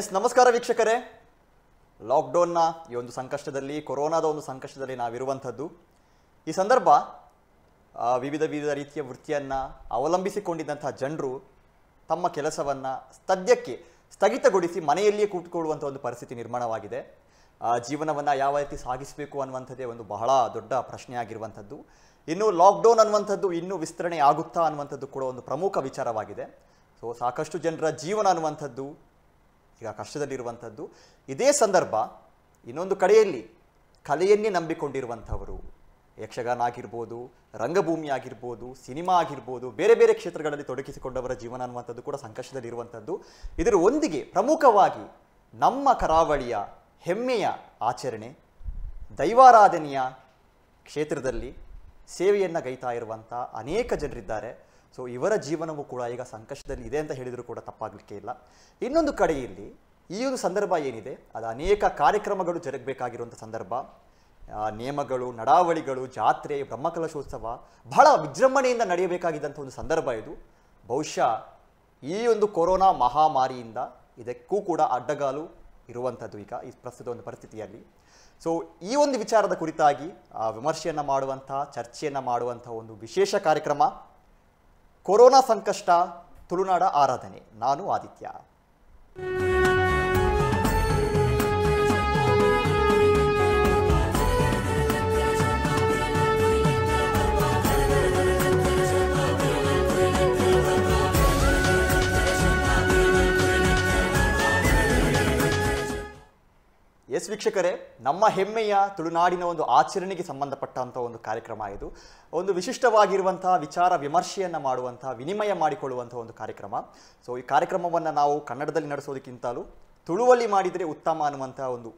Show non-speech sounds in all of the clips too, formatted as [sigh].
S ನಮಸ್ಕಾರ ವೀಕ್ಷಕರೇ ಲಾಕ್ಡೌನ್ನ ಈ ಒಂದು ಸಂಕಷ್ಟದಲ್ಲಿ ಕೊರೋನಾದ ಒಂದು ಸಂಕಷ್ಟದಲ್ಲಿ ನಾವಿರುವಂಥದ್ದು ಈ ಸಂದರ್ಭ ವಿವಿಧ ವಿವಿಧ ರೀತಿಯ ವೃತ್ತಿಯನ್ನು ಅವಲಂಬಿಸಿಕೊಂಡಿದ್ದಂಥ ಜನರು ತಮ್ಮ ಕೆಲಸವನ್ನು ಸದ್ಯಕ್ಕೆ ಸ್ಥಗಿತಗೊಳಿಸಿ ಮನೆಯಲ್ಲಿಯೇ ಕೂತ್ಕೊಳ್ಳುವಂಥ ಒಂದು ಪರಿಸ್ಥಿತಿ ನಿರ್ಮಾಣವಾಗಿದೆ ಜೀವನವನ್ನು ಯಾವ ರೀತಿ ಸಾಗಿಸಬೇಕು ಅನ್ನುವಂಥದ್ದೇ ಒಂದು ಬಹಳ ದೊಡ್ಡ ಪ್ರಶ್ನೆಯಾಗಿರುವಂಥದ್ದು ಇನ್ನು ಲಾಕ್ಡೌನ್ ಅನ್ನುವಂಥದ್ದು ಇನ್ನೂ ವಿಸ್ತರಣೆ ಆಗುತ್ತಾ ಅನ್ನುವಂಥದ್ದು ಕೂಡ ಒಂದು ಪ್ರಮುಖ ವಿಚಾರವಾಗಿದೆ ಸೊ ಸಾಕಷ್ಟು ಜನರ ಜೀವನ ಅನ್ನುವಂಥದ್ದು ಈಗ ಕಷ್ಟದಲ್ಲಿರುವಂಥದ್ದು ಇದೇ ಸಂದರ್ಭ ಇನ್ನೊಂದು ಕಡೆಯಲ್ಲಿ ಕಲೆಯನ್ನೇ ನಂಬಿಕೊಂಡಿರುವಂಥವರು ಯಕ್ಷಗಾನ ಆಗಿರ್ಬೋದು ರಂಗಭೂಮಿ ಆಗಿರ್ಬೋದು ಸಿನಿಮಾ ಆಗಿರ್ಬೋದು ಬೇರೆ ಬೇರೆ ಕ್ಷೇತ್ರಗಳಲ್ಲಿ ತೊಡಗಿಸಿಕೊಂಡವರ ಜೀವನ ಅನ್ನುವಂಥದ್ದು ಕೂಡ ಸಂಕಷ್ಟದಲ್ಲಿರುವಂಥದ್ದು ಇದರ ಒಂದಿಗೆ ಪ್ರಮುಖವಾಗಿ ನಮ್ಮ ಕರಾವಳಿಯ ಹೆಮ್ಮೆಯ ಆಚರಣೆ ದೈವಾರಾಧನೆಯ ಕ್ಷೇತ್ರದಲ್ಲಿ ಸೇವೆಯನ್ನು ಗೈತಾ ಇರುವಂಥ ಅನೇಕ ಜನರಿದ್ದಾರೆ ಸೊ ಇವರ ಜೀವನವೂ ಕೂಡ ಈಗ ಸಂಕಷ್ಟದಲ್ಲಿ ಇದೆ ಅಂತ ಹೇಳಿದರೂ ಕೂಡ ತಪ್ಪಾಗಲಿಕ್ಕೆ ಇಲ್ಲ ಇನ್ನೊಂದು ಕಡೆಯಲ್ಲಿ ಈ ಒಂದು ಸಂದರ್ಭ ಏನಿದೆ ಅದು ಅನೇಕ ಕಾರ್ಯಕ್ರಮಗಳು ಜರುಗಬೇಕಾಗಿರುವಂಥ ಸಂದರ್ಭ ನಿಯಮಗಳು ನಡಾವಳಿಗಳು ಜಾತ್ರೆ ಬ್ರಹ್ಮಕಲಶೋತ್ಸವ ಬಹಳ ವಿಜೃಂಭಣೆಯಿಂದ ನಡೆಯಬೇಕಾಗಿದ್ದಂಥ ಒಂದು ಸಂದರ್ಭ ಇದು ಬಹುಶಃ ಈ ಒಂದು ಕೊರೋನಾ ಮಹಾಮಾರಿಯಿಂದ ಇದಕ್ಕೂ ಕೂಡ ಅಡ್ಡಗಾಲು ಇರುವಂಥದ್ದು ಈಗ ಈ ಪ್ರಸ್ತುತ ಒಂದು ಪರಿಸ್ಥಿತಿಯಲ್ಲಿ ಸೊ ಈ ಒಂದು ವಿಚಾರದ ಕುರಿತಾಗಿ ವಿಮರ್ಶೆಯನ್ನು ಮಾಡುವಂಥ ಚರ್ಚೆಯನ್ನು ಮಾಡುವಂಥ ಒಂದು ವಿಶೇಷ ಕಾರ್ಯಕ್ರಮ ಕೊರೋನಾ ಸಂಕಷ್ಟ ತುಳುನಾಡ ಆರಾಧನೆ ನಾನು ಆದಿತ್ಯ ಎಸ್ ವೀಕ್ಷಕರೇ ನಮ್ಮ ಹೆಮ್ಮೆಯ ತುಳುನಾಡಿನ ಒಂದು ಆಚರಣೆಗೆ ಸಂಬಂಧಪಟ್ಟಂಥ ಒಂದು ಕಾರ್ಯಕ್ರಮ ಇದು ಒಂದು ವಿಶಿಷ್ಟವಾಗಿರುವಂತಹ ವಿಚಾರ ವಿಮರ್ಶೆಯನ್ನು ಮಾಡುವಂತಹ ವಿನಿಮಯ ಮಾಡಿಕೊಳ್ಳುವಂಥ ಒಂದು ಕಾರ್ಯಕ್ರಮ ಸೊ ಈ ಕಾರ್ಯಕ್ರಮವನ್ನು ನಾವು ಕನ್ನಡದಲ್ಲಿ ನಡೆಸೋದಕ್ಕಿಂತಲೂ ತುಳುವಲ್ಲಿ ಮಾಡಿದರೆ ಉತ್ತಮ ಅನ್ನುವಂಥ ಒಂದು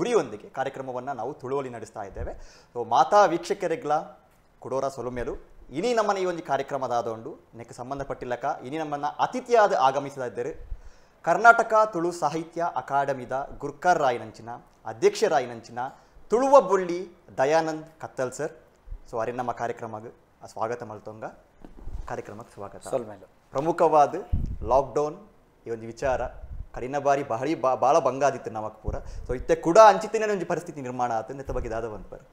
ಗುರಿಯೊಂದಿಗೆ ಕಾರ್ಯಕ್ರಮವನ್ನು ನಾವು ತುಳುವಲ್ಲಿ ನಡೆಸ್ತಾ ಇದ್ದೇವೆ ಸೊ ಮಾತಾ ವೀಕ್ಷಕರಿಗ್ಲ ಕೊಡೋರ ಸೊಲುಮೆಲು ಇನಿ ನಮ್ಮನ ಈ ಒಂದು ಕಾರ್ಯಕ್ರಮದಾದೊಂಡು ನೆಕ್ಕೆ ಸಂಬಂಧಪಟ್ಟಿಲ್ಲಕ ಇನಿ ನಮ್ಮನ್ನು ಅತಿಥಿಯಾದ ಆಗಮಿಸದಿದ್ದರೆ ಕರ್ನಾಟಕ ತುಳು ಸಾಹಿತ್ಯ ಅಕಾಡೆಮಿದ ಗುರ್ಕರ್ ರಾಯನಂಚಿನ ಅಧ್ಯಕ್ಷರಾಯಿನಂಚಿನ ತುಳುವ ಬುಳ್ಳಿ ದಯಾನಂದ್ ಕತ್ತಲ್ ಸರ್ ಸೊ ಅರೆ ನಮ್ಮ ಕಾರ್ಯಕ್ರಮಗೆ ಸ್ವಾಗತ ಮಲ್ತೊಂಗ ಕಾರ್ಯಕ್ರಮಕ್ಕೆ ಸ್ವಾಗತ ಪ್ರಮುಖವಾದ ಲಾಕ್ಡೌನ್ ಈ ಒಂದು ವಿಚಾರ ಕಡಿನ ಬಾರಿ ಬಹಳ ಬಾ ಭಾಳ ಭಂಗ ನಮಗೆ ಪೂರ ಸೊ ಇತ್ತೆ ಕೂಡ ಅಂಚಿತಿನೇ ಒಂದು ಪರಿಸ್ಥಿತಿ ನಿರ್ಮಾಣ ಆತು ನೆತ್ತ ಬಗ್ಗೆ ದಾದ ಒಂದು ಬರ್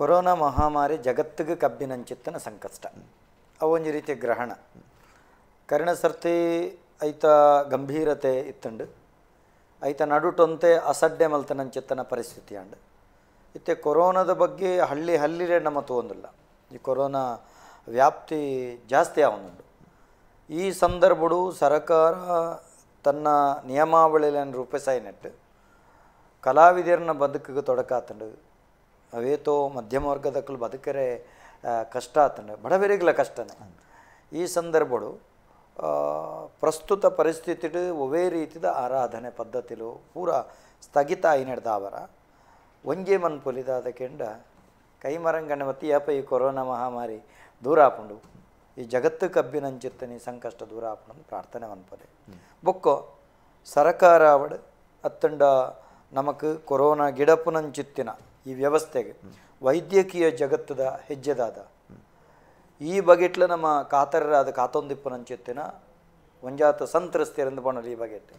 ಕೊರೋನಾ ಮಹಾಮಾರಿ ಜಗತ್ತಿಗೆ ಕಬ್ಬಿನಂಚಿತ್ತನ ಸಂಕಷ್ಟ ಅವೊಂದು ರೀತಿಯ ಗ್ರಹಣ ಕರ್ಣ ಸರ್ತಿ ಐತ ಗಂಭೀರತೆ ಇತ್ತುಂಡು ಐತ ನಡುಟೊಂತೆ ಅಸಡ್ಡೆ ಚಿತ್ತನ ಪರಿಸ್ಥಿತಿ ಅಂಡ್ ಇತ್ತೆ ಕೊರೋನಾದ ಬಗ್ಗೆ ಹಳ್ಳಿ ಹಳ್ಳಿರೇ ನಮ್ಮ ತೋಂದಿಲ್ಲ ಈ ಕೊರೋನಾ ವ್ಯಾಪ್ತಿ ಜಾಸ್ತಿ ಆವನುಂಡು ಈ ಸಂದರ್ಭಡು ಸರಕಾರ ತನ್ನ ನಿಯಮಾವಳಿಗಳನ್ನು ನೆಟ್ಟು ಕಲಾವಿದರನ್ನ ಬದುಕಿಗೆ ತೊಡಕಾತಂಡು ಅವೇತೋ ಮಧ್ಯಮ ವರ್ಗದಕ್ಕಲು ಬದುಕರೆ ಕಷ್ಟ ಆತಂಡು ಬಡವರಿಗಲ ಕಷ್ಟನೇ ಈ ಸಂದರ್ಭಡು ಪ್ರಸ್ತುತ ಪರಿಸ್ಥಿತಿ ಒವೇ ರೀತಿದ ಆರಾಧನೆ ಪದ್ಧತಿಲು ಪೂರ ಸ್ಥಗಿತ ಐನೆಡ್ದಾವರ ಒಂಜೇ ಮನ್ಪೊಲಿದ ಅದಕ್ಕೆಂಡ ಕೈಮರಂಗಣ್ಣ ಮತ್ತು ಯಾಪ ಈ ಕೊರೋನಾ ಮಹಾಮಾರಿ ದೂರ ಆಪುಂಡು ಈ ಜಗತ್ತು ಕಬ್ಬಿನಂಚಿತ್ತನಿ ಸಂಕಷ್ಟ ದೂರ ಆಪುಂಡು ಪ್ರಾರ್ಥನೆ ಮನ್ಪದೆ ಬೊಕ್ಕೊ ಸರಕಾರ ಅತ್ತಂಡ ನಮಕ್ ಕೊರೋನಾ ಗಿಡಪುನಂಚಿತ್ತಿನ ಈ ವ್ಯವಸ್ಥೆಗೆ ವೈದ್ಯಕೀಯ ಜಗತ್ತದ ಹೆಜ್ಜೆದಾದ ಈ ಬಗೆಟ್ಲ ನಮ್ಮ ಕಾತರರಾದ ಕಾತೊಂದಿಪ್ಪನಂಚೆತ್ತಿನ ಒಂಜಾತ ಸಂತ್ರಸ್ತಿರಂದು ಬಣ್ಣ ಈ ಬಗೆಟ್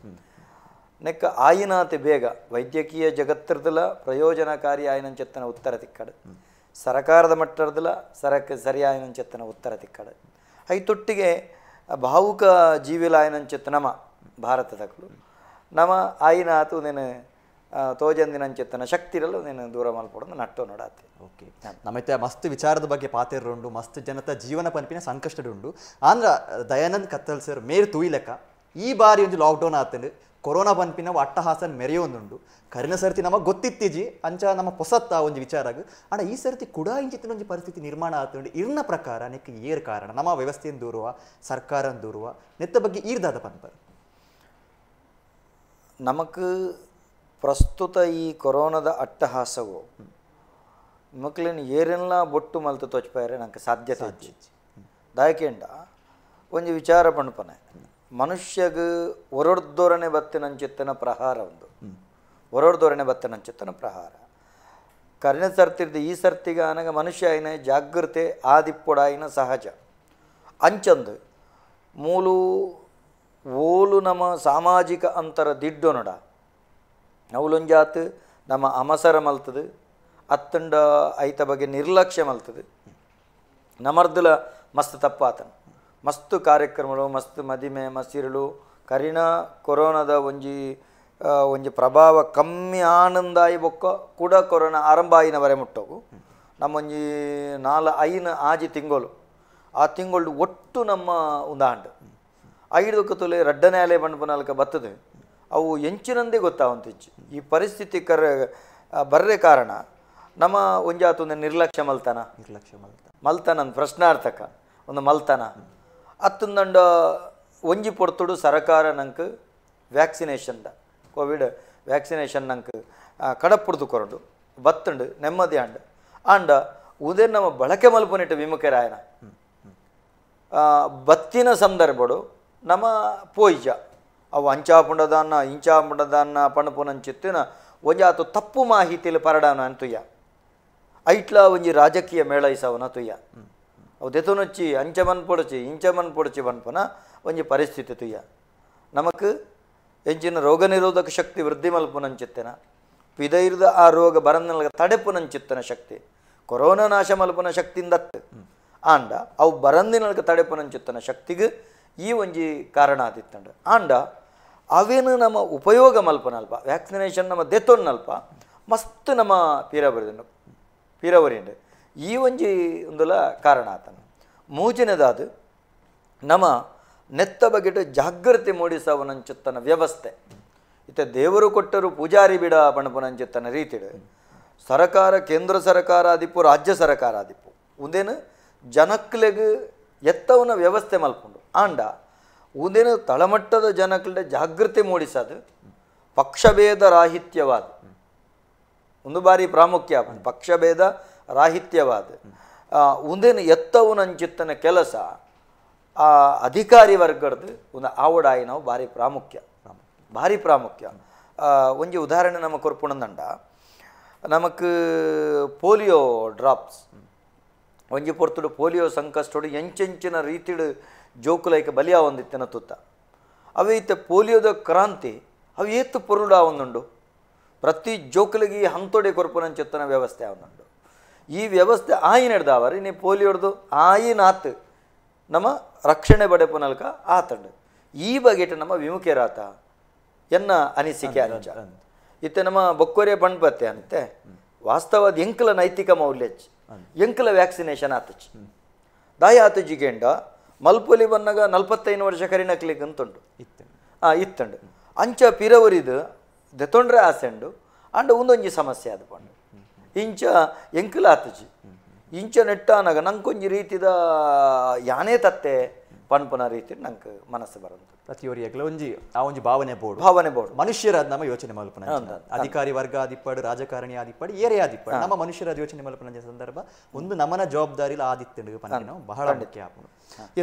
ನೆಕ್ಕ ಆಯಿನಾತೆ ಬೇಗ ವೈದ್ಯಕೀಯ ಜಗತ್ತರದಲ್ಲ ಪ್ರಯೋಜನಕಾರಿ ಚೆತ್ತನ ಉತ್ತರ ತಿಕ್ಕಡೆ ಸರಕಾರದ ಮಟ್ಟದಲ್ಲ ಸರಕ್ಕೆ ಚೆತ್ತನ ಉತ್ತರ ತಿಕ್ಕಡು ಐತೊಟ್ಟಿಗೆ ಭಾವುಕ ಜೀವಿಲಾಯನಂಚೆತ್ತ ನಮ ಭಾರತದಕ್ಕಳು ನಮ ಆಯಿನಾತು ನೆನೆ ಶಕ್ತಿ ಇರಲ್ಲ ನೀನು ದೂರ ಮಲ್ಪಡೋದು ನಟ್ಟು ನೋಡಾತಿ ಓಕೆ ನಮ್ಮತ್ತೆ ಮಸ್ತ್ ವಿಚಾರದ ಬಗ್ಗೆ ಉಂಡು ಮಸ್ತ್ ಜನತ ಜೀವನ ಪನ್ಪಿನ ಸಂಕಷ್ಟ ಉಂಡು ಆಂದ್ರ ದಯಾನಂದ್ ಕತ್ತಲ್ ಸರ್ ಮೇರ್ ಲೆಕ್ಕ ಈ ಬಾರಿ ಒಂದು ಲಾಕ್ಡೌನ್ ಆತಂಡು ಕೊರೋನಾ ಪನ್ಪಿನ ಅಟ್ಟಹಾಸನ್ ಮೆರೆಯೊಂದುಂಡು ಕರಿನ ಸರ್ತಿ ನಮಗೆ ಗೊತ್ತಿತ್ತೀಜಿ ಅಂಚ ನಮ್ಮ ಹೊಸತ್ತ ಒಂದು ವಿಚಾರಾಗ ಅಣ್ಣ ಈ ಸರ್ತಿ ಕೂಡ ಇಂಚಿತ್ತಿನ ಒಂದು ಪರಿಸ್ಥಿತಿ ನಿರ್ಮಾಣ ಆತಂಡು ಇರ್ನ ಪ್ರಕಾರ ನೆಕ್ ಏರ್ ಕಾರಣ ನಮ್ಮ ವ್ಯವಸ್ಥೆಯನ್ನು ದೂರುವ ಸರ್ಕಾರನ ದೂರುವ ನೆತ್ತ ಬಗ್ಗೆ ಈರ್ದಾದ ಪನ್ಪರ್ ನಮಕ್ ಪ್ರಸ್ತುತ ಈ ಕೊರೋನಾದ ಅಟ್ಟಹಾಸವು ಮಕ್ಕಳಿನ ಏರೆಲ್ಲ ಬೊಟ್ಟು ಮಲ್ತು ತೊಚ್ಪಾರೆ ನನಗೆ ಸಾಧ್ಯ ಸಾಧ್ಯ ದಾಯಕೆಂಡ ಒಂದು ವಿಚಾರ ಪಣಪನೆ ಮನುಷ್ಯಗ ಬತ್ತಿ ಬತ್ತಿನಂಚಿತ್ತನ ಪ್ರಹಾರ ಒಂದು ಒರಡ್ದೋರಣೆ ಬತ್ತಿನಂಚಿತ್ತನ ಪ್ರಹಾರ ಕರ್ಣ ಸರ್ತಿರ್ದು ಈ ಸರ್ತಿಗೆ ಅನಗ ಮನುಷ್ಯ ಆಯ್ನ ಜಾಗೃತೆ ಆದಿಪ್ಪೊಡಾಯಿನ ಸಹಜ ಅಂಚಂದು ಮೂಲು ಓಲು ನಮ್ಮ ಸಾಮಾಜಿಕ ಅಂತರ ದಿಡ್ಡೋನಡ ಅವಲೊಂಜಾತು ನಮ್ಮ ಅಮಸರ ಮಲ್ತದೆ ಅತ್ತಂಡ ಐತ ಬಗ್ಗೆ ನಿರ್ಲಕ್ಷ್ಯ ಮಲ್ತದೆ ನಮರ್ದಲ ಮಸ್ತ್ ತಪ್ಪಾತನು ಮಸ್ತ್ ಕಾರ್ಯಕ್ರಮಗಳು ಮಸ್ತ್ ಮದಿಮೆ ಮಸಿರಳು ಕರಿಣ ಕೊರೋನಾದ ಒಂಜಿ ಒಂಜಿ ಪ್ರಭಾವ ಕಮ್ಮಿ ಆನಂದಾಯಿ ಬೊಕ್ಕ ಕೂಡ ಕೊರೋನಾ ಆರಂಭ ಆಯಿನವರೆ ಮುಟ್ಟೋಗು ನಮ್ಮೊಂಜಿ ನಾಲ್ ಐನ ಆಜಿ ತಿಂಗಳು ಆ ತಿಂಗಳು ಒಟ್ಟು ನಮ್ಮ ಉದಾಹರಣೆ ಐದು ಕತ್ತಲೆ ರಡ್ಡನೆ ಅಲೆ ಬಂಡ್ಪುನಲ್ಕ ಬತ್ತದೆ ಅವು ಎಂಚಿನಂದೇ ಗೊತ್ತಾವಂತಿಚ್ಚು ಈ ಪರಿಸ್ಥಿತಿ ಕರ ಬರ್ರೆ ಕಾರಣ ನಮ್ಮ ಒಂಜಾತೊಂದು ನಿರ್ಲಕ್ಷ್ಯ ಮಲ್ತನ ನಿರ್ಲಕ್ಷ್ಯ ಮಲ್ತ ಮಲ್ತನ ಅಂದ ಪ್ರಶ್ನಾರ್ಥಕ ಒಂದು ಮಲ್ತನ ಅತ್ತೊಂದಂಡ ಒಂಜಿ ಪೊಡ್ತುಡು ಸರಕಾರ ನಂಗೆ ವ್ಯಾಕ್ಸಿನೇಷನ್ದ ಕೋವಿಡ್ ವ್ಯಾಕ್ಸಿನೇಷನ್ ನಂಗೆ ಕಡಪುಡ್ದು ಕೊರಡು ಬತ್ತುಂಡು ನೆಮ್ಮದಿ ಆಂಡ ಆಂಡ ಉದೇ ನಮ್ಮ ಬಳಕೆ ಮಲ್ಪನಿಟ್ಟು ವಿಮುಖರಾಯನ ಬತ್ತಿನ ಸಂದರ್ಭಡು ನಮ್ಮ ಪೋಯ್ಜ ಅವು ಅಂಚಾ ಪುಂಡದಾನ್ನ ಇಂಚಾ ಪುಂಡದಾನ್ನ ಚಿತ್ತಿನ ಒಂಜಾತು ತಪ್ಪು ಮಾಹಿತಿಯಲ್ಲಿ ಪರಡಾನ ಅಂತುಯ್ಯ ಐಟ್ಲ ಒಂಜಿ ರಾಜಕೀಯ ಮೇಳೈಸವನ ತುಯ್ಯ ಅವು ದೆತುನುಚ್ಚಿ ಅಂಚ ಪೊಡಚಿ ಇಂಚ ಪೊಡಚಿ ಬನ್ಪುನ ಒಂಜಿ ಪರಿಸ್ಥಿತಿ ತುಯ್ಯ ನಮಕ್ ಎಂಚಿನ ರೋಗ ನಿರೋಧಕ ಶಕ್ತಿ ವೃದ್ಧಿ ಚಿತ್ತಿನ ಪಿದೈರ್ದ ಆ ರೋಗ ಬರನಲ್ಗ ಚಿತ್ತನ ಶಕ್ತಿ ಕೊರೋನಾ ನಾಶ ಮಲ್ಪನ ಶಕ್ತಿಯಿಂದತ್ತು ಆಂಡ ಅವು ಬರಂದಿನಲ್ಗ ಚಿತ್ತನ ಶಕ್ತಿಗೆ ಈ ಒಂಜಿ ಕಾರಣ ಆದಿತ್ತಂಡ ಆಂಡ ಅವೇನು ನಮ್ಮ ಉಪಯೋಗ ಮಲ್ಪನಲ್ಪ ವ್ಯಾಕ್ಸಿನೇಷನ್ ನಮ್ಮ ದೆತ್ತೊನ್ನಲ್ಪ ಮಸ್ತ್ ನಮ್ಮ ಪೀರ ಬರೆದನು ಈ ಒಂಜಿ ಒಂದಲ ಕಾರಣ ಆತನು ಮೂಜನದಾದ ನಮ್ಮ ನೆತ್ತ ಬಗೆಟ್ ಜಾಗೃತಿ ಮೂಡಿಸವನಂಚುತ್ತನ ವ್ಯವಸ್ಥೆ ಇತ್ತ ದೇವರು ಕೊಟ್ಟರು ಪೂಜಾರಿ ಬಿಡ ಬಣಪನಂಚುತ್ತನ ರೀತಿಡು ಸರಕಾರ ಕೇಂದ್ರ ಸರಕಾರ ಆದಿಪ್ಪು ರಾಜ್ಯ ಸರಕಾರ ಆದಿಪ್ಪು ಒಂದೇನು ಜನಕ್ಲೆಗೆ ಎತ್ತವನ ವ್ಯವಸ್ಥೆ ಮಲ್ಕೊಂಡು ಆಂಡ ಒಂದಿನ ತಳಮಟ್ಟದ ಜನಗಳ ಜಾಗೃತಿ ಮೂಡಿಸೋದು ಪಕ್ಷಭೇದ ರಾಹಿತ್ಯವಾದ ಒಂದು ಬಾರಿ ಪ್ರಾಮುಖ್ಯ ಪಕ್ಷಭೇದ ರಾಹಿತ್ಯವಾದ ಒಂದಿನ ಎತ್ತವು ನಂಚಿತ್ತನ ಕೆಲಸ ಆ ಅಧಿಕಾರಿ ವರ್ಗದ್ದು ಒಂದು ಆವಡಾಯಿ ನಾವು ಭಾರಿ ಪ್ರಾಮುಖ್ಯ ಭಾರಿ ಪ್ರಾಮುಖ್ಯ ಒಂಜಿ ಉದಾಹರಣೆ ನಮ್ಮ ಕೊರ್ಪುಣಂದಂಡ ನಮಗೆ ಪೋಲಿಯೋ ಡ್ರಾಪ್ಸ್ ಒಂಜಿ ಪೊರ್ತುಡು ಪೋಲಿಯೋ ಸಂಕಷ್ಟು ಎಂಚೆಂಚಿನ ರೀತಿಡು జోకులైక బలియా ತುತ್ತ తినతుత అవైతే ಪೋಲಿಯೋದ ಕ್ರಾಂತಿ ಅವು ఏత్తు పొరుడా ಪ್ರತಿ ಪ್ರತಿ ಹಂತೊಡೆ ಹಂತೋಡೆ కొరపునని చెప్తున్న ವ್ಯವಸ್ಥೆ ಅವನುಂಡು ಈ ವ್ಯವಸ್ಥೆ ಆಯಿನಡ್ದಾವರಿ ನೀ ಪೋಲಿಯೋಡ್ದು ಆಯಿನ ಆತು ನಮ್ಮ ರಕ್ಷಣೆ ಬಡೆಪುನಲ್ಕ ಆತಂಡು ಈ ಬಗೆಟ ನಮ್ಮ ವಿಮುಖರಾತ ಎನ್ನ ಅನಿಸಿಕೆ ಅಂತ ಇತ್ತೆ ನಮ್ಮ ಬೊಕ್ಕೊರೆ ಬಣ್ಪತ್ತೆ ಅಂತೆ ವಾಸ್ತವದ ಎಂಕಲ ನೈತಿಕ ಮೌಲ್ಯ ಎಂಕಲ ವ್ಯಾಕ್ಸಿನೇಷನ್ ಆತಚ್ ದಾಯಾತ ಆತು ಮಲ್ಪೊಲಿ ಬನ್ನಾಗ ನಲ್ವತ್ತೈದು ವರ್ಷ ಕರಿನಕ್ಲಿಕ್ಕೆ ಅಂತುಂಡು ಹಾಂ ಇತ್ತುಂಡು ಅಂಚ ಪಿರವರಿದು ದೆತೊಂಡ್ರೆ ಆಸೆಂಡು ಅಂಡ್ ಒಂದೊಂಜಿ ಸಮಸ್ಯೆ ಅದು ಇಂಚ ಎಂಕುಲಾತಜಿ ಇಂಚ ನೆಟ್ಟಾನಾಗ ನಂಕೊಂಜಿ ರೀತಿದ ಯಾನೇ ತತ್ತೆ ಪನ್ಪುನ ರೀತಿ ನಂಗೆ ಮನಸ್ಸು ಬರೋದು ಪ್ರತಿಯೊರಿ ಎಗ್ಲ ಒಂಜಿ ಆ ಒಂಜಿ ಭಾವನೆ ಬೋರ್ಡ್ ಭಾವನೆ ಬೋರ್ಡ್ ಮನುಷ್ಯರಾದ ನಮ್ಮ ಯೋಚನೆ ಮಲ್ಪನ ಅಧಿಕಾರಿ ವರ್ಗ ಆದಿಪ್ಪಡು ರಾಜಕಾರಣಿ ಆದಿಪ್ಪಡು ಏರೇ ಆದಿಪ್ಪಡು ನಮ್ಮ ಮನುಷ್ಯರಾದ ಯೋಚನೆ ಮಲ್ಪನ ಸಂದರ್ಭ ಒಂದು ನಮನ ಜವಾಬ್ದಾರಿಲಿ ಆದಿತ್ಯ ಪಂದಿನ ಬಹಳ ಮುಖ್ಯ ಆಪುಡು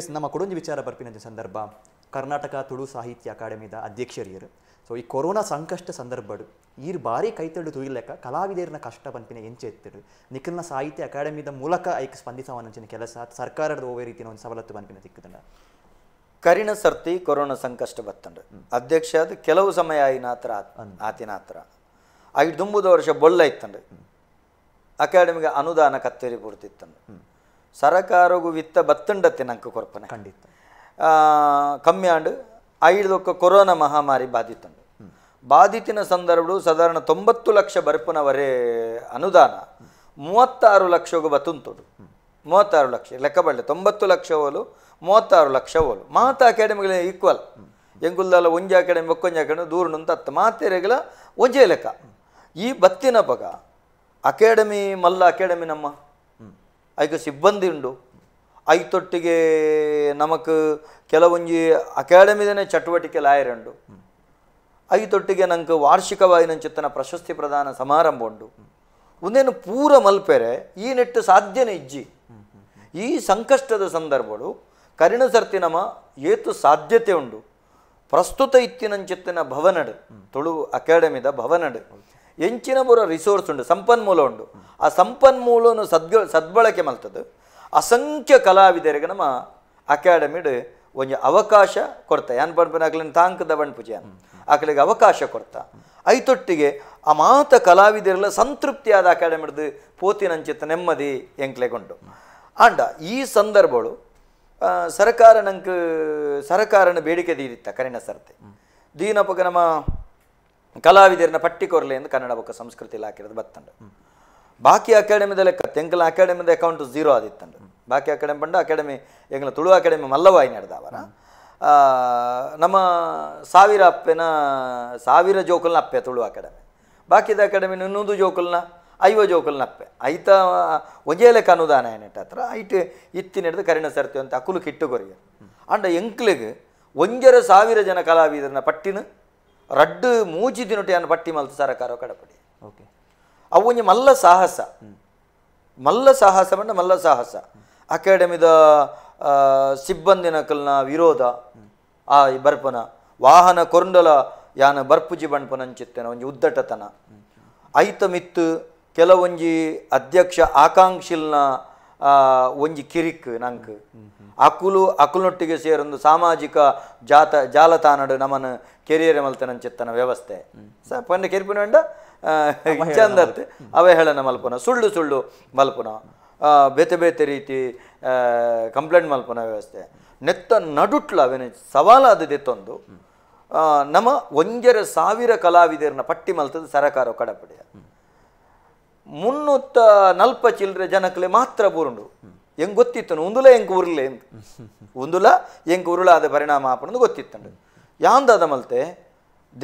ಎಸ್ ನಮ್ಮ ಕೊಡೊಂಜಿ ವಿಚಾರ ಬರ್ಪಿನ ಸಂದರ್ಭ ಕರ್ನಾಟಕ ತುಳು ಸಾಹಿತ್ಯ ಅಕಾಡೆಮಿದ ಅಧ್ಯಕ್ಷರಿಯರು ಸೊ ಈ ಕೊರೋನಾ ಸಂಕಷ್ಟ ಸಂದರ್ಭಡು ಈ ಬಾರಿ ಕೈತಡು ತುಯಿಲೆಕ್ಕ ಕಲಾವಿದರನ್ನ ಕಷ್ಟ ಬಂಪಿನ ಎಂಚೆತ್ತಿಡು ನಿಖಿಲ್ನ ಸಾಹಿತ್ಯ ಅಕಾಡೆಮಿದ ಮೂಲಕ ಐಕ್ ಸ್ಪಂದಿಸವನಂಚಿನ ಕೆಲಸ ಸರ್ಕಾರದ ಓವೇ ರೀತಿಯ ಒಂದು ಸವಲತ್ತು ಬಂಪಿನ ಸಿಕ್ಕದಂಡ ಕರಿಣ ಸರ್ತಿ ಕೊರೋನಾ ಸಂಕಷ್ಟ ಬತ್ತಂಡು ಅಧ್ಯಕ್ಷ ಅದು ಕೆಲವು ಸಮಯ ಆಯಿನಾತ್ರ ಆತಿನಾತ್ರ ಐದು ದುಂಬುದ ವರ್ಷ ಬೊಳ್ಳ ಇತ್ತಂಡು ಅಕಾಡೆಮಿಗೆ ಅನುದಾನ ಕತ್ತೇರಿ ಕೊಡ್ತಿತ್ತಂಡು ಸರಕಾರಗೂ ವಿತ್ತ ಬತ್ತಂಡತ್ತೆ ನಂಗೆ ಕೊರ್ಪನೆ ಖಂಡಿತ ಕಮ್ಮಿ ಆಂಡ್ ಐದು ಕೊರೋನಾ ಮಹಾಮಾರಿ ಬಾಧಿತನು ಬಾಧಿತನ ಸಂದರ್ಭಡು ಸಾಧಾರಣ ತೊಂಬತ್ತು ಲಕ್ಷ ಬರ್ಪನವರೇ ಅನುದಾನ ಮೂವತ್ತಾರು ಲಕ್ಷಗೂ ಬತುಂತುಡು ಮೂವತ್ತಾರು ಲಕ್ಷ ಲೆಕ್ಕ ಬಳ್ಳೆ ತೊಂಬತ್ತು ಲಕ್ಷ ಹೋಲು ಮೂವತ್ತಾರು ಲಕ್ಷ ಹೋಲು ಮಾತ ಅಕಾಡೆಮಿಗಳ ಈಕ್ವಲ್ ಎಂಗುಲ್ದಲ್ಲ ಒಂಜಿ ಅಕಾಡೆಮಿ ಒಕ್ಕೊಂಜಿ ಅಕಾಡೆಮಿ ದೂರ ಹತ್ತು ಮಾತೇರೆಗಳ ಒಂಜೆ ಲೆಕ್ಕ ಈ ಬತ್ತಿನ ಪಗ ಅಕಾಡೆಮಿ ಮಲ್ಲ ಅಕಾಡೆಮಿ ನಮ್ಮ ಐಕ ಸಿಬ್ಬಂದಿ ಉಂಡು ಐತೊಟ್ಟಿಗೆ ನಮಕ್ ಕೆಲವೊಂಜಿ ಅಕಾಡೆಮಿದನೆ ಚಟುವಟಿಕೆ ಲಾಯರಂಡು ಐತೊಟ್ಟಿಗೆ ನಂಗೆ ವಾರ್ಷಿಕವಾಗಿ ನಂಚಿತ್ತನ ಪ್ರಶಸ್ತಿ ಪ್ರದಾನ ಸಮಾರಂಭ ಉಂಡು ಒಂದೇನು ಪೂರ ಮಲ್ಪೆರೆ ಈ ನೆಟ್ಟು ಸಾಧ್ಯನೇ ಇಜ್ಜಿ ಈ ಸಂಕಷ್ಟದ ಸಂದರ್ಭಗಳು ಕರಿಣ ಸರ್ತಿ ನಮ ಏತು ಸಾಧ್ಯತೆ ಉಂಡು ಪ್ರಸ್ತುತ ಇತ್ತಿನಂಚಿತ್ತಿನ ಭವನಡು ತುಳು ಅಕಾಡೆಮಿದ ಭವನಡು ಎಂಚಿನ ಬರೋ ರಿಸೋರ್ಸ್ ಉಂಡು ಸಂಪನ್ಮೂಲ ಉಂಡು ಆ ಸಂಪನ್ಮೂಲನು ಸದ್ಗ ಸದ್ಬಳಕೆ ಮಲ್ತದ್ದು ಅಸಂಖ್ಯ ಕಲಾವಿದರಿಗೆ ನಮ್ಮ ಅಕಾಡೆಮಿಡ್ ಒಂದು ಅವಕಾಶ ಕೊಡ್ತಾ ಏನ್ ಬಣ್ಣ ತಾಂಕ ತಾಂಕದ ಪೂಜೆ ಆಕಳಿಗೆ ಅವಕಾಶ ಕೊಡ್ತಾ ಐತೊಟ್ಟಿಗೆ ಮಾತ ಕಲಾವಿದರೆಲ್ಲ ಸಂತೃಪ್ತಿಯಾದ ಅಕಾಡೆಮಿಡ್ದು ಪೋತಿನಂಚಿತ ನೆಮ್ಮದಿ ಎಂಕ್ಲೆಗೊಂಡು ಆಂಡ ಈ ಸಂದರ್ಭಗಳು ಸರ್ಕಾರ ನಂಗೆ ಸರಕಾರನ ಬೇಡಿಕೆ ದೀರಿತ್ತ ಕರಿಣ ಸರ್ತೆ ದೀನಪ್ಪಗ ನಮ್ಮ ಕಲಾವಿದರನ್ನ ಪಟ್ಟಿ ಕೊರಲೆ ಎಂದು ಕನ್ನಡ ಪಕ್ಕ ಸಂಸ್ಕೃತಿ ಇಲಾಖೆ ಬತ್ತಂಡು ಬಾಕಿ ಅಕಾಡೆಮಿದ ಲೆಕ್ಕ ತೆಂಕಲ ಅಕಾಡೆಮಿದ ಅಕೌಂಟ್ ಜೀರೋ ಅಂದ್ರೆ ಬಾಕಿ ಅಕಾಡೆಮಿ ಪಂಡ ಅಕಾಡೆಮಿ ಎಂಗ್ಲ ತುಳು ಅಕಾಡೆಮಿ ಮಲ್ಲವಾಯಿ ಅವರ ನಮ್ಮ ಸಾವಿರ ಅಪ್ಪೆನ ಸಾವಿರ ಜೋಕಲ್ನ ಅಪ್ಪೆ ತುಳು ಅಕಾಡೆಮಿ ಬಾಕಿದ ಅಕಾಡೆಮಿನ ಇನ್ನೊಂದು ಜೋಕಲ್ನ ಐವ ಜೋಕಲ್ನ ಅಪ್ಪೆ ಐತ ಒಂಜೇ ಲೆಕ್ಕ ಅನುದಾನ ಏನಿಟ್ಟ ಹತ್ರ ಐಟ್ ಇತ್ತಿ ನಡೆದು ಕರಿಣ ಸರ್ತಿ ಅಂತ ಅಕುಲು ಕಿಟ್ಟು ಕೊರಿಯ ಅಂಡ ಎಂಕ್ಲಿಗೆ ಒಂಜರ ಸಾವಿರ ಜನ ಕಲಾವಿದರನ್ನ ಪಟ್ಟಿನ ರಡ್ಡು ಮೂಜಿ ದಿನೊಟ್ಟಿಯನ್ನು ಪಟ್ಟಿ ಮಲ್ತು ಸರಕಾರ ಕಡಪಡಿ ಓಕೆ ಅವೊಂಜಿ ಮಲ್ಲ ಸಾಹಸ ಮಲ್ಲ ಸಾಹಸ ಪಂಡ ಮಲ್ಲ ಸಾಹಸ ಅಕಾಡೆಮಿದ ನಕಲ್ನ ವಿರೋಧ ಆ ಬರ್ಪನ ವಾಹನ ಕೊರಂಡಲ ಯಾನ ಬರ್ಪುಜಿ ಬಣ್ಪನ ಒಂಜಿ ಉದ್ದಟತನ ಐತ ಮಿತ್ತು ಕೆಲವೊಂಜಿ ಅಧ್ಯಕ್ಷ ಆಕಾಂಕ್ಷಿಲ್ನ ಒಂಜಿ ಕಿರಿಕ್ ನಂಕ್ ಅಕುಲು ಅಕುಲನೊಟ್ಟಿಗೆ ಸೇರೊಂದು ಸಾಮಾಜಿಕ ಜಾತ ಜಾಲತಾನಡು ನಮನ ಕೆರಿಯರೆ ಮಲ್ತನಂಚಿತ್ತನ ವ್ಯವಸ್ಥೆ ಸರ್ ಪಂಡ ಕೆರಿಪಿನ ಚಂದತ್ತೆ ಅವಹೇಳನ ಮಲ್ಪನ ಸುಳ್ಳು ಸುಳ್ಳು ಮಲ್ಪುನ ಬೇತೆ ಬೇತೆ ರೀತಿ ಕಂಪ್ಲೇಂಟ್ ಮಲ್ಪನ ವ್ಯವಸ್ಥೆ ನೆತ್ತ ನಡುಟ್ಲ ಅವೇನೆ ಸವಾಲಾದ ತಂದು ನಮ್ಮ ಒಂಜರ ಸಾವಿರ ಕಲಾವಿದರನ್ನ ಪಟ್ಟಿ ಮಲ್ತದ ಸರಕಾರ ಕಡಪಡೆಯ ಮುನ್ನೂತ್ತ ನಲ್ಪ ಚಿಲ್ಲರೆ ಜನಕ್ಕೆ ಮಾತ್ರ ಬೂರುಂಡು ಹೆಂಗ್ ಗೊತ್ತಿತ್ತನು ಉಂದುಲ ಹೆಂಗ್ ಉರುಳೆ ಅಂತ ಉಂದುಲ ಹೆಂಗೆ ಉರುಳಾದ ಪರಿಣಾಮ ಆಪಣ ಗೊತ್ತಿತ್ತು ಯಾಂದಾದ ಮಲ್ತೆ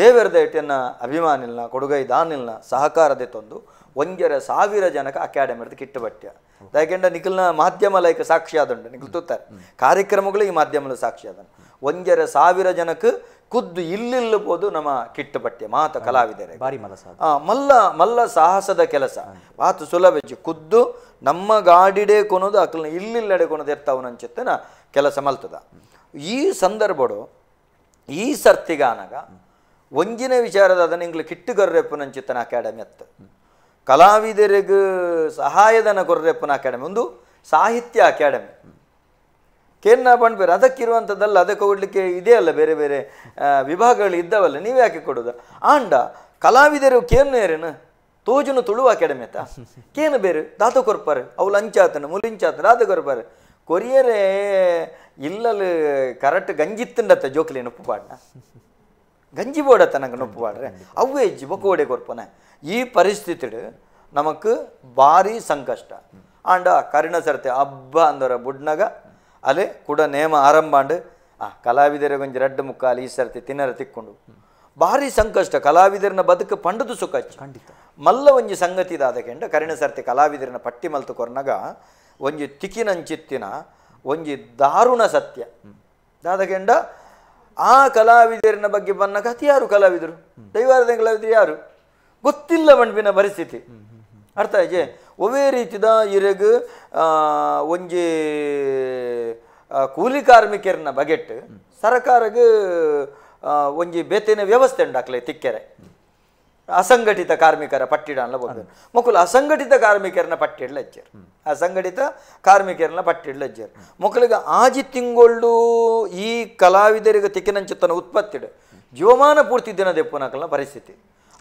ದೇವರ ದಯಟನ್ನು ಅಭಿಮಾನಿಲ್ನ ಕೊಡುಗೈ ದಾನಿಲ್ನ ಸಹಕಾರದೆ ತಂದು ಒಂಜರ ಸಾವಿರ ಜನಕ್ಕೆ ಕಿಟ್ಟ ಬಟ್ಟೆ ಯಾಕೆಂಡ ನಿಖಿಲ್ನ ಮಾಧ್ಯಮ ಲೈಕ್ ಸಾಕ್ಷಿ ಆದಂಡು ನಿಖಿಲ್ ತೂತಾರೆ ಕಾರ್ಯಕ್ರಮಗಳು ಈ ಮಾಧ್ಯಮದ ಸಾಕ್ಷಿ ಆದ ಒಂಜರ ಸಾವಿರ ಜನಕ್ಕೆ ಖುದ್ದು ಇಲ್ಲಿಲ್ಲ ಬೋದು ನಮ್ಮ ಕಿಟ್ಟು ಬಟ್ಟೆ ಮಾತು ಕಲಾವಿದರೆ ಬಾರಿ ಮಲ್ಲ ಮಲ್ಲ ಸಾಹಸದ ಕೆಲಸ ಮಾತು ಸುಲಭಜ್ಜಿ ಖುದ್ದು ನಮ್ಮ ಗಾಡಿಡೆ ಕೊನೋದು ಅಕಲ್ ಇಲ್ಲಿಲ್ಲಡೆ ಕೊನೋದು ಇರ್ತಾವನ ಅಂಚಿತ್ತನ ಕೆಲಸ ಮಲ್ತದ ಈ ಸಂದರ್ಭಡು ಈ ಸರ್ತಿಗಾನಾಗ ಒಂಜಿನ ವಿಚಾರದಾದ ಕಿಟ್ಟು ಚಿತ್ತನ ಅಕಾಡೆಮಿ ಅತ್ತ ಕಲಾವಿದರಿಗೂ ಸಹಾಯಧನ ಕೊರ್ರೆಪ್ಪನ ಅಕಾಡೆಮಿ ಒಂದು ಸಾಹಿತ್ಯ ಅಕಾಡೆಮಿ ಕೇನ್ನ ಬೇರೆ ಅದಕ್ಕಿರುವಂಥದ್ದಲ್ಲ ಅದಕ್ಕೆ ಕೊಡಲಿಕ್ಕೆ ಇದೇ ಅಲ್ಲ ಬೇರೆ ಬೇರೆ ವಿಭಾಗಗಳು ಇದ್ದಾವಲ್ಲ ನೀವು ಯಾಕೆ ಕೊಡೋದು ಆಂಡ ಕಲಾವಿದರು ಕೇನು ಏರೇನು ತೋಜುನು ತುಳುವ ಅಕಾಡೆಮಿ ಆತ ಕೇನು ಬೇರೆ ದಾತು ಕೊರ್ಪಾರೆ ಅವು ಲಂಚಾತನ ಮುಲಿಂಚಾತನ ಅದು ಕೊರ್ಪಾರೆ ಕೊರಿಯರೇ ಇಲ್ಲಲ್ಲಿ ಕರೆಕ್ಟ್ ಗಂಜಿತ್ತಂಡತ್ತ ಜೋಕ್ಲಿ ನಪ್ಪು ಪಾಡ್ನ ಗಂಜಿಬೋಡ ತನಕ ನೊಪ್ಪುವಾಡ್ರೆ ಅವು ಹೆಜ್ಜಿ ಬೊಕ್ಕೋಡೆ ಕೊರ್ಪನೆ ಈ ಪರಿಸ್ಥಿತಿಡು ನಮಕ್ ಭಾರಿ ಸಂಕಷ್ಟ ಆಂಡ ಕರಿಣ ಸರ್ತೆ ಹಬ್ಬ ಅಂದರ ಬುಡ್ನಗ ಅಲೆ ಕೂಡ ನೇಮ ಆರಂಭಾಂಡು ಆ ಕಲಾವಿದರ ಗೊಂಜಿ ರಡ್ಡ ಮುಕ್ಕಾಲು ಈ ಸರ್ತಿ ತಿನ್ನರ ತಿಕ್ಕೊಂಡು ಭಾರಿ ಸಂಕಷ್ಟ ಕಲಾವಿದರನ್ನ ಬದುಕು ಪಂಡದು ಸುಖಚ್ಚು ಖಂಡಿತ ಮಲ್ಲ ಒಂಜಿ ಸಂಗತಿ ದಾದಕೆಂಡ ಕರಿಣ ಸರ್ತಿ ಕಲಾವಿದರನ್ನ ಪಟ್ಟಿ ಮಲ್ತು ಕೊರ್ನಗ ಒಂಜಿ ತಿಕ್ಕಿನಂಚಿತ್ತಿನ ಒಂಜಿ ದಾರುಣ ಸತ್ಯ ದಾದಕೆಂಡ ಆ ಕಲಾವಿದರಿನ ಬಗ್ಗೆ ಬಂದ ಕಥೆ ಯಾರು ಕಲಾವಿದರು ದೈವಾರದ ಕಲಾವಿದರು ಯಾರು ಗೊತ್ತಿಲ್ಲ ಮಂಡಿನ ಪರಿಸ್ಥಿತಿ ಅರ್ಥ ಆಯ್ತು ಒವೇ ರೀತಿದ ಇರಗ ಒಂಜಿ ಕೂಲಿ ಕಾರ್ಮಿಕರನ್ನ ಬಗೆಟ್ ಸರಕಾರಗ ಒಂಜಿ ಬೇತಿನ ವ್ಯವಸ್ಥೆ ಉಂಟಾಕ್ಲೆ ತಿಕ್ಕೆರೆ ಅಸಂಘಟಿತ ಕಾರ್ಮಿಕರ ಪಟ್ಟಿಡಲ್ಲ ಬೋದು ಮೊಕುಲು ಅಸಂಘಟಿತ ಕಾರ್ಮಿಕರನ್ನ ಪಟ್ಟಿಡ್ಲ ಹಚ್ಚಾರ ಅಸಂಘಟಿತ ಕಾರ್ಮಿಕರನ್ನ ಪಟ್ಟಿಡ್ಲ ಹಚ್ಚಾರ ಮೊಕಲಿಗೆ ಆಜಿ ತಿಂಗಳು ಈ ಕಲಾವಿದರಿಗೆ ತಿಕ್ಕಿನಂಚಿತ್ತನ ಉತ್ಪತ್ತಿಡು ಜೀವಮಾನ ಪೂರ್ತಿ ದಿನ ದೆಪ್ಪುನಕಲ್ನ ಪರಿಸ್ಥಿತಿ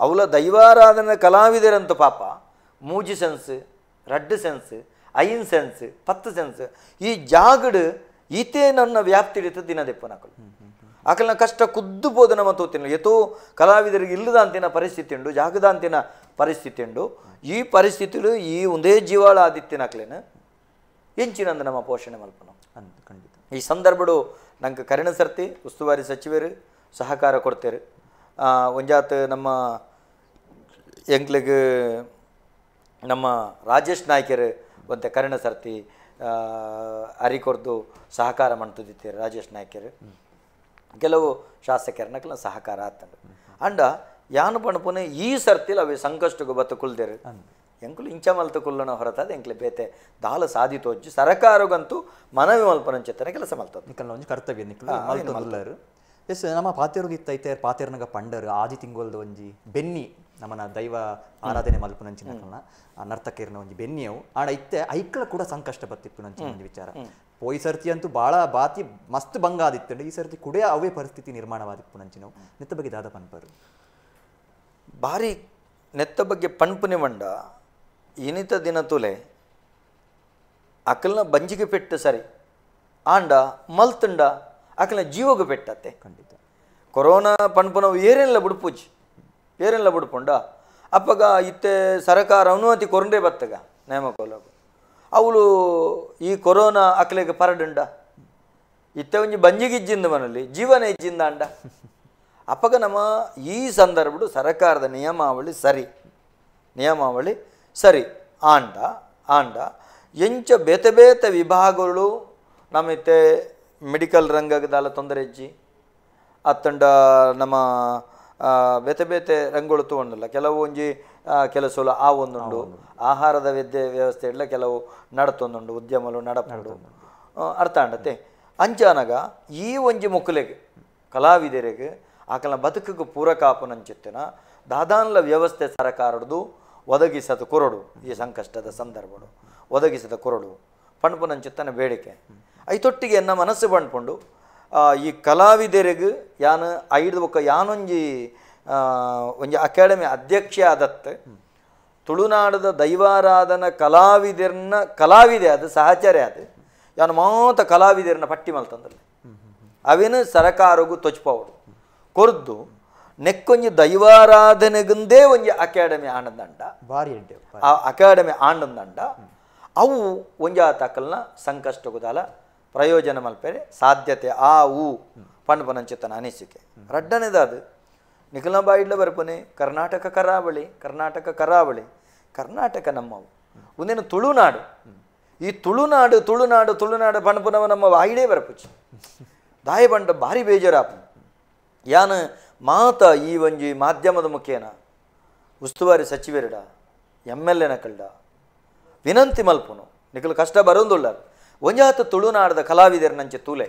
ಅವಲ ದೈವಾರಾಧನೆ ಕಲಾವಿದರಂತ ಪಾಪ ಮೂಜಿ ಸೆನ್ಸ್ ರಡ್ಡು ಸೆನ್ಸ್ ಐನ್ ಸೆನ್ಸ್ ಪತ್ತು ಸೆನ್ಸ್ ಈ ಜಾಗಡು ಈತೇ ನನ್ನ ವ್ಯಾಪ್ತಿ ಹಿಡಿತ ದಿನ ಆಕಲಿನ ಕಷ್ಟ ಕುದ್ದು ಬೋಧನ ನಮ್ಮ ತೋತಿನ ಎತ್ತೋ ಕಲಾವಿದರಿಗೆ ಅಂತಿನ ಪರಿಸ್ಥಿತಿ ಉಂಡು ಜಾಗದಂತಿನ ಪರಿಸ್ಥಿತಿ ಉಂಡು ಈ ಪರಿಸ್ಥಿತಿಲು ಈ ಒಂದೇ ಜೀವಾಳ ಆದಿತ್ಯನ ಆಕಲೇನ ಹೆಂಚಿನಂದು ನಮ್ಮ ಪೋಷಣೆ ಮಲ್ಪನ ಖಂಡಿತ ಈ ಸಂದರ್ಭಡು ನಂಗೆ ಕರಣ ಸರ್ತಿ ಉಸ್ತುವಾರಿ ಸಚಿವರು ಸಹಕಾರ ಕೊಡ್ತೇರು ಒಂಜಾತ್ ನಮ್ಮ ಎಂಗ್ಲಿಗೆ ನಮ್ಮ ರಾಜೇಶ್ ನಾಯ್ಕರು ಒಂತೆ ಕರಿಣ ಸರ್ತಿ ಅರಿಕೊರ್ದು ಸಹಕಾರ ಮಾಡ್ತಿದ್ದೀರಿ ರಾಜೇಶ್ ನಾಯ್ಕರು ಕೆಲವು ಶಾಸಕರನ್ನ ಸಹಕಾರ ಆತಂಗ ಅಂಡ ಯಾನು ಪಣಪುನೆ ಈ ಸರ್ತಿಲ್ ಅವು ಸಂಕಷ್ಟಕ್ಕೆ ಬತ್ತು ಕುಲ್ದೇರು ಎಂಕುಲು ಇಂಚ ಮಲ್ತ ಕುಲ್ಲಣ ಹೊರತಾದ ಎಂಕ್ಲೆ ಬೇತೆ ದಾಲ ಸಾಧಿತೋಜ್ಜಿ ಸರಕಾರಗಂತೂ ಮನವಿ ಚೆತ್ತನೆ ಕೆಲಸ ಮಲ್ತದ ಒಂಜಿ ಕರ್ತವ್ಯ ಎಸ್ ನಮ್ಮ ಪಾತೆರ್ಗೆ ಇತ್ತೈತೆ ಪಾತೆರ್ನಗ ಪಂಡರು ಆದಿ ತಿಂಗೊಲ್ದ ಒಂಜಿ ಬೆನ್ನಿ ನಮ್ಮನ ದೈವ ಆರಾಧನೆ ನಂಚಿನ ನರ್ತಕೇರ್ನ ಒಂಜಿ ಬೆನ್ನಿಯವು ಆಡ ಇತ್ತೆ ಐಕ್ಲ ಕೂಡ ಸಂಕಷ್ಟ ಬತ್ತಿಪ್ಪು ನಂಚಿನ ಒಂದು ವಿಚಾರ ಪೋಯಿ ಸರ್ತಿ ಅಂತೂ ಭಾಳ ಬಾತಿ ಮಸ್ತ್ ಭಂಗ ಆದಿತ್ತು ಈ ಸರ್ತಿ ಕುಡೆ ಅವೇ ಪರಿಸ್ಥಿತಿ ನಿರ್ಮಾಣವಾದಿತ್ತು ನಂಚಿನವು ನೆತ್ತ ಬಗ್ಗೆ ದಾದ ಪನ್ಪರು ಭಾರಿ ನೆತ್ತ ಬಗ್ಗೆ ಪನ್ಪನೆ ಮಂಡ ಇನಿತ ದಿನ ತುಲೆ ಅಕಲ್ನ ಬಂಜಿಗೆ ಪೆಟ್ಟು ಸರಿ ಆಂಡ ಮಲ್ತುಂಡ ಅಕಲ್ನ ಜೀವಗೆ ಪೆಟ್ಟತ್ತೆ ಖಂಡಿತ ಕೊರೋನಾ ನಾವು ಏರೆಲ್ಲ ಬಿಡ್ಪೂಜಿ ಏರೆಲ್ಲ ಬಿಡ್ಪೊಂಡ ಅಪ್ಪಗ ಇತ್ತೆ ಸರಕಾರ ಅನುಮತಿ ಕೊರಂಡೇ ಬತ್ತಗ ನೇಮಕೋಲಗು ಅವಳು ಈ ಕೊರೋನಾ ಅಕ್ಲೆಗೆ ಪರಡುಂಡ ಇತ್ತ ಒಂಜಿ ಬಂಜಿಗಿಜ್ಜಿಂದ ಮನಲ್ಲಿ ಜೀವನ ಇಜ್ಜಿಂದ ಅಂಡ ಅಪ್ಪಗ ನಮ್ಮ ಈ ಸಂದರ್ಭಡು ಸರಕಾರದ ನಿಯಮಾವಳಿ ಸರಿ ನಿಯಮಾವಳಿ ಸರಿ ಆಂಡ ಆಂಡ ಎಂಚ ಬೇತೆ ಬೇತೆ ವಿಭಾಗಗಳು ನಮ್ಮತ್ತೆ ಮೆಡಿಕಲ್ ರಂಗದಲ್ಲ ತೊಂದರೆ ಇಜ್ಜಿ ಅತ್ತಂಡ ನಮ್ಮ ಬೇತೆ ಬೇತೆ ರಂಗೋಳು ತೊಗೊಂಡಲ್ಲ ಕೆಲವು ಒಂಜಿ ಕೆಲಸ ಆ ಒಂದುಂಡು ಆಹಾರದ ವಿದ್ಯೆ ವ್ಯವಸ್ಥೆ ಇಲ್ಲ ಕೆಲವು ನಡತೊಂದುಂಡು ಉದ್ಯಮಲು ನಡಪಡು ಅರ್ಥ ಅಂಡತೆ ಅಂಚಾನಾಗ ಈ ಒಂಜಿ ಮುಕ್ಕಲೆಗೆ ಕಲಾವಿದರಿಗೆ ಆಕಲ ಬದುಕಿಗೆ ಪೂರಕ ಆಪನಂಚಿತ್ತಿನ ದಾದಾನ್ಲ ವ್ಯವಸ್ಥೆ ಸರಕಾರದು ಒದಗಿಸದ ಕೊರಡು ಈ ಸಂಕಷ್ಟದ ಸಂದರ್ಭಡು ಒದಗಿಸದ ಕೊರಡು ಪಣ್ಪುನಂಚಿತ್ತನ ಬೇಡಿಕೆ ಐತೊಟ್ಟಿಗೆ ಎನ್ನ ಮನಸ್ಸು ಬಣ್ಕೊಂಡು ಈ ಕಲಾವಿದರಿಗೆ ಯಾನು ಐದು ಒಕ್ಕ ಯಾನೊಂಜಿ ಒಂಜಿ ಅಕಾಡೆಮಿ ಅಧ್ಯಕ್ಷ ಆದತ್ತೆ ತುಳುನಾಡದ ದೈವಾರಾಧನ ಕಲಾವಿದರನ್ನ ಕಲಾವಿದೆ ಅದು ಸಹಚರ್ಯ ಅದು ಯಾನು ಮಾತ ಕಲಾವಿದರನ್ನ ಪಟ್ಟಿ ಮಲ್ತಂದ್ರಲ್ಲಿ ಅವೇನು ಸರಕಾರಗೂ ತೊಚ್ಪವರು ಕೊರ್ದು ನೆಕ್ಕೊಂಜಿ ದೈವಾರಾಧನೆಗಂದೇ ಒಂಜಿ ಅಕಾಡೆಮಿ ಆಂಡದಂಡ ಭಾರಿ ಆ ಅಕಾಡೆಮಿ ಆಂಡಂದಂಡ ಅವು ಒಂಜಾ ತಕ್ಕಲ್ನ ಸಂಕಷ್ಟ ಪ್ರಯೋಜನ ಮಲ್ಪೆರೆ ಸಾಧ್ಯತೆ ಆ ಊ ಪಂಡ್ ಪನಂಚಿತನ ಅನಿಸಿಕೆ ರಡ್ಡನೇದಾದ ನಿಖಿಲ ಬಾಯಿಡ್ಲ ಬರ್ಪನೆ ಕರ್ನಾಟಕ ಕರಾವಳಿ ಕರ್ನಾಟಕ ಕರಾವಳಿ ಕರ್ನಾಟಕ ನಮ್ಮವು ಒಂದೇನು ತುಳುನಾಡು ಈ ತುಳುನಾಡು ತುಳುನಾಡು ತುಳುನಾಡು ಪಣಪನವ ನಮ್ಮ ಆಯಿಡೇ ಬರಪುಚ್ಚಿ ದಾಯ ಬಂಡ ಭಾರಿ ಬೇಜಾರಾಪು ಯಾನ್ ಮಾತ ಈ ಒಂಜಿ ಮಾಧ್ಯಮದ ಮುಖೇನ ಉಸ್ತುವಾರಿ ಸಚಿವರಿಡ ಎಮ್ ಎಲ್ ಎನ ವಿನಂತಿ ಮಲ್ಪುನು ನಿಖಲು ಕಷ್ಟ ಬರೋಂದುಳ್ಳರು ಒಂಜಾತ ತುಳುನಾಡದ ನಂಚೆ ತೂಲೆ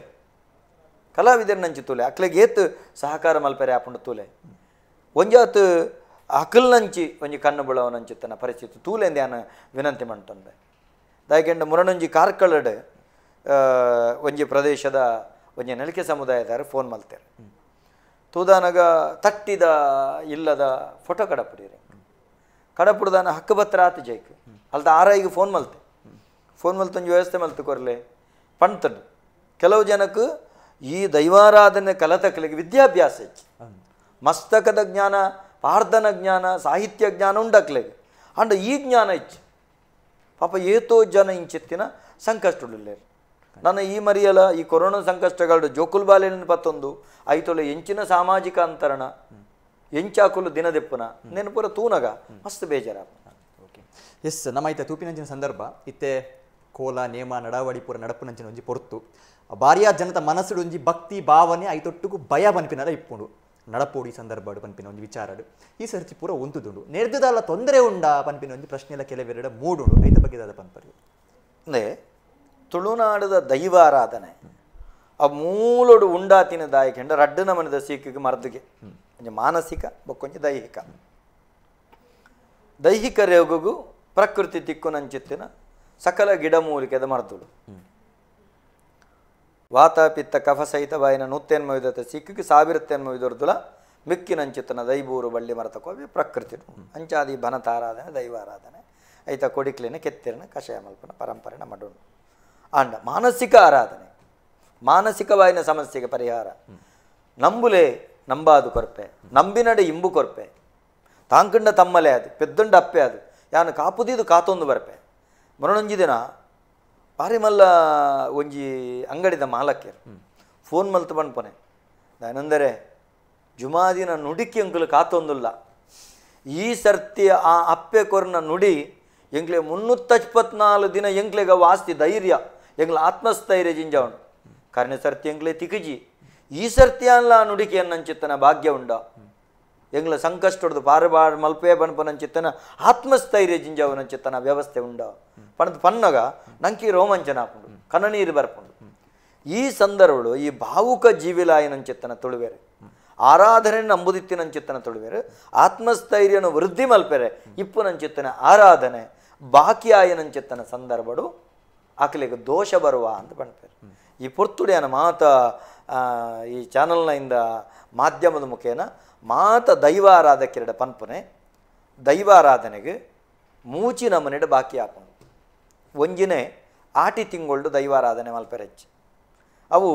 ನಂಚೆ ತೂಲೆ ಅಕ್ಲೆಗೆ ಏತ್ ಸಹಕಾರ ಮಲ್ಪರೆ ಆಪುಂಡು ತೂಲೆ ಒಂಜಾತ ನಂಚಿ ಒಂಜಿ ಕಣ್ಣು ಬಿಳವನಂಚಿ ತನ್ನ ಪರಿಸ್ಥಿತಿ ತೂಲೆಂದು ಯಾನು ವಿನಂತಿ ಮಾಡ್ತಂದೆ ದಾಯಕೆಂಡ ಮುರಣೊಂಜಿ ಕಾರ್ಕಳಡ್ ಒಂಜಿ ಪ್ರದೇಶದ ಒಂಜಿ ನಲಿಕೆ ಸಮುದಾಯದವರು ಫೋನ್ ಮಲ್ತಾರೆ ತೂದಾನಗ ತಟ್ಟಿದ ಇಲ್ಲದ ಫೋಟೋ ಕಡಪುಡಿರಿ ಕಡಪುಡ್ದಾನ ಹಕ್ಕು ಬತ್ರ ಆತ ಜೈಕ್ ಅಲ್ದ ಆರೈಗೆ ಫೋನ್ ಮಲ್ತೆ ಫೋನ್ ಮೇಲೆ ತಂದು ವ್ಯವಸ್ಥೆ ಮಲ್ತುಕೊರ್ಲೆ ಪಣ್ತಡು ಕೆಲವು ಜನಕ್ಕೆ ಈ ದೈವಾರಾಧನೆ ಕಲತಕ್ಕಲಿಗೆ ವಿದ್ಯಾಭ್ಯಾಸ ಹೆಚ್ಚು ಮಸ್ತಕದ ಜ್ಞಾನ ಪ್ರಾರ್ಥನಾ ಜ್ಞಾನ ಸಾಹಿತ್ಯ ಜ್ಞಾನ ಉಂಡಕ್ಲೆಗೆ ಅಂಡ ಈ ಜ್ಞಾನ ಹೆಚ್ಚು ಪಾಪ ಏತೋ ಜನ ಇಂಚಿತ್ತಿನ ಸಂಕಷ್ಟ ಉಳ್ಳೇರು ನನ್ನ ಈ ಮರಿಯಲ ಈ ಕೊರೋನಾ ಸಂಕಷ್ಟಗಳು ಜೋಕುಲ್ ಬಾಲೆನ ಪತ್ತೊಂದು ಐತೊಲೆ ಎಂಚಿನ ಸಾಮಾಜಿಕ ಅಂತರಣ ಎಂಚಾಕುಲು ದಿನದೆಪ್ಪುನ ನೆನಪುರ ತೂನಗ ಮಸ್ತ್ ಬೇಜಾರ ಓಕೆ ಎಸ್ ನಮ್ಮ ಐತೆ ತೂಪಿನಂಚಿನ ಸಂದರ್ಭ ಇತ್ತೆ ಕೋಲ ನೇಮ ಪೂರ ನಡಪುನಂಚಿನ ಒಂಜಿ ಪೊರ್ತು ಭಾರಿಯ ಜನತ ಒಂಜಿ ಭಕ್ತಿ ಭಾವನೆ ಐತೊಟ್ಟುಗು ಭಯ ಬನ್ಪಿನದ ಇಪ್ಪುಂಡು ನಡಪೋಡಿ ಸಂದರ್ಭಡು ಪನ್ಪಿನ ಒಂಜಿ ವಿಚಾರಡು ಈ ಸರ್ಚಿ ಪೂರ ಒಂತುದುಂಡು ನೆರೆದಲ್ಲ ತೊಂದರೆ ಉಂಡ ಪನ್ಪಿನ ಒಂಜಿ ಪ್ರಶ್ನೆಲ ಕೆಲವೆರಡ ಮೂಡುಂಡು ಐತ ಬಗ್ಗೆದಾದ ಪನ್ಪರಿ ಅಂದ್ರೆ ತುಳುನಾಡದ ದೈವಾರಾಧನೆ ಆ ಮೂಲೊಡು ಉಂಡಾತಿನ ದಾಯಕೆಂಡ ರಡ್ಡನ ಮನದ ಸೀಕಿಗೆ ಮರದಿಗೆ ಮಾನಸಿಕ ಬೊಕ್ಕೊಂಜಿ ದೈಹಿಕ ದೈಹಿಕ ರೋಗಗೂ ಪ್ರಕೃತಿ ತಿಕ್ಕು ನಂಚಿತ್ತಿನ ಸಕಲ ಗಿಡಮೂಲಿಕೆದ ಮರ್ತುಳು ವಾತ ಪಿತ್ತ ಕಫ ಸಹಿತ ಬಾಯಿನ ಸಿಕ್ಕಿ ಸಾವಿರತ್ತೆನ್ ಸಾವಿರತ್ತೆನ್ಮವಿದೊರ್ದುಲ ಮಿಕ್ಕಿನಂಚಿತನ ದೈಬೂರು ಬಳ್ಳಿ ಮರತ ಕೋವಿ ಪ್ರಕೃತಿ ಅಂಚಾದಿ ಭನತಾರಾಧನೆ ದೈವಾರಾಧನೆ ಐತ ಕೊಡಿಕ್ಲಿನ ಕೆತ್ತಿರನ ಕಷಾಯ ಮಲ್ಪನ ಪರಂಪರೆನ ಮಡೋಣ ಆಂಡ ಮಾನಸಿಕ ಆರಾಧನೆ ಮಾನಸಿಕವಾಯಿನ ಸಮಸ್ಯೆಗೆ ಪರಿಹಾರ ನಂಬುಲೆ ನಂಬಾದು ಕೊರಪೆ ನಂಬಿನಡೆ ಇಂಬು ಕೊರಪೆ ತಾಂಕಂಡ ತಮ್ಮಲೆ ಅದು ಪೆದ್ದಂಡ ಅಪ್ಪೆ ಅದು ಯಾನು ಕಾಪುದಿದು ಕಾತೊಂದು ಬರಪೆ ಮರೊಂಜಿ ದಿನ ಮಲ್ಲ ಒಂಜಿ ಅಂಗಡಿದ ಮಾಲಕ್ಕೆ ಫೋನ್ ಮಲ್ತ ಬಂದ್ಪನೆ ಏನೆಂದರೆ ಜುಮಾದಿನ ದಿನ ನುಡಿಕೆ ಎಂಕ್ಲು ಕಾತೊಂದುಲ್ಲ ಈ ಸರ್ತಿ ಆ ಅಪ್ಪೆ ಕೊರ್ನ ನುಡಿ ಎಂಕ್ಲೆ ಮುನ್ನೂತ್ತಚ್ಪತ್ನಾಲ್ಕು ದಿನ ಎಂಕ್ಲೆಗ ವಾಸ್ತಿ ಧೈರ್ಯ ಎಂಗ್ಲ ಆತ್ಮಸ್ಥೈರ್ಯ ಜಿಂಜಾವಣು ಕರ್ಣ ಸರ್ತಿ ಎಂಕ್ಲೆ ತಿಕಜಿ ಈ ಸರ್ತಿ ಅಲ್ಲ ಆ ನುಡಿಕೆಯನ್ನು ಭಾಗ್ಯ ಉಂಡ ಎಂಗ್ಲ ಸಂಕಷ್ಟೊಡ್ದು ಬಾರ ಬಾರ್ ಮಲ್ಪೆ ಚಿತ್ತನ ಆತ್ಮಸ್ಥೈರ್ಯ ಚಿತ್ತನ ವ್ಯವಸ್ಥೆ ಉಂಡ ಪಣದ ಪನ್ನಗ ನಂಕಿ ರೋಮಾಂಚನ ಆಪುಂಡು ಕನನೀರು ಬರ್ಪುಂಡು ಈ ಸಂದರ್ಭಗಳು ಈ ಭಾವುಕ ಚಿತ್ತನ ತುಳುವೆರೆ ಆರಾಧನೆ ಚಿತ್ತನ ತುಳುವೆರೆ ಆತ್ಮಸ್ಥೈರ್ಯನ ವೃದ್ಧಿ ಮಲ್ಪೆರೆ ಚಿತ್ತನ ಆರಾಧನೆ ಬಾಕಿಯಾಯನಂಚಿತ್ತನ ಸಂದರ್ಭಡು ಆಕಲಿಗೆ ದೋಷ ಬರುವ ಅಂತ ಪಣಪೆರೆ ಈ ಪೊರ್ತುಡಿಯನ ಮಾತ ಈ ಚಾನಲ್ನಿಂದ ಮಾಧ್ಯಮದ ಮುಖೇನ ಮಾತ ದೈವಾರಾಧಕ್ಕೆರಡ ಪನ್ಪನೆ ದೈವಾರಾಧನೆಗೆ ಮೂಚಿನ ಮನೆಡ ಬಾಕಿ ಹಾಕೊಂಡು ಒಂಜಿನೆ ಆಟಿ ತಿಂಗಳು ದೈವಾರಾಧನೆ ಮಲ್ಪೆರೆಚ್ಚು ಅವು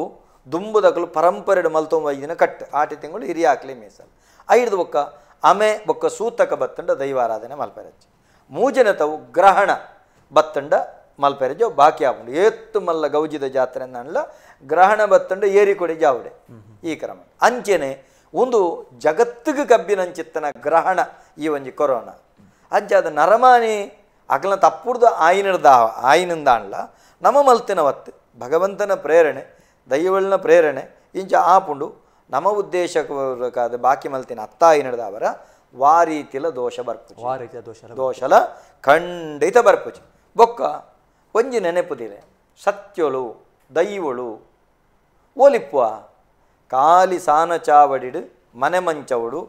ದುಂಬುದಕಲು ಪರಂಪರೆಡು ಮಲ್ತೊಂಬೈದಿನ ಕಟ್ ಆಟಿ ತಿಂಗಳು ಹಿರಿಯ ಹಾಕ್ಲಿ ಮೀಸಲು ಐದು ಬೊಕ್ಕ ಅಮೆ ಬೊಕ್ಕ ಸೂತಕ ಬತ್ತಂಡ ದೈವಾರಾಧನೆ ಮಲ್ಪೆರೆಚ್ಚು ಮೂಜನ ತವು ಗ್ರಹಣ ಬತ್ತಂಡ ಮಲ್ಪೆರೆಜು ಬಾಕಿ ಹಾಕೊಂಡು ಏತ್ತು ಮಲ್ಲ ಗೌಜಿದ ಜಾತ್ರೆ ಅನ್ನಲ್ಲ ಗ್ರಹಣ ಬತ್ತಂಡು ಏರಿಕೊಡೆ ಜಾವಡೆ ಈ ಕ್ರಮ ಅಂಚೆನೆ ಒಂದು ಜಗತ್ತಿಗೆ ಕಬ್ಬಿನಂಚಿತ್ತನ ಗ್ರಹಣ ಈ ಒಂಜಿ ಕೊರೋನಾ ಅಂಚೆ ಅದು ನರಮಾನಿ ಅಗಲ ತಪ್ಪುಡ್ದು ಆಯಿನದ ಆಯಿನಿಂದ ಅಣ್ಣ ನಮ್ಮ ಮಲ್ತಿನ ಒತ್ತು ಭಗವಂತನ ಪ್ರೇರಣೆ ದೈವಳಿನ ಪ್ರೇರಣೆ ಇಂಚ ಆಪುಂಡು ನಮ್ಮ ಉದ್ದೇಶ ಬಾಕಿ ಮಲ್ತಿನ ಅತ್ತ ಆಯಿನದ ಅವರ ವಾರೀತಿಲ ದೋಷ ಬರ್ಪು ವಾರೀತಿಯ ದೋಷ ದೋಷಲ ಖಂಡಿತ ಬರ್ಪುಜಿ ಬೊಕ್ಕ ಒಂಜಿ ನೆನಪುದಿಲೆ ಸತ್ಯಳು ದೈವಳು ಓಲಿಪ್ಪ ಕಾಲಿ ಸಾನ ಚಾವಡಿಡು ಮನೆ ಮಂಚವಡು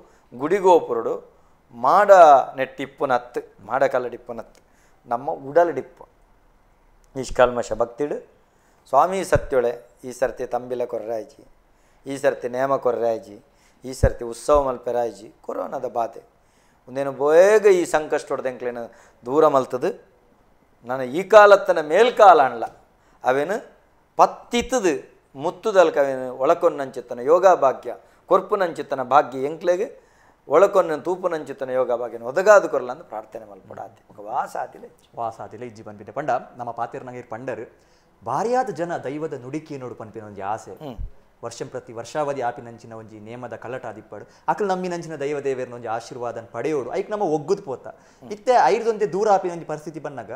ಗುಡಿಗೋಪುರಡು ಮಾಡ ನೆಟ್ಟಿಪ್ಪುನತ್ತು ಮಾಡ ಕಲ್ಲಡಿಪ್ಪುನತ್ತು ನಮ್ಮ ಉಡಲಡಿಪ್ಪು ನಿಷ್ಕಲ್ಮಶ ಭಕ್ತಿಡು ಸ್ವಾಮಿ ಸತ್ಯೊಳೆ ಈ ಸರ್ತಿ ತಂಬಿಲ ಕೊರ್ರಾಯ್ಜಿ ಈ ಸರ್ತಿ ನೇಮ ಕೊರ್ರಾಯ್ಜಿ ಈ ಸರ್ತಿ ಉತ್ಸವ ಮಲ್ಪರಾಯ್ಜಿ ಕೊರೋನಾದ ಬಾಧೆ ಒಂದೇನು ಬೇಗ ಈ ಸಂಕಷ್ಟ ಹೊಡೆದಂಕ್ಲೇನು ದೂರ ಮಲ್ತದು ನಾನು ಈ ಕಾಲತ್ತನ ಮೇಲ್ಕಾಲ ಅನ್ಲ ಅವೇನು ಪತ್ತಿತ್ತದು ಮುತ್ತುದಲ್ ಕವಿ ಒಳಕೊನ್ನಂಚಿತ್ತನ ಯೋಗ ಭಾಗ್ಯ ಕೊರ್ಪು ನಂಚಿತ್ತನ ಭಾಗ್ಯ ಎಂಕ್ಲೆಗೆ ಒಳಕೊನ್ನ ತೂಪು ನಂಚಿತ್ತನ ಯೋಗ ಭಾಗ್ಯನ ಒದಗಾದ ಕೊರಲ ಅಂತ ಪ್ರಾರ್ಥನೆ ಮಲ್ಪಡಾತಿ ವಾಸ వాసాదిలే ಇಜ್ಜಿ ಬಂದ್ಬಿಟ್ಟೆ ಪಂಡ ನಮ್ಮ ಪಾತಿರ್ನಂಗೆ ಪಂಡರು ಭಾರಿಯಾದ ಜನ ದೈವದ ನುಡಿಕಿ ನೋಡು ಪನ್ಪಿನ ಒಂದು ಆಸೆ ವರ್ಷಂ ಪ್ರತಿ ವರ್ಷಾವಧಿ ಆಪಿನಂಚಿನ ಒಂಜಿ ನೇಮದ ಕಲ್ಲಟ ದಿಪ್ಪಡು ಅಕಲ್ ನಂಚಿನ ದೈವ ದೇವೇರ್ನ ಒಂದು ಆಶೀರ್ವಾದನ ಪಡೆಯೋಡು ಐಕ್ ನಮ್ಮ ಒಗ್ಗುದು ಪೋತ ಇತ್ತೆ ಐರ್ದೊಂದೆ ದೂರ ಆಪಿನ ಒಂಜಿ ಪರಿಸ್ಥಿತಿ ಬಂದಾಗ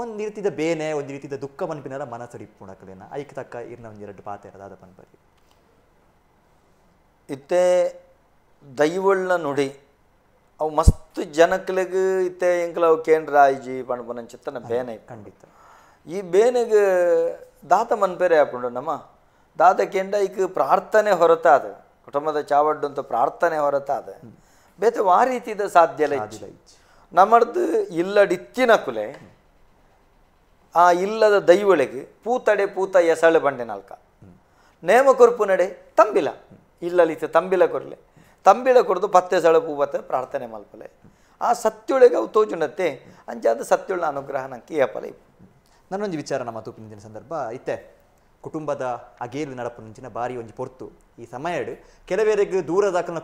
ಒಂದು ರೀತಿದ ಬೇನೆ ಒಂದು ರೀತಿದ ದುಃಖ ಮನ ಮನಸರಿ ಪುಣಕಲೇನ ಐಕ್ ತಕ್ಕ ಇರ್ನ ಎರಡು ಪಾತೆ ಇರೋದಾದ ಪನ್ಪರಿ ಇತ್ತೆ ದೈವಳ್ಳ ನುಡಿ ಅವು ಮಸ್ತ್ ಜನಕ್ಲಿಗೆ ಇತ್ತೆ ಎಂಕಲ ಅವು ಕೇಂದ್ರ ಆಯ್ಜಿ ಪಣಪನ ಚಿತ್ತನ ಬೇನೆ ಖಂಡಿತ ಈ ಬೇನೆಗೆ ದಾತ ಮನ್ಪೇರೆ ಆಪುಂಡು ನಮ್ಮ ದಾತ ಕೇಂದ್ರ ಈಗ ಪ್ರಾರ್ಥನೆ ಹೊರತಾದ ಕುಟುಂಬದ ಚಾವಡ್ಡು ಅಂತ ಪ್ರಾರ್ಥನೆ ಹೊರತಾದ ಬೇತೆ ಆ ರೀತಿದ ಸಾಧ್ಯ ನಮ್ಮದು ಇಲ್ಲಡಿತ್ತಿನ ಕುಲೆ ಆ ಇಲ್ಲದ ದೈವಳಿಗೆ ಪೂತಡೆ ಪೂತ ಎಸಳೆ ಬಂಡೆ ನಾಲ್ಕ ನೇಮ ಕೊರ್ಪು ನಡೆ ತಂಬಿಲ ಇಲ್ಲಲಿತ ತಂಬಿಲ ಕೊರಲೆ ತಂಬಿಲ ಕೊಡ್ದು ಪತ್ತೆ ಸಳ ಪ್ರಾರ್ಥನೆ ಮಲ್ಪಲೆ ಆ ಸತ್ಯೊಳಗೆ ಅವು ತೋಜುನತ್ತೆ ಅಂಜಾದ ಸತ್ಯೊಳ ಅನುಗ್ರಹ ನಂಗೆ ಏಪಲ ನನ್ನೊಂದು ವಿಚಾರ ನಮ್ಮ ತೂಪಿನ ಸಂದರ್ಭ ಐತೆ ಕುಟುಂಬದ ಅಗೇಲು ನಡಪುನಂಚಿನ ಬಾರಿ ಒಂಜಿ ಪೊರ್ತು ಈ ಸಮಯಡು ಕೆಲವೇರೆಗೆ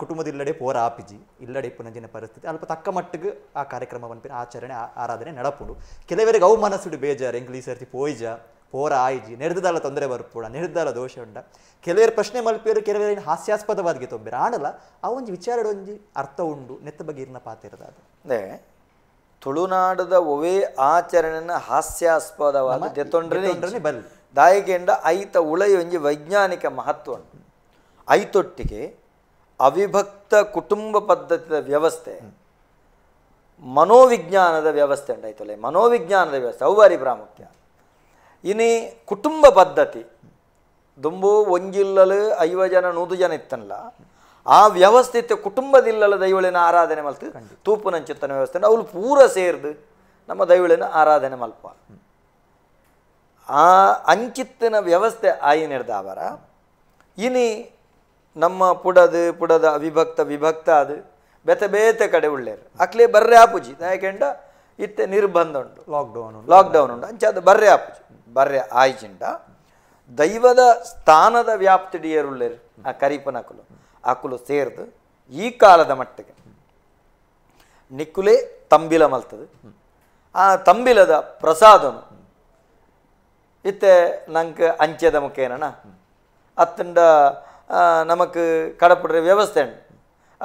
ಕುಟುಂಬದ ಇಲ್ಲಡೆ ಪೋರ ಆಪಿಜಿ ಇಲ್ಲಡೆ ನಂಜಿನ ಪರಿಸ್ಥಿತಿ ಅಲ್ಪ ತಕ್ಕ ಮಟ್ಟಿಗೆ ಆ ಕಾರ್ಯಕ್ರಮ ಕಾರ್ಯಕ್ರಮವನ್ನು ಆಚರಣೆ ಆರಾಧನೆ ನಡಪುಡು ಕೆಲವೇರೆಗೆ ಅವು ಮನಸ್ಸುಡು ಬೇಜಾರು ಎಂಗ್ಲೀಷ್ ಸರ್ತಿ ಪೋಯಿಜ ಪೋರ ಆಯಿಜಿ ನೆರೆದಾಲ ತೊಂದರೆ ಬರ್ಪೋಡ ನೆರೆದಾಲ ದೋಷ ಉಂಡ ಕೆಲವೇರು ಪ್ರಶ್ನೆ ಮಲ್ಪಿಯರು ಕೆಲವರು ಹಾಸ್ಯಾಸ್ಪದವಾಗಿ ತೊಂಬೆರ ಆಡಲ್ಲ ಆ ಒಂಜಿ ವಿಚಾರ ಒಂಜಿ ಅರ್ಥ ಉಂಡು ನೆತ್ತ ಬಗ್ಗೆ ಇರ್ನ ಪಾತಿರದ ತುಳುನಾಡದ ಒವೇ ಆಚರಣೆನ ಹಾಸ್ಯಾಸ್ಪದವಾದ ಬಲ್ಲಿ ದಾಯಿಗೆಂಡ ಐತ ಉಳೆಯೊಂಜಿ ವೈಜ್ಞಾನಿಕ ಮಹತ್ವ ಐತೊಟ್ಟಿಗೆ ಅವಿಭಕ್ತ ಕುಟುಂಬ ಪದ್ಧತಿಯ ವ್ಯವಸ್ಥೆ ಮನೋವಿಜ್ಞಾನದ ವ್ಯವಸ್ಥೆ ಅಂಡ ಐತೊಲೆ ಮನೋವಿಜ್ಞಾನದ ವ್ಯವಸ್ಥೆ ಅವು ಪ್ರಾಮುಖ್ಯ ಇನಿ ಕುಟುಂಬ ಪದ್ಧತಿ ದುಂಬು ಒಂಜಿಲ್ಲಲು ಐವ ಜನ ನೂದು ಜನ ಇತ್ತಲ್ಲ ಆ ವ್ಯವಸ್ಥೆ ಇತ್ತು ಕುಟುಂಬದಿಲ್ಲಲ ದೈವಳಿನ ಆರಾಧನೆ ಮಲ್ತು ತೂಪು ನಂಚುತ್ತನ ವ್ಯವಸ್ಥೆ ಅವಳು ಪೂರ ಸೇರ್ದು ನಮ್ಮ ದೈವಳಿನ ಆರಾಧನೆ ಮಲ್ಪ ಆ ಅಂಚಿತ್ತಿನ ವ್ಯವಸ್ಥೆ ಅವರ ಇನಿ ನಮ್ಮ ಪುಡದ ಪುಡದ ಅವಿಭಕ್ತ ವಿಭಕ್ತ ಅದು ಬೆತೆ ಬೇತೆ ಕಡೆ ಉಳ್ಳೇರು ಅಕ್ಲೆ ಬರ್ರೆ ಆಪುಜಿ ಯಾಕೆಂಡ ಇತ್ತೆ ನಿರ್ಬಂಧ ಉಂಟು ಲಾಕ್ಡೌನ್ ಲಾಕ್ಡೌನ್ ಉಂಟು ಅದು ಬರ್ರೆ ಆಪುಜಿ ಬರ್ರೆ ಆಯ್ಚಿಂಡ ದೈವದ ಸ್ಥಾನದ ವ್ಯಾಪ್ತಿಡಿಯರುಳ್ಳೇರು ಆ ಕರಿಪನ ಅಕುಲು ಅಕುಲು ಸೇರ್ದು ಈ ಕಾಲದ ಮಟ್ಟಿಗೆ ನಿಕ್ಕುಲೆ ತಂಬಿಲ ಮಲ್ತದೆ ಆ ತಂಬಿಲದ ಪ್ರಸಾದನು இத்த நமக்கு அஞ்சத முக்கேனா அத்துண்ட நமக்கு கடப்படுற ವ್ಯವಸ್ಥೆ உண்டு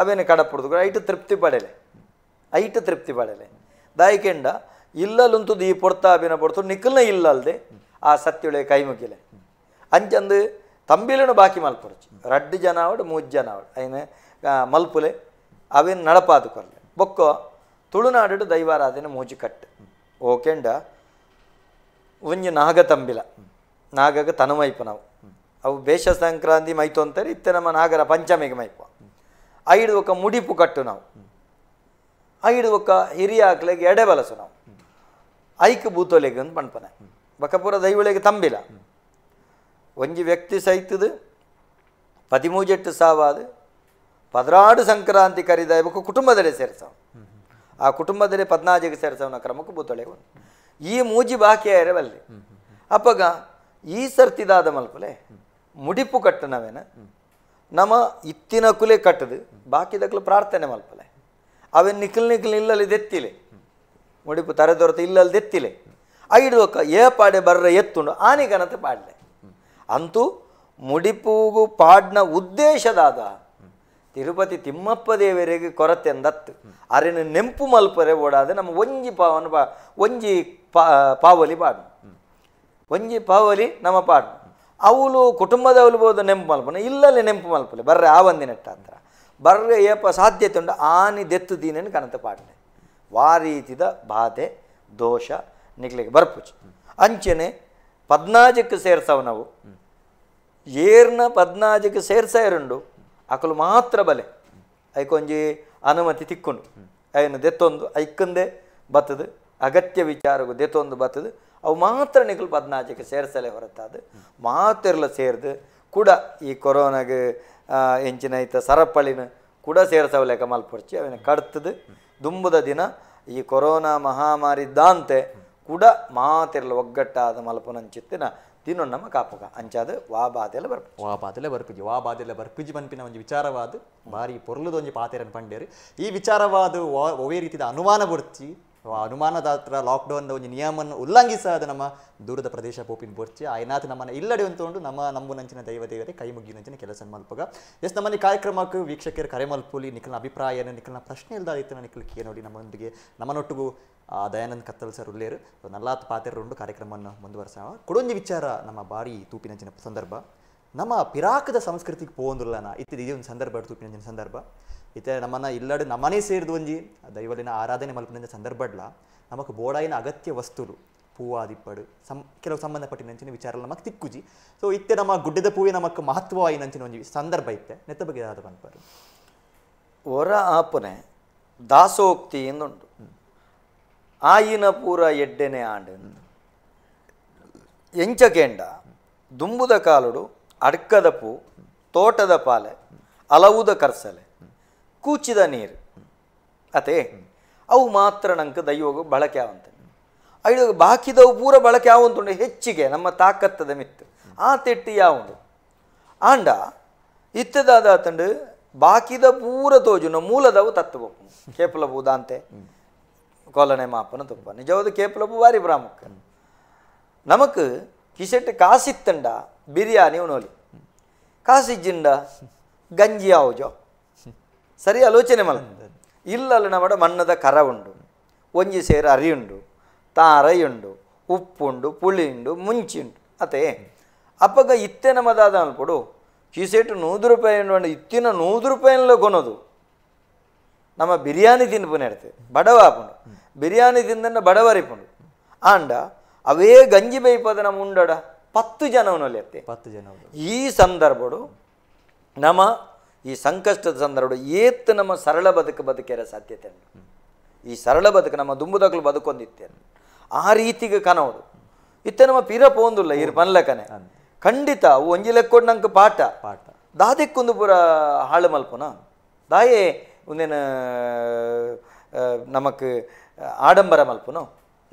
ಅವೇನು ಕಡಪಡ್ದು ಐಟು ತೃಪ್ತಿ ಪಡೆಲೆ ಐಟು ತೃಪ್ತಿ ಪಡೆಲೆ ದಾಯಕೆಂಡ ಇಲ್ಲಲುಂತುದು ಈ ಪೊಡ್ತಾ ಅಭಿನ ಪೊಡ್ತು ನಿಖಲ್ನ ಇಲ್ಲಲ್ದೆ ಆ ಸತ್ಯುಳೆ ಕೈ ಮುಗಿಲೆ ಅಂಚಂದು ತಂಬಿಲನು ಬಾಕಿ ಮಲ್ಪೊಡಚು ರಡ್ಡು ಜನ ಅವಡು ಮೂಜ್ ಜನ ಅವಡು ಅಯ್ಯನ ಮಲ್ಪುಲೆ ಅವೇನು ನಡಪಾದು ಕೊರಲೆ ಬೊಕ್ಕೋ ತುಳುನಾಡು ದೈವಾರಾಧನೆ ಮೂಜಿ ಕಟ್ಟು ಓಕೆಂಡ ನಾಗ ತಂಬಿಲ ನಾಗಗ ತನಮೈಪ ನಾವು ಅವು ಬೇಷ ಸಂಕ್ರಾಂತಿ ಮೈತು ಅಂತಾರೆ ಇತ್ತೆ ನಮ್ಮ ನಾಗರ ಪಂಚಮಿಗೆ ಮೈಪ ಐಡು ಒಕ್ಕ ಮುಡಿಪು ಕಟ್ಟು ನಾವು ಐಡು ಒಕ್ಕ ಹಿರಿಯ ಹಾಕ್ಲೆಗೆ ಎಡೆ ಬಲಸು ನಾವು ಐಕ್ ಭೂತೊಲೆಗೆ ಅಂತ ಪಣಪನೆ ಬಕಪುರ ದೈವಳಿಗೆ ತಂಬಿಲ ಒಂಜಿ ವ್ಯಕ್ತಿ ಸಹಿತದು ಪದಿಮೂಜೆಟ್ಟು ಸಾವಾದ ಪದರಾಡು ಸಂಕ್ರಾಂತಿ ಕರಿದಾಯಬೇಕು ಕುಟುಂಬದಲ್ಲೇ ಸೇರಿಸವು ಆ ಕುಟುಂಬದಲ್ಲಿ ಪದ್ನಾಜಿಗೆ ಸೇರಿಸವನ ಕ್ರಮಕ್ಕೆ ಬೂತೊಳೆಗೆ ಈ ಬಾಕಿ ಆಯರೆ ബാക്കിയായരവല്ലേ ಅಪ್ಪಗ ಈ ಸರ್ತಿದಾದ ಮಲ್ಪಲೆ ಮುಡಿಪು ನಾವೇನ ನಮ್ಮ ಇತ್ತಿನ ಕುಲೆ ಕಟ್ಟದು ಬಾಕಿದಕ್ಲು ಪ್ರಾರ್ಥನೆ ಮಲ್ಪಲೆ ಅವೆನ್ ನಿಖಲ್ ನಿಖಲ್ ಇಲ್ಲಲ್ಲಿ ದೆತ್ತಿಲೆ ಮುಡಿಪು ದೊರೆತ ಇಲ್ಲಲ್ಲಿ ದೆತ್ತಿಲೆ ಐಡುವಕ್ಕ ಏ ಪಾಡೆ ಬರ್ರೆ ಎತ್ತುಂಡು ಆನೆಗನತೆ ಪಾಡ್ಲೆ ಅಂತೂ ಮುಡಿಪುಗು ಪಾಡ್ನ ಉದ್ದೇಶದಾದ ತಿರುಪತಿ ತಿಮ್ಮಪ್ಪ ದೇವರಿಗೆ ಕೊರತೆ ಅಂದತ್ತು ಅರಿನ ನೆಂಪು ಮಲ್ಪರೆ ಓಡಾದೆ ನಮ್ಮ ಒಂಜಿ ಪಾವನ ಪಾ ಒಂಜಿ ಪಾವಲಿ ಪಾಡು ಒಂಜಿ ಪಾವಲಿ ನಮ್ಮ ಪಾಡು ಅವಳು ಕುಟುಂಬದವ್ಲು ಬೋದು ನೆಂಪು ಮಲ್ಪನ ಇಲ್ಲಲ್ಲಿ ನೆಂಪು ಮಲ್ಪಲಿ ಬರ್ರೆ ಆ ಒಂದಿನಟ್ಟ ಹತ್ರ ಬರ್ರೆ ಏಪ ಸಾಧ್ಯತೆ ಉಂಟು ಆನಿ ದೆತ್ತು ದೀನೇನು ಕನತ ಪಾಡಿದೆ ವಾರೀತಿದ ಬಾಧೆ ದೋಷ ನಿಗ್ಲಿಗೆ ಬರ್ಪುಚ್ ಅಂಚನೆ ಪದ್ನಾಜಕ್ಕೆ ಸೇರ್ಸವು ನಾವು ಏರ್ನ ಪದ್ನಾಜಕ್ಕೆ ಸೇರ್ಸ ಅಕಲು ಮಾತ್ರ ಬಲೆ ಐಕೊಂಜಿ ಅನುಮತಿ ತಿಕ್ಕೊಂಡು ಏನು ದೆತ್ತೊಂದು ಐಕ್ಕಂದೆ ಬತ್ತದು ಅಗತ್ಯ ವಿಚಾರಗೂ ದೆತ್ತೊಂದು ಬತ್ತದು ಅವು ಮಾತ್ರ ನಿಕಲ್ ಪದ್ನಾಚಕ್ಕೆ ಸೇರ್ಸಲೆ ಹೊರತಾದ ಮಾತೆಲ್ಲ ಸೇರಿದು ಕೂಡ ಈ ಕೊರೋನಾಗೆ ಎಂಚಿನ ಐತ ಸರಪಳಿನ ಕೂಡ ಸೇರಿಸವಲೇಕ ಮಲ್ಪರ್ಚಿ ಅವನ ಕಡ್ತದ ದುಂಬದ ದಿನ ಈ ಕೊರೋನಾ ಮಹಾಮಾರಿ ದಾಂತೆ ಕೂಡ ಮಾತಿರಲು ಒಗ್ಗಟ್ಟಾದ ಮಲ್ಪನಂಚಿತ್ತಿನ ತಿನ್ನೋ ನಮ್ಮ ಕಾಪುಗ ಅಂಚಾದ ವಾ ಬಾತೆಲ್ಲ ಬರ್ಪಿಜಿ ವಾ ಬಾತೆಲ್ಲ ಬರ್ಪಿಜಿ ವಾ ಬಾತೆಲ್ಲ ಬರ್ಪಿಜಿ ಪನ್ಪಿನ ಒಂಜಿ ವಿಚಾರವಾದ ಬಾರಿ ಪೊರ್ಲುದೊಂಜಿ ಪಾತೆರನ್ ಪಂಡೆರ್ ಈ ವಿಚಾರವಾದ ಒವೇ ರೀತಿದ ಅನುಮಾನ ಬರ್ತಿ ಅನುಮಾನದಾತ್ರ ಲಾಕ್ಡೌನ್ ಒಂದು ನಿಯಮವನ್ನು ಉಲ್ಲಂಘಿಸದ ನಮ್ಮ ದೂರದ ಪ್ರದೇಶ ಪೋಪಿನ ಬೋರ್ಚಿ ಆಯ್ನಾಥ ನಮ್ಮನ್ನು ಇಲ್ಲಡೆ ಒಂದು ನಮ್ಮ ನಂಬು ನಂಚಿನ ದೈವ ದೇವತೆ ಕೈ ನಂಚಿನ ಕೆಲಸ ಮಲ್ಪಗ ಎಸ್ ನಮ್ಮನೆ ಕಾರ್ಯಕ್ರಮಕ್ಕೆ ವೀಕ್ಷಕರ ಕರೆ ಮಲ್ಪುಲಿ ನಿಖಿಲ್ನ ಅಭಿಪ್ರಾಯ ನಿಖಿಲ್ನ ಪ್ರಶ್ನೆ ಇಲ್ಲದ ಇತ್ತು ನಿಖಿಲ್ ಕೇ ನೋಡಿ ನಮ್ಮೊಂದಿಗೆ ನಮ್ಮನೊಟ್ಟಿಗೂ ದಯಾನಂದ್ ಕತ್ತಲ್ ಸರ್ ಉಲ್ಲೇರು ನಲ್ಲಾತ್ ಪಾತೆರೊಂಡು ಕಾರ್ಯಕ್ರಮವನ್ನು ಮುಂದುವರೆಸ ಕೊಡೊಂದು ವಿಚಾರ ನಮ್ಮ ಬಾರಿ ತೂಪಿನಂಚಿನ ಸಂದರ್ಭ ನಮ್ಮ ಪಿರಾಕದ ಸಂಸ್ಕೃತಿಗೆ ಇತ್ತಿದೆ ಇತ್ತಿದ ಒಂದು ಸಂದರ್ಭ ತೂಪಿನಂಚಿನ ಸಂದರ್ಭ ಇತ್ತೆ ನಮ್ಮನ್ನು ಇಲ್ಲಡೆ ನಮ್ಮನೇ ಸೇರಿದು ಒಂಜಿ ದೈವಲಿನ ಆರಾಧನೆ ಮಲ್ಪುನ ಸಂದರ್ಭಡ್ಲ ನಮಕ್ ಬೋಡಾಯಿನ ಅಗತ್ಯ ವಸ್ತುಲು ಪೂವಾದಿಪ್ಪಡು ಸಂ ಕೆಲವು ಅಂಚಿನ ವಿಚಾರ ನಮಗೆ ತಿಕ್ಕುಜಿ ಸೊ ಇತ್ತೆ ನಮ್ಮ ಗುಡ್ಡದ ಪೂವೆ ನಮಕ್ ಮಹತ್ವವಾಯಿನಂಚಿನ ಒಂಜಿ ಸಂದರ್ಭ ಇತ್ತೆ ನೆತ್ತ ಬಗ್ಗೆ ಆದ ಬಂದ್ಬಾರು ಹೊರ ಆಪನೆ ದಾಸೋಕ್ತಿ ಎಂದುಂಟು ಆಯಿನ ಪೂರ ಎಡ್ಡೆನೆ ಆಂಡೆ ಎಂಚಕೇಂಡ ದುಂಬುದ ಕಾಲುಡು ಅಡ್ಕದ ಪೂ ತೋಟದ ಪಾಲೆ ಅಲವುದ ಕರ್ಸಲೆ ಕೂಚಿದ ನೀರು ಅತೇ ಅವು ಮಾತ್ರ ನಂಗೆ ದೈವಗ ಬಳಕೆ ಆವಂತೆ ಐದು ಬಾಕಿದವು ಪೂರ ಬಳಕೆ ಆವಂತುಂಡು ಹೆಚ್ಚಿಗೆ ನಮ್ಮ ತಾಕತ್ತದ ಮಿತ್ತು ಆ ತಿಟ್ಟಿ ಯಾವುದು ಆಂಡ ಇತ್ತದಾದ ತಂಡು ಬಾಕಿದ ಪೂರ ತೋಜುನ ಮೂಲದವು ತತ್ವ ಕೇಪಲಬು ದಾಂತೆ ಅಂತೆ ಕೊಲನೆ ಮಾಪನ ತುಪ್ಪ ನಿಜವಾದ ಕೇಪಲಬು ಪೂ ಭಾರಿ ಪ್ರಾಮುಖ್ಯ ನಮಕ್ ಕಿಸೆಟ್ ಕಾಸಿತ್ತಂಡ ಬಿರಿಯಾನಿ ಕಾಸಿ ಕಾಸಿಜ್ಜಿಂಡ ಗಂಜಿ ಆವುಜೋ ಸರಿ ಆಲೋಚನೆ ಮಲ್ಪದು ಇಲ್ಲಲು ನಮ್ಮಡ ಮಣ್ಣದ ಕರ ಉಂಡು ಒಂಜಿ ಸೇರು ಅರಿಯುಂಡು ತಾರಯುಂಡು ಉಪ್ಪುಂಡು ಪುಳಿಂಡು ಮುಂಚಿಂಡು ಅತೇ ಅಪ್ಪಗ ಇತ್ತೆ ನಮ್ಮದಾದ ಅನ್ಪಡು ಕೀಸೇಟು ನೂದು ರೂಪಾಯಿ ಉಂಡು ಇತ್ತಿನ ನೂದು ರೂಪಾಯಿನಲ್ಲೇ ಕೊನೋದು ನಮ್ಮ ಬಿರಿಯಾನಿ ತಿನ್ಪು ನೆಡ್ತೇವೆ ಬಡವ ಆಪುಂಡು ಬಿರಿಯಾನಿ ತಿಂದನ್ನ ಬಡವರಿಪುಂಡು ಆಂಡ ಅವೇ ಗಂಜಿ ಬೈಪದ ನಮ್ಮ ಉಂಡಡ ಪತ್ತು ಜನವನೊಲೆ ಅತ್ತೆ ಪತ್ತು ಜನ ಈ ಸಂದರ್ಭಡು ನಮ್ಮ ಈ ಸಂಕಷ್ಟದ ಸಂದರ್ಭ ಏತ್ ನಮ್ಮ ಸರಳ ಬದುಕು ಬದುಕಿರೋ ಸಾಧ್ಯತೆ ಈ ಸರಳ ಬದುಕು ನಮ್ಮ ದುಂಬುದಾಗಲು ಬದುಕೊಂದಿತ್ತೇನು ಆ ರೀತಿಗೆ ಕನವಡು ಇತ್ತ ನಮ್ಮ ಪೀರಪ್ಪ ಒಂದುಲ್ಲ ಇರ್ ಪನ್ಲಕನೆ ಖಂಡಿತ ಒಂಜಿ ಲೆಕ್ಕೊಂಡು ನಂಗೆ ಪಾಠ ಪಾಠ ದಾದಿಕ್ಕೊಂದು ಪೂರ ಹಾಳು ಮಲ್ಪನ ದಾಯೇ ಒಂದೇನು ನಮಕ್ ಆಡಂಬರ ಮಲ್ಪನು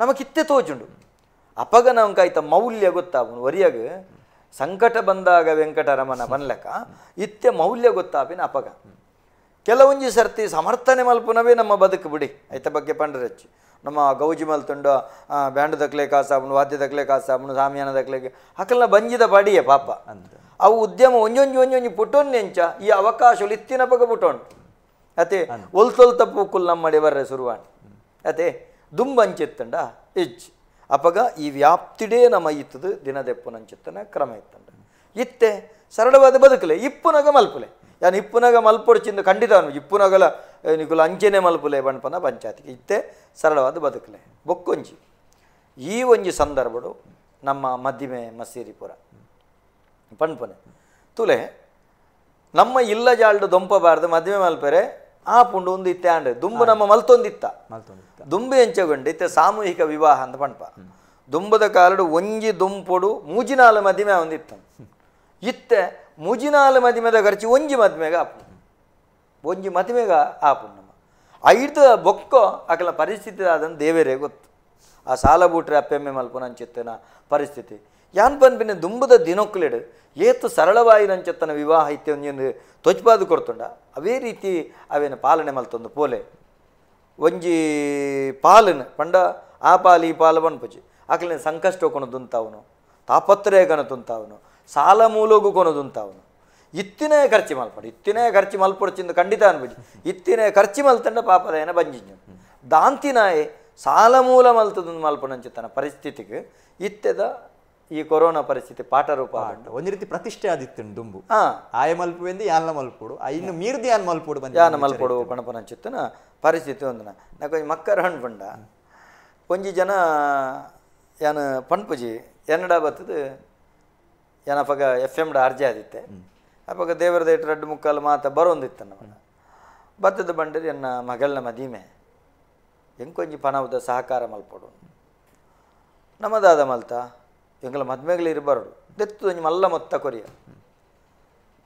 ನಮಕ್ ಇತ್ತೆ ತೋಜುಂಡು ಅಪಗ ನಮ್ಗೆ ಆಯ್ತ ಮೌಲ್ಯ ಗೊತ್ತಾ ಒರಿಯಾಗ ಸಂಕಟ ಬಂದಾಗ ವೆಂಕಟರಮನ ಬನ್ಲಕ ಇತ್ಯ ಮೌಲ್ಯ ಗೊತ್ತಾಪಿನ ಅಪಗ ಕೆಲವೊಂಜಿ ಸರ್ತಿ ಸಮರ್ಥನೆ ಮಲ್ಪುನವೇ ನಮ್ಮ ಬದುಕು ಬಿಡಿ ಐತ ಬಗ್ಗೆ ಪಂಡರಚ್ಚಿ ನಮ್ಮ ಗೌಜಿ ಮಲ್ತುಂಡ ಬ್ಯಾಂಡ್ ದಕ್ಲೆ ಕಾಸಾಬನು ವಾದ್ಯ ದಕ್ಲೆ ಕಾಸಾಬನು ಸಾಮಿಯಾನ ದಕ್ಲೆ ಹಕಲ್ನ ಬಂಜಿದ ಬಾಡಿಯೇ ಪಾಪ ಅವು ಉದ್ಯಮ ಒಂಜೊಂಜಿ ಒಂಜೊಂಜಿ ಎಂಚ ಈ ಅವಕಾಶ ಇತ್ತಿನ ಪಗ ಪುಟೊಂಡು ಅತೆ ಒಲ್ತೊಲ್ತ ಪೂಕುಲ್ ನಮ್ಮಡಿ ಬರ್ರೆ ಸುರುವಾಣಿ ಅತೆ ದುಂಬಂಚಿತ್ತಂಡ ಇಜ್ ಅಪಗ ಈ ವ್ಯಾಪ್ತಿಡೇ ನಮ್ಮ ಇತ್ತದು ದಿನದೆಪ್ಪುನಂಚಿತ್ತನ ಕ್ರಮ ಇತ್ತಂಡ ಇತ್ತೆ ಸರಳವಾದ ಬದುಕಲೆ ಇಪ್ಪುನಗ ಮಲ್ಪುಲೆ ಯಾನು ಇಪ್ಪುನಗ ಮಲ್ಪೊಡ್ಚಿಂದು ಖಂಡಿತ ಇಪ್ಪುನಗಲ ನಿಗುಲ ಅಂಚೆನೆ ಮಲ್ಪುಲೆ ಬಣ್ಪನ ಪಂಚಾಯತಿಗೆ ಇತ್ತೆ ಸರಳವಾದ ಬದುಕಲೆ ಬೊಕ್ಕೊಂಜಿ ಈ ಒಂಜಿ ಸಂದರ್ಭಡು ನಮ್ಮ ಮದ್ದಿಮೆ ಮಸೀರಿಪುರ ಪಣ್ಪನೆ ತುಲೆ ನಮ್ಮ ಇಲ್ಲ ಜಾಳ್ಡು ದೊಂಪಬಾರ್ದು ಮದುವೆ ಮಲ್ಪರೆ ಆ ಪುಂಡು ಒಂದು ಇತ್ತೆ ದುಂಬು ನಮ್ಮ ಮಲ್ತೊಂದಿತ್ತ ದುಂಬು ಎಂಚಗೊಂಡು ಇತ್ತೆ ಸಾಮೂಹಿಕ ವಿವಾಹ ಅಂತ ಪಂಪ ದುಂಬದ ಕಾಲಡು ಒಂಜಿ ದುಂಪೊಡು ಮೂಜಿನಾಲು ಮದಿಮೆ ಒಂದಿತ್ತ ಇತ್ತೆ ಮುಜಿನಾಲ ಮದಿಮೆದ ಖರ್ಚು ಒಂಜಿ ಮದಿಮೆಗ ಆಪುಂಡು ಒಂಜಿ ಮದಿಮೆಗ ಆಪುಂಡು ನಮ್ಮ ಐದು ಬೊಕ್ಕೋ ಆಕಲ ಪರಿಸ್ಥಿತಿ ಆದಂದು ದೇವೇರೇ ಗೊತ್ತು ಆ ಸಾಲ ಬೂಟ್ರೆ ಅಪ್ಪೆಮ್ಮೆ ಮಲ್ಪನ ಅಂಚಿತ್ತೇನ ಪರಿಸ್ಥಿತಿ ಯಾನ್ ಬಿನ್ನ ದುಂಬದ ದಿನೊಕ್ಕಲಿಡು ಏತು ಸರಳವಾಯಿನಂಚ ತನ್ನ ವಿವಾಹ ಇತ್ಯೊಂದು ತ್ವಚ್ಪಾದು ಕೊಡ್ತುಂಡ ಅವೇ ರೀತಿ ಅವೇನು ಪಾಲನೆ ಮಲ್ತೊಂದು ಪೋಲೆ ಒಂಜಿ ಪಾಲನ ಪಂಡ ಆ ಪಾಲು ಈ ಪಾಲ ಪನ್ಪುಜಿ ಆಕಲಿನ ಸಂಕಷ್ಟ ಕೊನದುಂತಾವನು ತಾಪತ್ರಯ ಕನತುಂತಾವನು ಸಾಲ ಮೂಲಗೂ ಕೊನದುಂತಾವನು ಇತ್ತಿನೇ ಖರ್ಚು ಮಲ್ಪಡು ಇತ್ತಿನೇ ಖರ್ಚು ಮಲ್ಪಡ್ಚಿಂದು ಖಂಡಿತ ಅನ್ಬಿಡಿ ಇತ್ತಿನೇ ಖರ್ಚು ಮಲ್ತಂಡ ಏನ ಬಂಜಿಂಜು ದಾಂತಿನಾಯಿ ಸಾಲ ಮೂಲ ಮಲ್ತದ ತನ್ನ ಪರಿಸ್ಥಿತಿಗೆ ಇತ್ತೆದ ಈ ಕೊರೋನಾ ಪರಿಸ್ಥಿತಿ ಪಾಠರೂಪ ಒಂದು ರೀತಿ ಪ್ರತಿಷ್ಠೆ ಆದಿತ್ತು ದುಂಬು ಆಯ ಮಲ್ಪುವೆಂದು ಯಾನ ಮಲ್ಪುಡು ಇನ್ನು ಮೀರ್ದು ಯಾನ್ ಮಲ್ಪುಡು ಬಂದು ಯಾನ ಮಲ್ಪುಡು ಪಣಪನ ಚಿತ್ತನ ಪರಿಸ್ಥಿತಿ ಒಂದನ ನಾ ಮಕ್ಕರ್ ಹಣ್ಣು ಪಂಡ ಒಂಜಿ ಜನ ಯಾನ ಪಣ್ಪುಜಿ ಎನ್ನಡ ಬತ್ತದು ಏನಪ್ಪಗ ಎಫ್ ಎಮ್ ಡ ಅರ್ಜಿ ಆದಿತ್ತೆ ಅಪ್ಪಾಗ ದೇವರ ಇಟ್ಟು ರಡ್ಡು ಮುಕ್ಕಾಲು ಮಾತ ಬರೋಂದಿತ್ತ ನಮ್ಮ ಬತ್ತದ ಬಂಡರಿ ಎನ್ನ ಮದೀಮೆ ಮದಿಮೆ ಹೆಂಗೆ ಪಣವದ ಸಹಕಾರ ಮಲ್ಪಡು ನಮ್ಮದಾದ ಮಲ್ತಾ ಎಂಗಳ ಮದ್ಮೆಗಳು ಬರಡು ದೆತ್ತು ಒಂಜಿ ಮೊತ್ತ ಕೊರಿಯ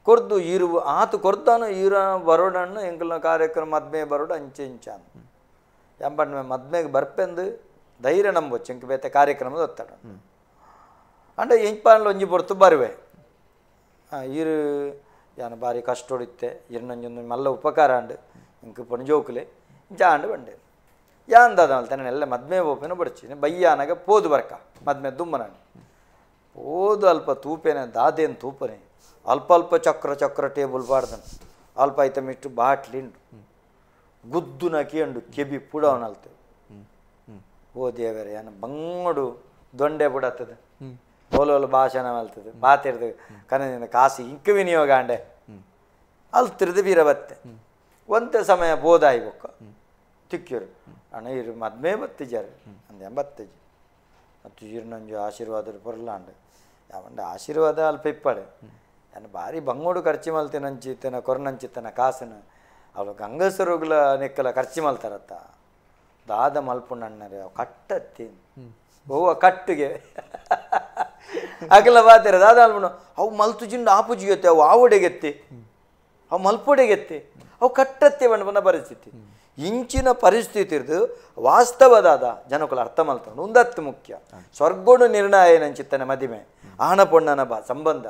ಕೊರ್ದು ಇರು ಆತು ಕೊರ್ದಾನು ಇರ ಬರೋಡಣ್ಣು ಎಂಗಳ ಕಾರ್ಯಕ್ರಮ ಮದ್ಮೆ ಬರೋಡು ಅಂಚೆ ಇಂಚಾನು ಎಂಬಣ್ಣ ಮದ್ಮೆಗೆ ಬರ್ಪೆಂದು ಧೈರ್ಯ ನಂಬೊಚ್ಚು ಎಂಕ ಬೇತೆ ಕಾರ್ಯಕ್ರಮದ ಒತ್ತಡ ಅಂಡ ಇಂಪಾನ್ಲ ಒಂಜಿ ಬರ್ವೆ ಬರುವೆ ಇರು ಯಾನು ಭಾರಿ ಕಷ್ಟ ಹೊಡಿತ್ತೆ ಇರ್ನಂಜೊಂದು ಮಲ್ಲ ಉಪಕಾರ ಅಂಡು ಇಂಕ ಇಂಚ ಆಂಡ್ ಬಂಡೆ ಯಾಂದದಲ್ ಎಲ್ಲ ಮದ್ಮೆ ಓಪೇನ ಬಡಿಸಿ ಬಯ್ಯನಗ ಪೋದು ಬರ್ಕ ಮದ್ಮೆ ದುಮ್ಮನಣ್ಣೆ ಓದು ಅಲ್ಪ ತೂಪೇನೆ ದಾದೇನು ತೂಪನೆ ಅಲ್ಪ ಅಲ್ಪ ಚಕ್ರ ಚಕ್ರ ಟೇಬಲ್ ಬಾಡ್ದನು ಅಲ್ಪ ಐತ ಮಿಟ್ಟು ಬಾಟ್ಲಿಂಡು ಗುದ್ದು ನಕಿಯಂಡು ಕೆಬಿ ಪುಡವನಲ್ತೆ ಓ ದೇವರ ಏನು ಬಂಗಡು ದೊಂಡೆ ಬಿಡತ್ತದೆ ಓಲೋಲು ಭಾಷಣ ಅಲ್ತದೆ ಬಾತಿರ್ದು ಕನ್ನದಿಂದ ಕಾಸಿ ಇಂಕ ವಿನಿಯೋಗ ಅಂಡೆ ಅಲ್ತಿರ್ದು ಬತ್ತೆ ಒಂದೇ ಸಮಯ ಹ್ಞೂ ತಿಕ್ಕಿರು ಅಣ್ಣ ಇರು ಮದ್ಮೇ ಬತ್ತಿಜಾರು ಅಂದೆ ಬತ್ತಿಜಿ ಮತ್ತು ನಂಜು ಆಶೀರ್ವಾದ ಬರಲಾಂಡ ಯಾವಂಡ ಆಶೀರ್ವಾದ ಅಲ್ಪ ಇಪ್ಪಡೆ ನಾನು ಭಾರಿ ಬಂಗೋಡು ಖರ್ಚು ಮಲ್ತಿನಂಚಿತ್ತನ ಕೊರನಂಚಿತ್ತನ ಕಾಸನ ಅವಳು ಗಂಗಸರುಗಳ ನೆಕ್ಕಲ ಖರ್ಚು ಮಲ್ತಾರತ್ತ ದಾದ ಮಲ್ಪುಣ್ಣಣ್ಣರೆ ಅವು ಕಟ್ಟತ್ತಿ ಓ ಕಟ್ಟಿಗೆ ಅಗಲ ಬಾತಿರ ದಾದ ಮಲ್ಪುಣ ಅವು ಮಲ್ತುಜಿಂಡು ಆಪುಜಿಗೆತ್ತೆ ಅವು ಆವುಡೆಗೆತ್ತಿ ಅವು ಮಲ್ಪುಡೆಗೆತ್ತಿ ಅವು ಕಟ್ಟತ್ತೆ ಬಣ್ಣ ಪರಿಸ್ಥಿತಿ ಇಂಚಿನ ಪರಿಸ್ಥಿತಿ ಇರ್ದು ವಾಸ್ತವದಾದ ಜನಕುಲು ಅರ್ಥ ಮಲ್ತಂಡು ಒಂದತ್ತು ಮುಖ್ಯ ಸ್ವರ್ಗೋಣ ನಿರ್ಣಯ ಏನಂಚಿತ್ತನೆ ಮದಿಮೆ ಆಹಣ ಪೊಣ್ಣನ ಬಾ ಸಂಬಂಧ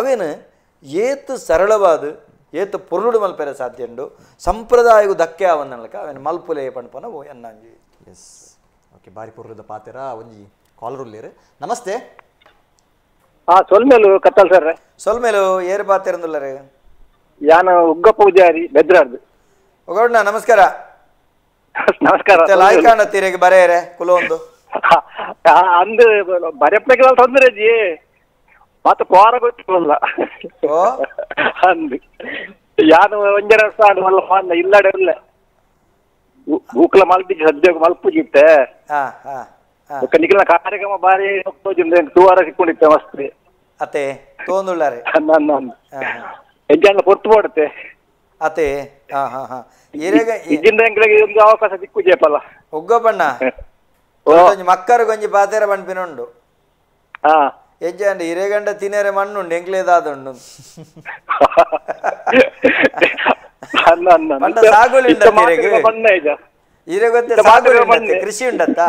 ಅವೇನು ಏತು ಸರಳವಾದ ಏತು ಪುರುಳು ಮಲ್ಪೆರೆ ಸಾಧ್ಯ ಉಂಡು ಸಂಪ್ರದಾಯಗು ಧಕ್ಕೆ ಆವನ್ನಕ ಅವೇನು ಮಲ್ಪುಲೆ ಪಣಪನ ಓ ಎನ್ನಂಜಿ ಎಸ್ ಓಕೆ ಬಾರಿ ಪುರುಳದ ಪಾತ್ರ ಒಂಜಿ ಕಾಲರ್ ಉಲ್ಲಿ ನಮಸ್ತೆ ಹಾ ಸೊಲ್ಮೇಲು ಕತ್ತಲ್ ಸರ್ ಸೊಲ್ಮೇಲು ಏರ್ ಪಾತೆರಂದುಲ್ಲರೇ ಯಾನ ಉಗ್ಗ ಪೂಜಾರಿ ಬೆದ್ರಾರ್ದು ಒಗೌಡ್ಣ ನಮಸ್ಕಾರ ನಮಸ್ಕಾರ ಲಾಯ್ ಕಾಣತ್ತೀರಿ ಬರೆಯರೆ ಕುಲೊಂದು ಅಂದು ಬರೆಪ್ಪ ತೊಂದರೆ ಜಿ ಮತ್ತೆ ಕೋರ ಗೊತ್ತಿಲ್ಲ ಅಂದ್ ಯಾನು ಒಂಜರ ಸಾಂಡ್ ಮಲ್ಲ ಫಾನ್ ಇಲ್ಲಡೆ ಇಲ್ಲ ಗೂಕಲ ಮಲ್ಪಿಜಿ ಸದ್ಯ ಮಲ್ಪುಜಿತ್ತೆ ನಿಖಿಲ ಕಾರ್ಯಕ್ರಮ ಬಾರಿ ಟೂ ವಾರ ಸಿಕ್ಕೊಂಡಿತ್ತೆ ಮಸ್ತ್ ಅತೆ ತೋಂದುಳ್ಳಾರೆ ನನ್ನ ಎಂಜಾನ ಪೊರ್ತು ಮಾಡುತ್ತೆ ಅತೆ ಹಾ ಹಾ ಹಾ ಒಂದು ಅವಕಾಶ ಸಿಕ್ಕುಜೇಪಲ್ಲ ಒಗ್ಗೊಬ್ಬಣ್ಣ ಒಂಜಿ ಮಕ್ಕರ್ಗ್ ಪಾತೆರ ಪನ್ಪಿನುಂಡು ಹೆಜ್ಜೆ ಅಂಡ ಹಿರೇಗಂಡ ತಿನೇರೆ ಮಣ್ಣು ಎಂಗ್ಲೇದಾದುಂಡು ಪಂಡ ಸಾಗುಲಿ ಉಂಡತ್ತೆ ಹಿರೇಗೆ ಸಾಗುಲಿ ಕೃಷಿ ಉಂಡತ್ತಾ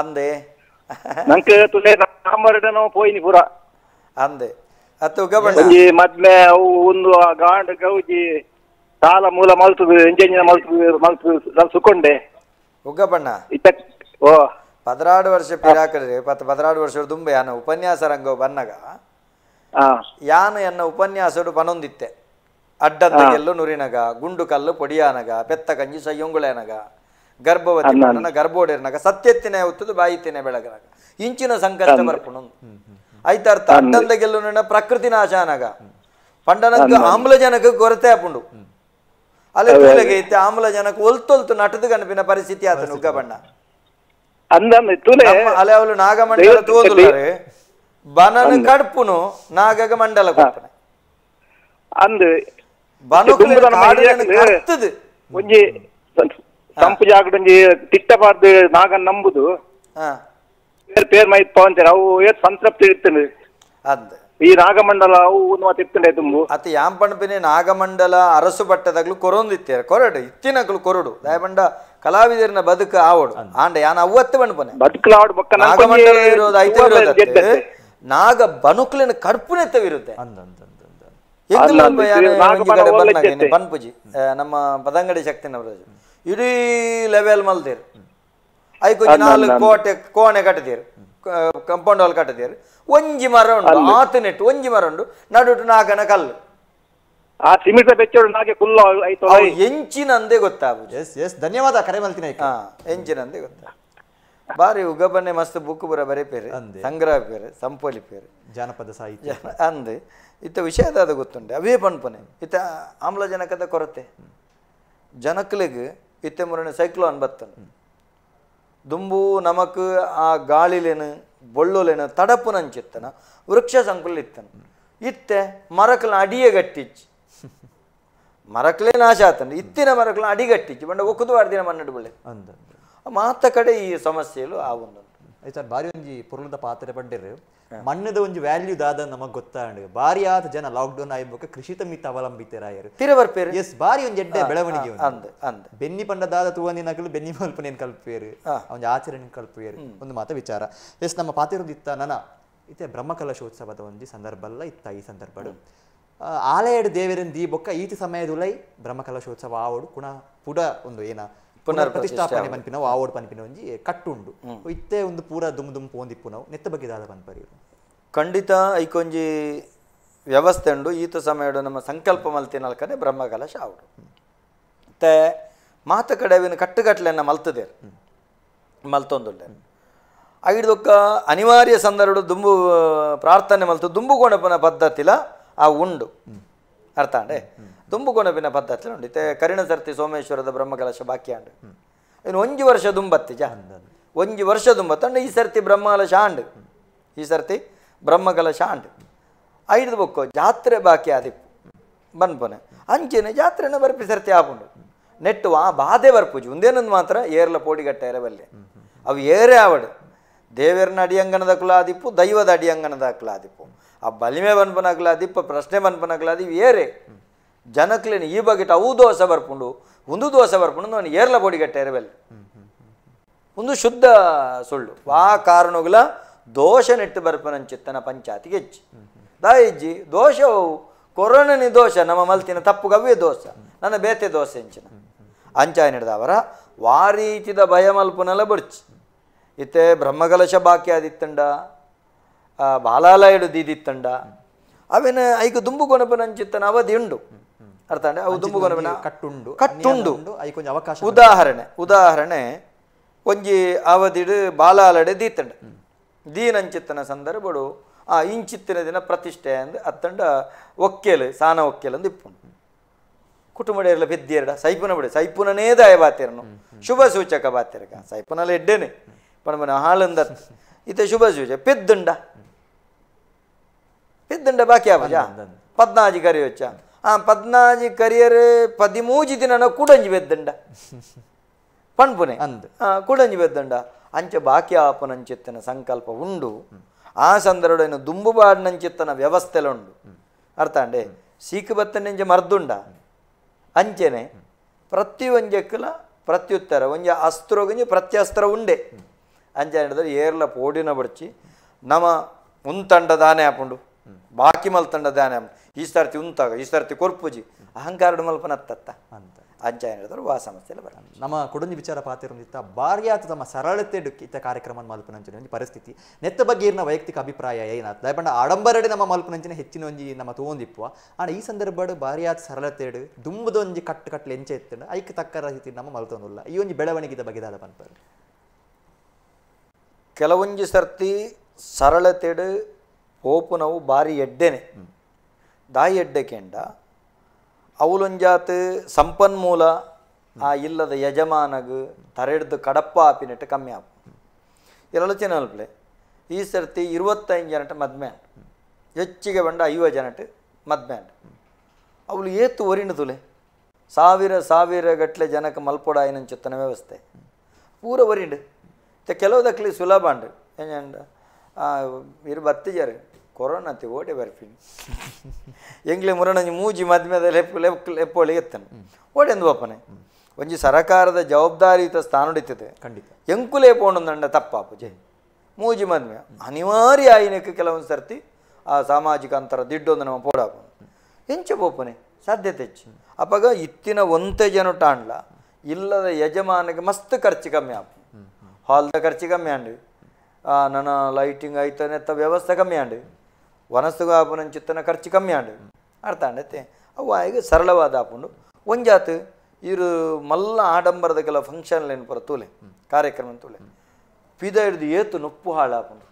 అందే ನಂಗೆ ತುಲೆ ಕಾಮರ್ಡನ ಪೋಯಿನಿ ಪೂರ ಅಂದೆ ಅತ್ತು ಗಬಣ್ಣ ಒಂಜಿ ಮದ್ಮೆ ಅವು ಒಂದು ಆ ಗಾಂಡ ಗೌಜಿ ಸಾಲ ಮೂಲ ಮಲ್ತು ಇಂಜಿನಿನ ಮಲ್ತು ಮಲ್ತು ಸುಕೊಂಡೆ ಉಗ್ಗಬಣ್ಣ ಇತ್ತ ಓ ಪದರಾಡು ವರ್ಷ ಪಿರಾಕರೆ ಪತ್ ಪದರಾಡು ವರ್ಷ ದುಂಬೆ ಯಾನ ಉಪನ್ಯಾಸ ರಂಗ ಬನ್ನಗ ಯಾನು ಎನ್ನ ಉಪನ್ಯಾಸಡು ಪನೊಂದಿತ್ತೆ ಅಡ್ಡಂದ ಗೆಲ್ಲು ನುರಿನಗ ಗುಂಡು ಕಲ್ಲು ಪೊಡಿಯಾನಗ ಪೆತ್ತ ಕಂಜಿ ಸಯ್ಯೊಂಗುಳೆನಗ ಗರ್ಭವತಿ ನನ್ನ ಗರ್ಭೋಡಿರ್ನಾಗ ಸತ್ಯತ್ತಿನ ಹೊತ್ತದು ಬಾಯಿತ್ತಿನ ಬೆಳಗನಾಗ ಇಂಚಿನ ಸಂಕಷ್ಟ ಬರ್ಪುಣ ಐತ ಅರ್ಥ ಅಡ್ಡಂದ ಗೆಲ್ಲುನ ಪ್ರಕೃತಿ ನಾಶಾನಾಗ ಪಂಡನಕ್ಕ ಆಮ್ಲಜನಕ ಕೊರತೆ ಆಪುಂಡು ಅಲ್ಲ ತೂಲೆಗೆ ಐತೆ ಆಮ್ಲಜನಕ ಒಲ್ತೊಲ್ತು ನಟದು ಕನಪಿನ ಪರಿಸ್ಥಿತಿ ಆತನು ಉಗ್ಗ ಬಣ್ಣ ಅಲೆ ಅವಳು ನಾಗಮಂಡಲ ತೋದುಲ್ಲರೆ ಬನನ ಕಡ್ಪುನು ನಾಗಗ ಮಂಡಲ ಕೊಟ್ಟನೆ ಅಂದು ಕಾಡಿನ ಕರ್ತದು ಒಂಜಿ ತಂಪು ಜಾಗಡೊಂಜಿ ತಿಟ್ಟಬಾರ್ದು ನಾಗನ್ ನಂಬುದು ಪೇರ್ ಪೇರ್ ಮೈತ್ ಪವಂತೇರ್ ಅವು ಏತ್ ಸಂತೃಪ್ತಿ ಇರ್ತದೆ ಅದ್ ಈ ನಾಗಮಂಡಲ ಅವು ಮಾತು ಇರ್ತದೆ ತುಂಬು ಅತಿ ಯಾಂಪಣಪಿನಿ ನಾಗಮಂಡಲ ಅರಸು ಕೊರೊಂದು ಕೊರೊಂದಿತ್ತೇರ್ ಕೊರಡು ಇತ್ತಿನಗ್ಲು ಕೊರಡು ದಯಬಂಡ ಕಲಾವಿದರನ್ನ ಬದುಕು ಆವಡು ಆಂಡ ಯಾನ ಅವತ್ತು ಬಣ್ಪನೆ ಬದುಕಲಾವಡು ಬೊಕ್ಕ ನಾಗಮಂಡಲ ಇರೋದು ಐತೆ ಇರೋದು ನಾಗ ಬನುಕ್ಲಿನ ಕರ್ಪುನೆತ್ತ ವಿರುದ್ಧ ಎಂಗ್ಲ ಬನ್ಪುಜಿ ನಮ್ಮ ಪದಂಗಡಿ ಶಕ್ತಿನವರಾಜು ಇಡೀ ಲೆವೆಲ್ ಮಲ್ದೀರು ಐಕು ನಾಲ್ಕು ಕೋಟೆ ಕೋಣೆ ಕಟ್ಟದೀರು ಕಂಪೌಂಡ್ ವಾಲ್ ಒಂಜಿ ಮರ ಉಂಡು ಆತು ನೆಟ್ಟು ಒಂಜಿ ಮರ ಉಂಡು ನಡುಟು ನಾಗನ ಕಲ್ಲು ಆ ಸಿಮಿಟ ಬೆಚ್ಚೋಡು ಕುಲ್ಲ ಎಂಚಿನಂದೇ ಗೊತ್ತಾಗುದು ಎಸ್ ಧನ್ಯವಾದ ಕರೆ ಮಲ್ತಿನ ಹಾ ಎಂಚಿನಂದೇ ಗೊತ್ತಾ ಬಾರಿ ಉಗಬನ್ನೆ ಮಸ್ತ್ ಬುಕ್ ಬುರ ಬರೆಪೇರು ಸಂಗ್ರಹ ಪೇರು ಸಂಪೋಲಿ ಪೇರು ಜಾನಪದ ಸಾಹಿತ್ಯ ಅಂದೆ ಇತ್ತ ವಿಷಯದಾದ ಗೊತ್ತುಂಡೆ ಅವೇ ಪನ್ಪನೆ ಇತ್ತ ಆಮ್ಲಜನಕದ ಕೊರತೆ ಜನಕ್ಲಿಗೆ ಇತ್ತೆ ಮುರನೆ ಸೈಕ್ಲೋನ್ ಬತ್ತನ್ ದುಂಬು ನಮಕ್ ಆ ಗಾಳಿಲೇನು ಬೊಳ್ಳೋಲೇನು ತಡಪುನಂಚಿತ್ತನ ವೃಕ್ಷ ಸಂಕುಲ ಇತ್ತನ ಇತ್ತೆ ಮರಕಲ ಅಡಿಯೇ ಗಟ್ಟಿಚ್ಚಿ ಮರಕ್ಲೇ ನಾಶ ಆತನ ಇತ್ತಿನ ಮರಕ್ಲ ಅಡಿಗಟ್ಟಿಚ್ಚಿ ಬಂಡ ಒಕ್ಕುದು ವಾರದಿನ ಮನ್ನಡು ಬಳ್ಳೆ ಮಾತ ಕಡೆ ಈ ಸಮಸ್ಯೆಲು ಆ ಒಂದು ಐತನ್ ಬಾರಿ ಒಂಜಿ ಪುರುಳದ ಪಾತ್ರೆ ಪಡ್ಡಿರು ಮಣ್ಣದ ಒಂಜಿ ವ್ಯಾಲ್ಯೂ ದಾದ ನಮಗ್ ಗೊತ್ತಾಂಡ್ ಬಾರಿ ಆದ ಜನ ಲಾಕ್ಡೌನ್ ಆಯ್ಬೇಕ ಕೃಷಿ ತಮಿತ ಅವಲಂಬಿತರಾಯರು ತಿರುವರ್ಪೇರು ಎಸ್ ಬಾರಿ ಒಂಜಿ ಎಡ್ಡೆ ಬೆಳವಣಿಗೆ ಬೆನ್ನಿ ಪಂಡ ದಾದ ತೂವನಿ ಬೆನ್ನಿ ಮಲ್ಪನೆ ಕಲ್ಪೇರು ಅವನ ಆಚರಣೆ ಕಲ್ಪಿಯರು ಒಂದು ಮಾತ ವಿಚಾರ ಎಸ್ ನಮ್ಮ ಪಾತಿರುದಿತ್ತ ನನ ಇತ್ತೆ ಬ್ರಹ್ಮಕಲಶೋತ್ಸವದ ಒಂದು ಸಂದರ್ಭ ಅಲ್ಲ ಇತ್ತ ಈ ಸಂದರ್ಭ ಆಲಯಡ್ ದೇವರನ್ ದೀಪಕ್ಕ ಈತಿ ಸಮಯದುಲೈ ಬ್ರಹ್ಮಕಲಶೋತ್ಸವ ಆವಡು ಕುಣ ಪುಡ ಒಂದು ಏನ ಪುನರ್ ಪ್ರತಿಷ್ಠಾಪನೆ ಪನ್ಪಿನವು ಆವೋಡ್ ಪನ್ಪಿನ ಒಂಜಿ ಕಟ್ಟುಂಡು ಇತ್ತೆ ಒಂದು ಪೂರ ದುಮ್ ದುಮ್ ಪೋಂದಿಪ್ಪು ನಾವು ನೆತ್ತ ಬಗ್ಗೆ ದಾದ ಪನ್ಪರಿ ಖಂಡಿತ ಐಕೊಂಜಿ ವ್ಯವಸ್ಥೆ ಉಂಡು ಈತ ಸಮಯಡು ನಮ್ಮ ಸಂಕಲ್ಪ ಮಲ್ತಿನಲ್ಕನೆ ಬ್ರಹ್ಮಕಲಶ ಆವುಡು ಮತ್ತೆ ಮಾತ ಕಡೆವಿನ ಕಟ್ಟುಗಟ್ಲೆನ ಮಲ್ತದೇರು ಮಲ್ತೊಂದುಳ್ಳೆ ಐಡ್ದೊಕ್ಕ ಅನಿವಾರ್ಯ ಸಂದರ್ಭ ದುಂಬು ಪ್ರಾರ್ಥನೆ ಮಲ್ತು ದುಂಬು ಪದ್ಧತಿಲ ಆ ಉಂಡು ಅರ್ಥ ಅಂಡೆ ದುಂಬುಗೊನಬಿನ ಪದ್ಧತಿ ಕರಿಣ ಸರ್ತಿ ಸೋಮೇಶ್ವರದ ಬ್ರಹ್ಮಕಲಶ ಅಂಡ್ ಇನ್ನು ಒಂಜಿ ವರ್ಷ ದುಂಬತ್ತಿ ಜಾ ಒಂಜಿ ವರ್ಷ ದುಂಬತ್ತಂಡ ಈ ಸರ್ತಿ ಬ್ರಹ್ಮಕಲಶ ಅಂಡ್ ಈ ಸರ್ತಿ ಬ್ರಹ್ಮಕಲಶ ಅಂಡ್ ಐದು ಬೊಕ್ಕೋ ಜಾತ್ರೆ ಬಾಕಿ ಆದಿಪ್ಪು ಬನ್ಪೊನೆ ಅಂಚಿನ ಜಾತ್ರೆನ ಬರ್ಪಿ ಸರ್ತಿ ಆಪುಂಡು ನೆಟ್ಟು ಆ ಬಾಧೆ ಬರ್ಪುಜಿ ಒಂದೇನೊಂದು ಮಾತ್ರ ಏರ್ಲ ಪೋಡಿಗಟ್ಟೆ ಎರಬಲ್ಲೆ ಅವು ಏರೇ ಆವಡು ದೇವರನ್ನ ಅಡಿಯಂಗನದ ಕುಲಾದಿಪ್ಪು ದೈವದ ಅಡಿಯಂಗನದ ಕುಲಾದಿಪ್ಪು ಆ ಬಲಿಮೆ ಬನ್ಪನ ಪ್ರಶ್ನೆ ಬನ್ಪನ ಏರೆ ಏರೇ ಜನಕ್ಲಿನ ಈ ಬಗೆಟ್ ಅವು ದೋಸೆ ಬರ್ಪುಂಡು ಒಂದು ದೋಸೆ ಬರ್ಪುಂಡು ನಾನು ಏರ್ಲ ಬೋಡಿಗಟ್ಟೆ ಇರಬೇಲ್ ಒಂದು ಶುದ್ಧ ಸುಳ್ಳು ಆ ಕಾರಣಗಳ ದೋಷ ನೆಟ್ಟು ಬರ್ಪನ ಚಿತ್ತನ ಪಂಚಾಯತಿಗೆ ಹೆಚ್ಚು ದಾಯಿಜ್ಜಿ ದೋಷವು ನಿ ದೋಷ ನಮ್ಮ ಮಲ್ತಿನ ತಪ್ಪು ಗವ್ಯ ದೋಷ ನನ್ನ ಬೇತೆ ದೋಷ ಹೆಂಚಿನ ಅಂಚಾಯ ಅವರ ವಾರೀತಿದ ಭಯ ಮಲ್ಪುನಲ ಬರ್ಚಿ ಇತ್ತೆ ಬ್ರಹ್ಮಗಲಶ ಬಾಕಿ ಆದಿತ್ತಂಡ ಬಾಲಾಲಯಡು ದೀದಿತ್ತಂಡ ಅವಿನ ಐಕ ದುಂಬು ಗುಣಪನ ಚಿತ್ತನ ಅವಧಿ ಉಂಡು ಅರ್ಥ ಉದುಂಬು ಗೊರವಿನ ಕಟ್ಟುಂಡು ಕಟ್ಟುಂಡು ಐಕೊಂಜಿ ಅವಕಾಶ ಉದಾಹರಣೆ ಉದಾಹರಣೆ ಒಂಜಿ ಅವಧಿಡು ಬಾಲಾಲಡೆ ದೀತಂಡ ದೀನಂಚಿತ್ತನ ಸಂದರ್ಭಡು ಆ ಇಂಚಿತ್ತಿನ ದಿನ ಪ್ರತಿಷ್ಠೆ ಅಂದ್ ಅತ್ತಂಡ ಒಕ್ಕೇಲು ಸಾನ ಒಕ್ಕೇಲು ಇಪ್ಪುಂಡು ಕುಟುಂಬಡೆಯರ್ಲ ಬೆದ್ದಿಯರ್ಡ ಸೈಪುನ ಬಿಡಿ ಸೈಪುನನೇ ದಾಯ ಬಾತಿರನು ಶುಭ ಸೂಚಕ ಬಾತಿರಕ ಸೈಪುನಲ್ಲಿ ಎಡ್ಡೇನೆ ಪಣಮನ ಹಾಳಂದ ಇತ ಶುಭ ಸೂಚಕ ಪೆದ್ದುಂಡ ಪೆದ್ದುಂಡ ಬಾಕಿ ಆಪಜ ಪದ್ನಾಜಿ ಕರಿ ವಚ್ಚ பதினாஞ்சு கரியர் பதிமூஞ்சு தினனா கூடஞ்சு பெத்தண்டா பண்புனே அந்த கூடஞ்சு பெத்தண்டா ಅಂಚ ಬಾಕ್ಯಾಪನಂಚಿತ್ತಿನ ಸಂಕಲ್ಪ ಉಂಡು ಆ ಸಂದರ್ಭ ದುಂಬುಬಾಡಿನಂಚಿತ್ತಿನ ವ್ಯವಸ್ಥೆಲ ಉಂಡು ಅರ್ಥ ಅಂಡೆ ಸೀಕು ಬತ್ತನೆಂಜ ಮರ್ದುಂಡ ಅಂಚೆನೆ ಪ್ರತಿ ಒಂಜಕ್ಕಲ ಪ್ರತ್ಯುತ್ತರ ಒಂಜ ಅಸ್ತ್ರಗೊಂಜಿ ಪ್ರತ್ಯಸ್ತ್ರ ಉಂಡೆ ಅಂಚೆ ಏರ್ಲ ಪೋಡಿನ ಬಡ್ಚಿ ನಮ ಉಂತಂಡ ದಾನೆ ಆಪುಂಡು ಬಾಕಿ ಮಲ್ತಂಡ ಧ್ಯಾನ ಈ ಸರ್ತಿ ಉಂತಾಗ ಈ ಸರ್ತಿ ಕೊರ್ಪುಜಿ ಅಹಂಕಾರ ಮಲ್ಪನತ್ತತ್ತ ಅಂತ ಅಂಚ ಹೇಳಿದ್ರು ವಾ ಸಮಸ್ಯೆ ಬರ ನಮ್ಮ ಕೊಡಂಜಿ ವಿಚಾರ ಪಾತಿರಂದಿತ್ತ ಬಾರಿ ಆತ ತಮ್ಮ ಸರಳತೆ ಇತ್ತ ಕಾರ್ಯಕ್ರಮ ಮಲ್ಪನಂಚಿನ ಒಂದು ಪರಿಸ್ಥಿತಿ ನೆತ್ತ ಬಗ್ಗೆ ಇರ್ನ ವೈಯಕ್ತಿಕ ಅಭಿಪ್ರಾಯ ಏನ ದಯಪಂಡ ಆಡಂಬರಡೆ ನಮ್ಮ ಮಲ್ಪನಂಚಿನ ಹೆಚ್ಚಿನ ಒಂಜಿ ನಮ್ಮ ತಗೊಂದಿಪ್ಪು ಆಣ ಈ ಸಂದರ್ಭಡ್ ಭಾರ್ಯಾತ ಆತ ಸರಳತೆ ದುಂಬದ ಒಂಜಿ ಕಟ್ಟು ಕಟ್ಲೆ ಎಂಚೆ ಎತ್ತಂಡ ಐಕ್ ತಕ್ಕ ರೀತಿ ನಮ್ಮ ಮಲ್ತೊಂದಿಲ್ಲ ಈ ಒಂದು ಬೆಳವಣಿಗೆ ಬಗ್ಗೆ ದಾದ ಕೆಲವೊಂಜಿ ಸರ್ತಿ ಸರಳತೆಡು ಓಪುನವು ಬಾರಿ ಎಡ್ಡೆನೆ ದಾಯಿ ಎಡ್ಡೆ ಕೆಂಡ ಅವಲೊಂಜಾತ್ ಸಂಪನ್ಮೂಲ ಆ ಇಲ್ಲದ ಯಜಮಾನಗ್ ತರೆಡ್ದು ಕಡಪ್ಪ ಆಪಿನೆಟ್ಟು ಕಮ್ಮಿ ಆಪು ಇರಲು ಚಿನ್ನಲ್ಪ್ಲೆ ಈ ಸರ್ತಿ ಇರುವತ್ತೈದು ಜನಟ ಮದ್ಮ್ಯಾಂಡ್ ಹೆಚ್ಚಿಗೆ ಬಂಡ ಐವ ಜನಟ ಮದ್ಮ್ಯಾಂಡ್ ಅವಳು ಏತು ಒರಿಣದುಲೆ ಸಾವಿರ ಸಾವಿರ ಗಟ್ಟಲೆ ಜನಕ್ಕೆ ಮಲ್ಪೊಡಾಯಿನ ಚುತ್ತನ ವ್ಯವಸ್ಥೆ ಪೂರ ಒರಿಂಡು ಕೆಲವು ದಕ್ಕಲಿ ಸುಲಭ ಅಂಡು ಏನ್ ಇರು ಬತ್ತಿಜರು ಕೊರೋನಾ ಅಂತ ಓಡೆ ಬರ್ಪಿನಿ ಎಂಗ್ಲೆ ಮುರಣಿ ಮೂಜಿ ಮದ್ಮೇದ ಲೆಪ್ ಲೆಪ್ ಲೆಪ್ಪೊಳಿ ಓಡಿ ಓಡೆಂದು ಒಪ್ಪನೆ ಒಂಜಿ ಸರಕಾರದ ಜವಾಬ್ದಾರಿಯುತ ಸ್ಥಾನ ಹೊಡಿತದೆ ಖಂಡಿತ ಎಂಕುಲೆ ಪೋಣೊಂದಂಡ ತಪ್ಪಾಪು ಜೈ ಮೂಜಿ ಮದ್ಮೆ ಅನಿವಾರ್ಯ ಆಯಿನಕ್ಕೆ ಕೆಲವೊಂದು ಸರ್ತಿ ಆ ಸಾಮಾಜಿಕ ಅಂತರ ದಿಡ್ಡೊಂದು ನಮ್ಮ ಪೋಡಾಪು ಹೆಂಚು ಒಪ್ಪನೆ ಸಾಧ್ಯತೆ ಹೆಚ್ಚು ಅಪ್ಪಾಗ ಇತ್ತಿನ ಒಂತೆ ಜನ ಟಾಂಡ್ಲ ಇಲ್ಲದ ಯಜಮಾನಿಗೆ ಮಸ್ತ್ ಖರ್ಚು ಕಮ್ಮಿ ಆಪು ಹಾಲ್ದ ಖರ್ಚು ಕಮ್ಮಿ ಆ ನನ್ನ ಲೈಟಿಂಗ್ ಆಯ್ತಾನೆ ವ್ಯವಸ್ಥೆ ಕಮ್ಮಿ ಆಂಡು ವನಸ್ತುಗಾಪುನಂ ಚಿತ್ತನ ಖರ್ಚು ಕಮ್ಮಿ ಆಂಡು ಅರ್ಥ ಆಂಡತ್ತೆ ಅವು ಆಯ್ಗೆ ಸರಳವಾದ ಆಪುಂಡು ಒಂಜಾತು ಇರು ಮಲ್ಲ ಆಡಂಬರದ ಕೆಲ ಏನು ಪರ ತೂಲೆ ಕಾರ್ಯಕ್ರಮ ತೂಲೆ ಪಿದ ಹಿಡಿದು ಏತು ನೊಪ್ಪು ಹಾಳಾಪುಂಡು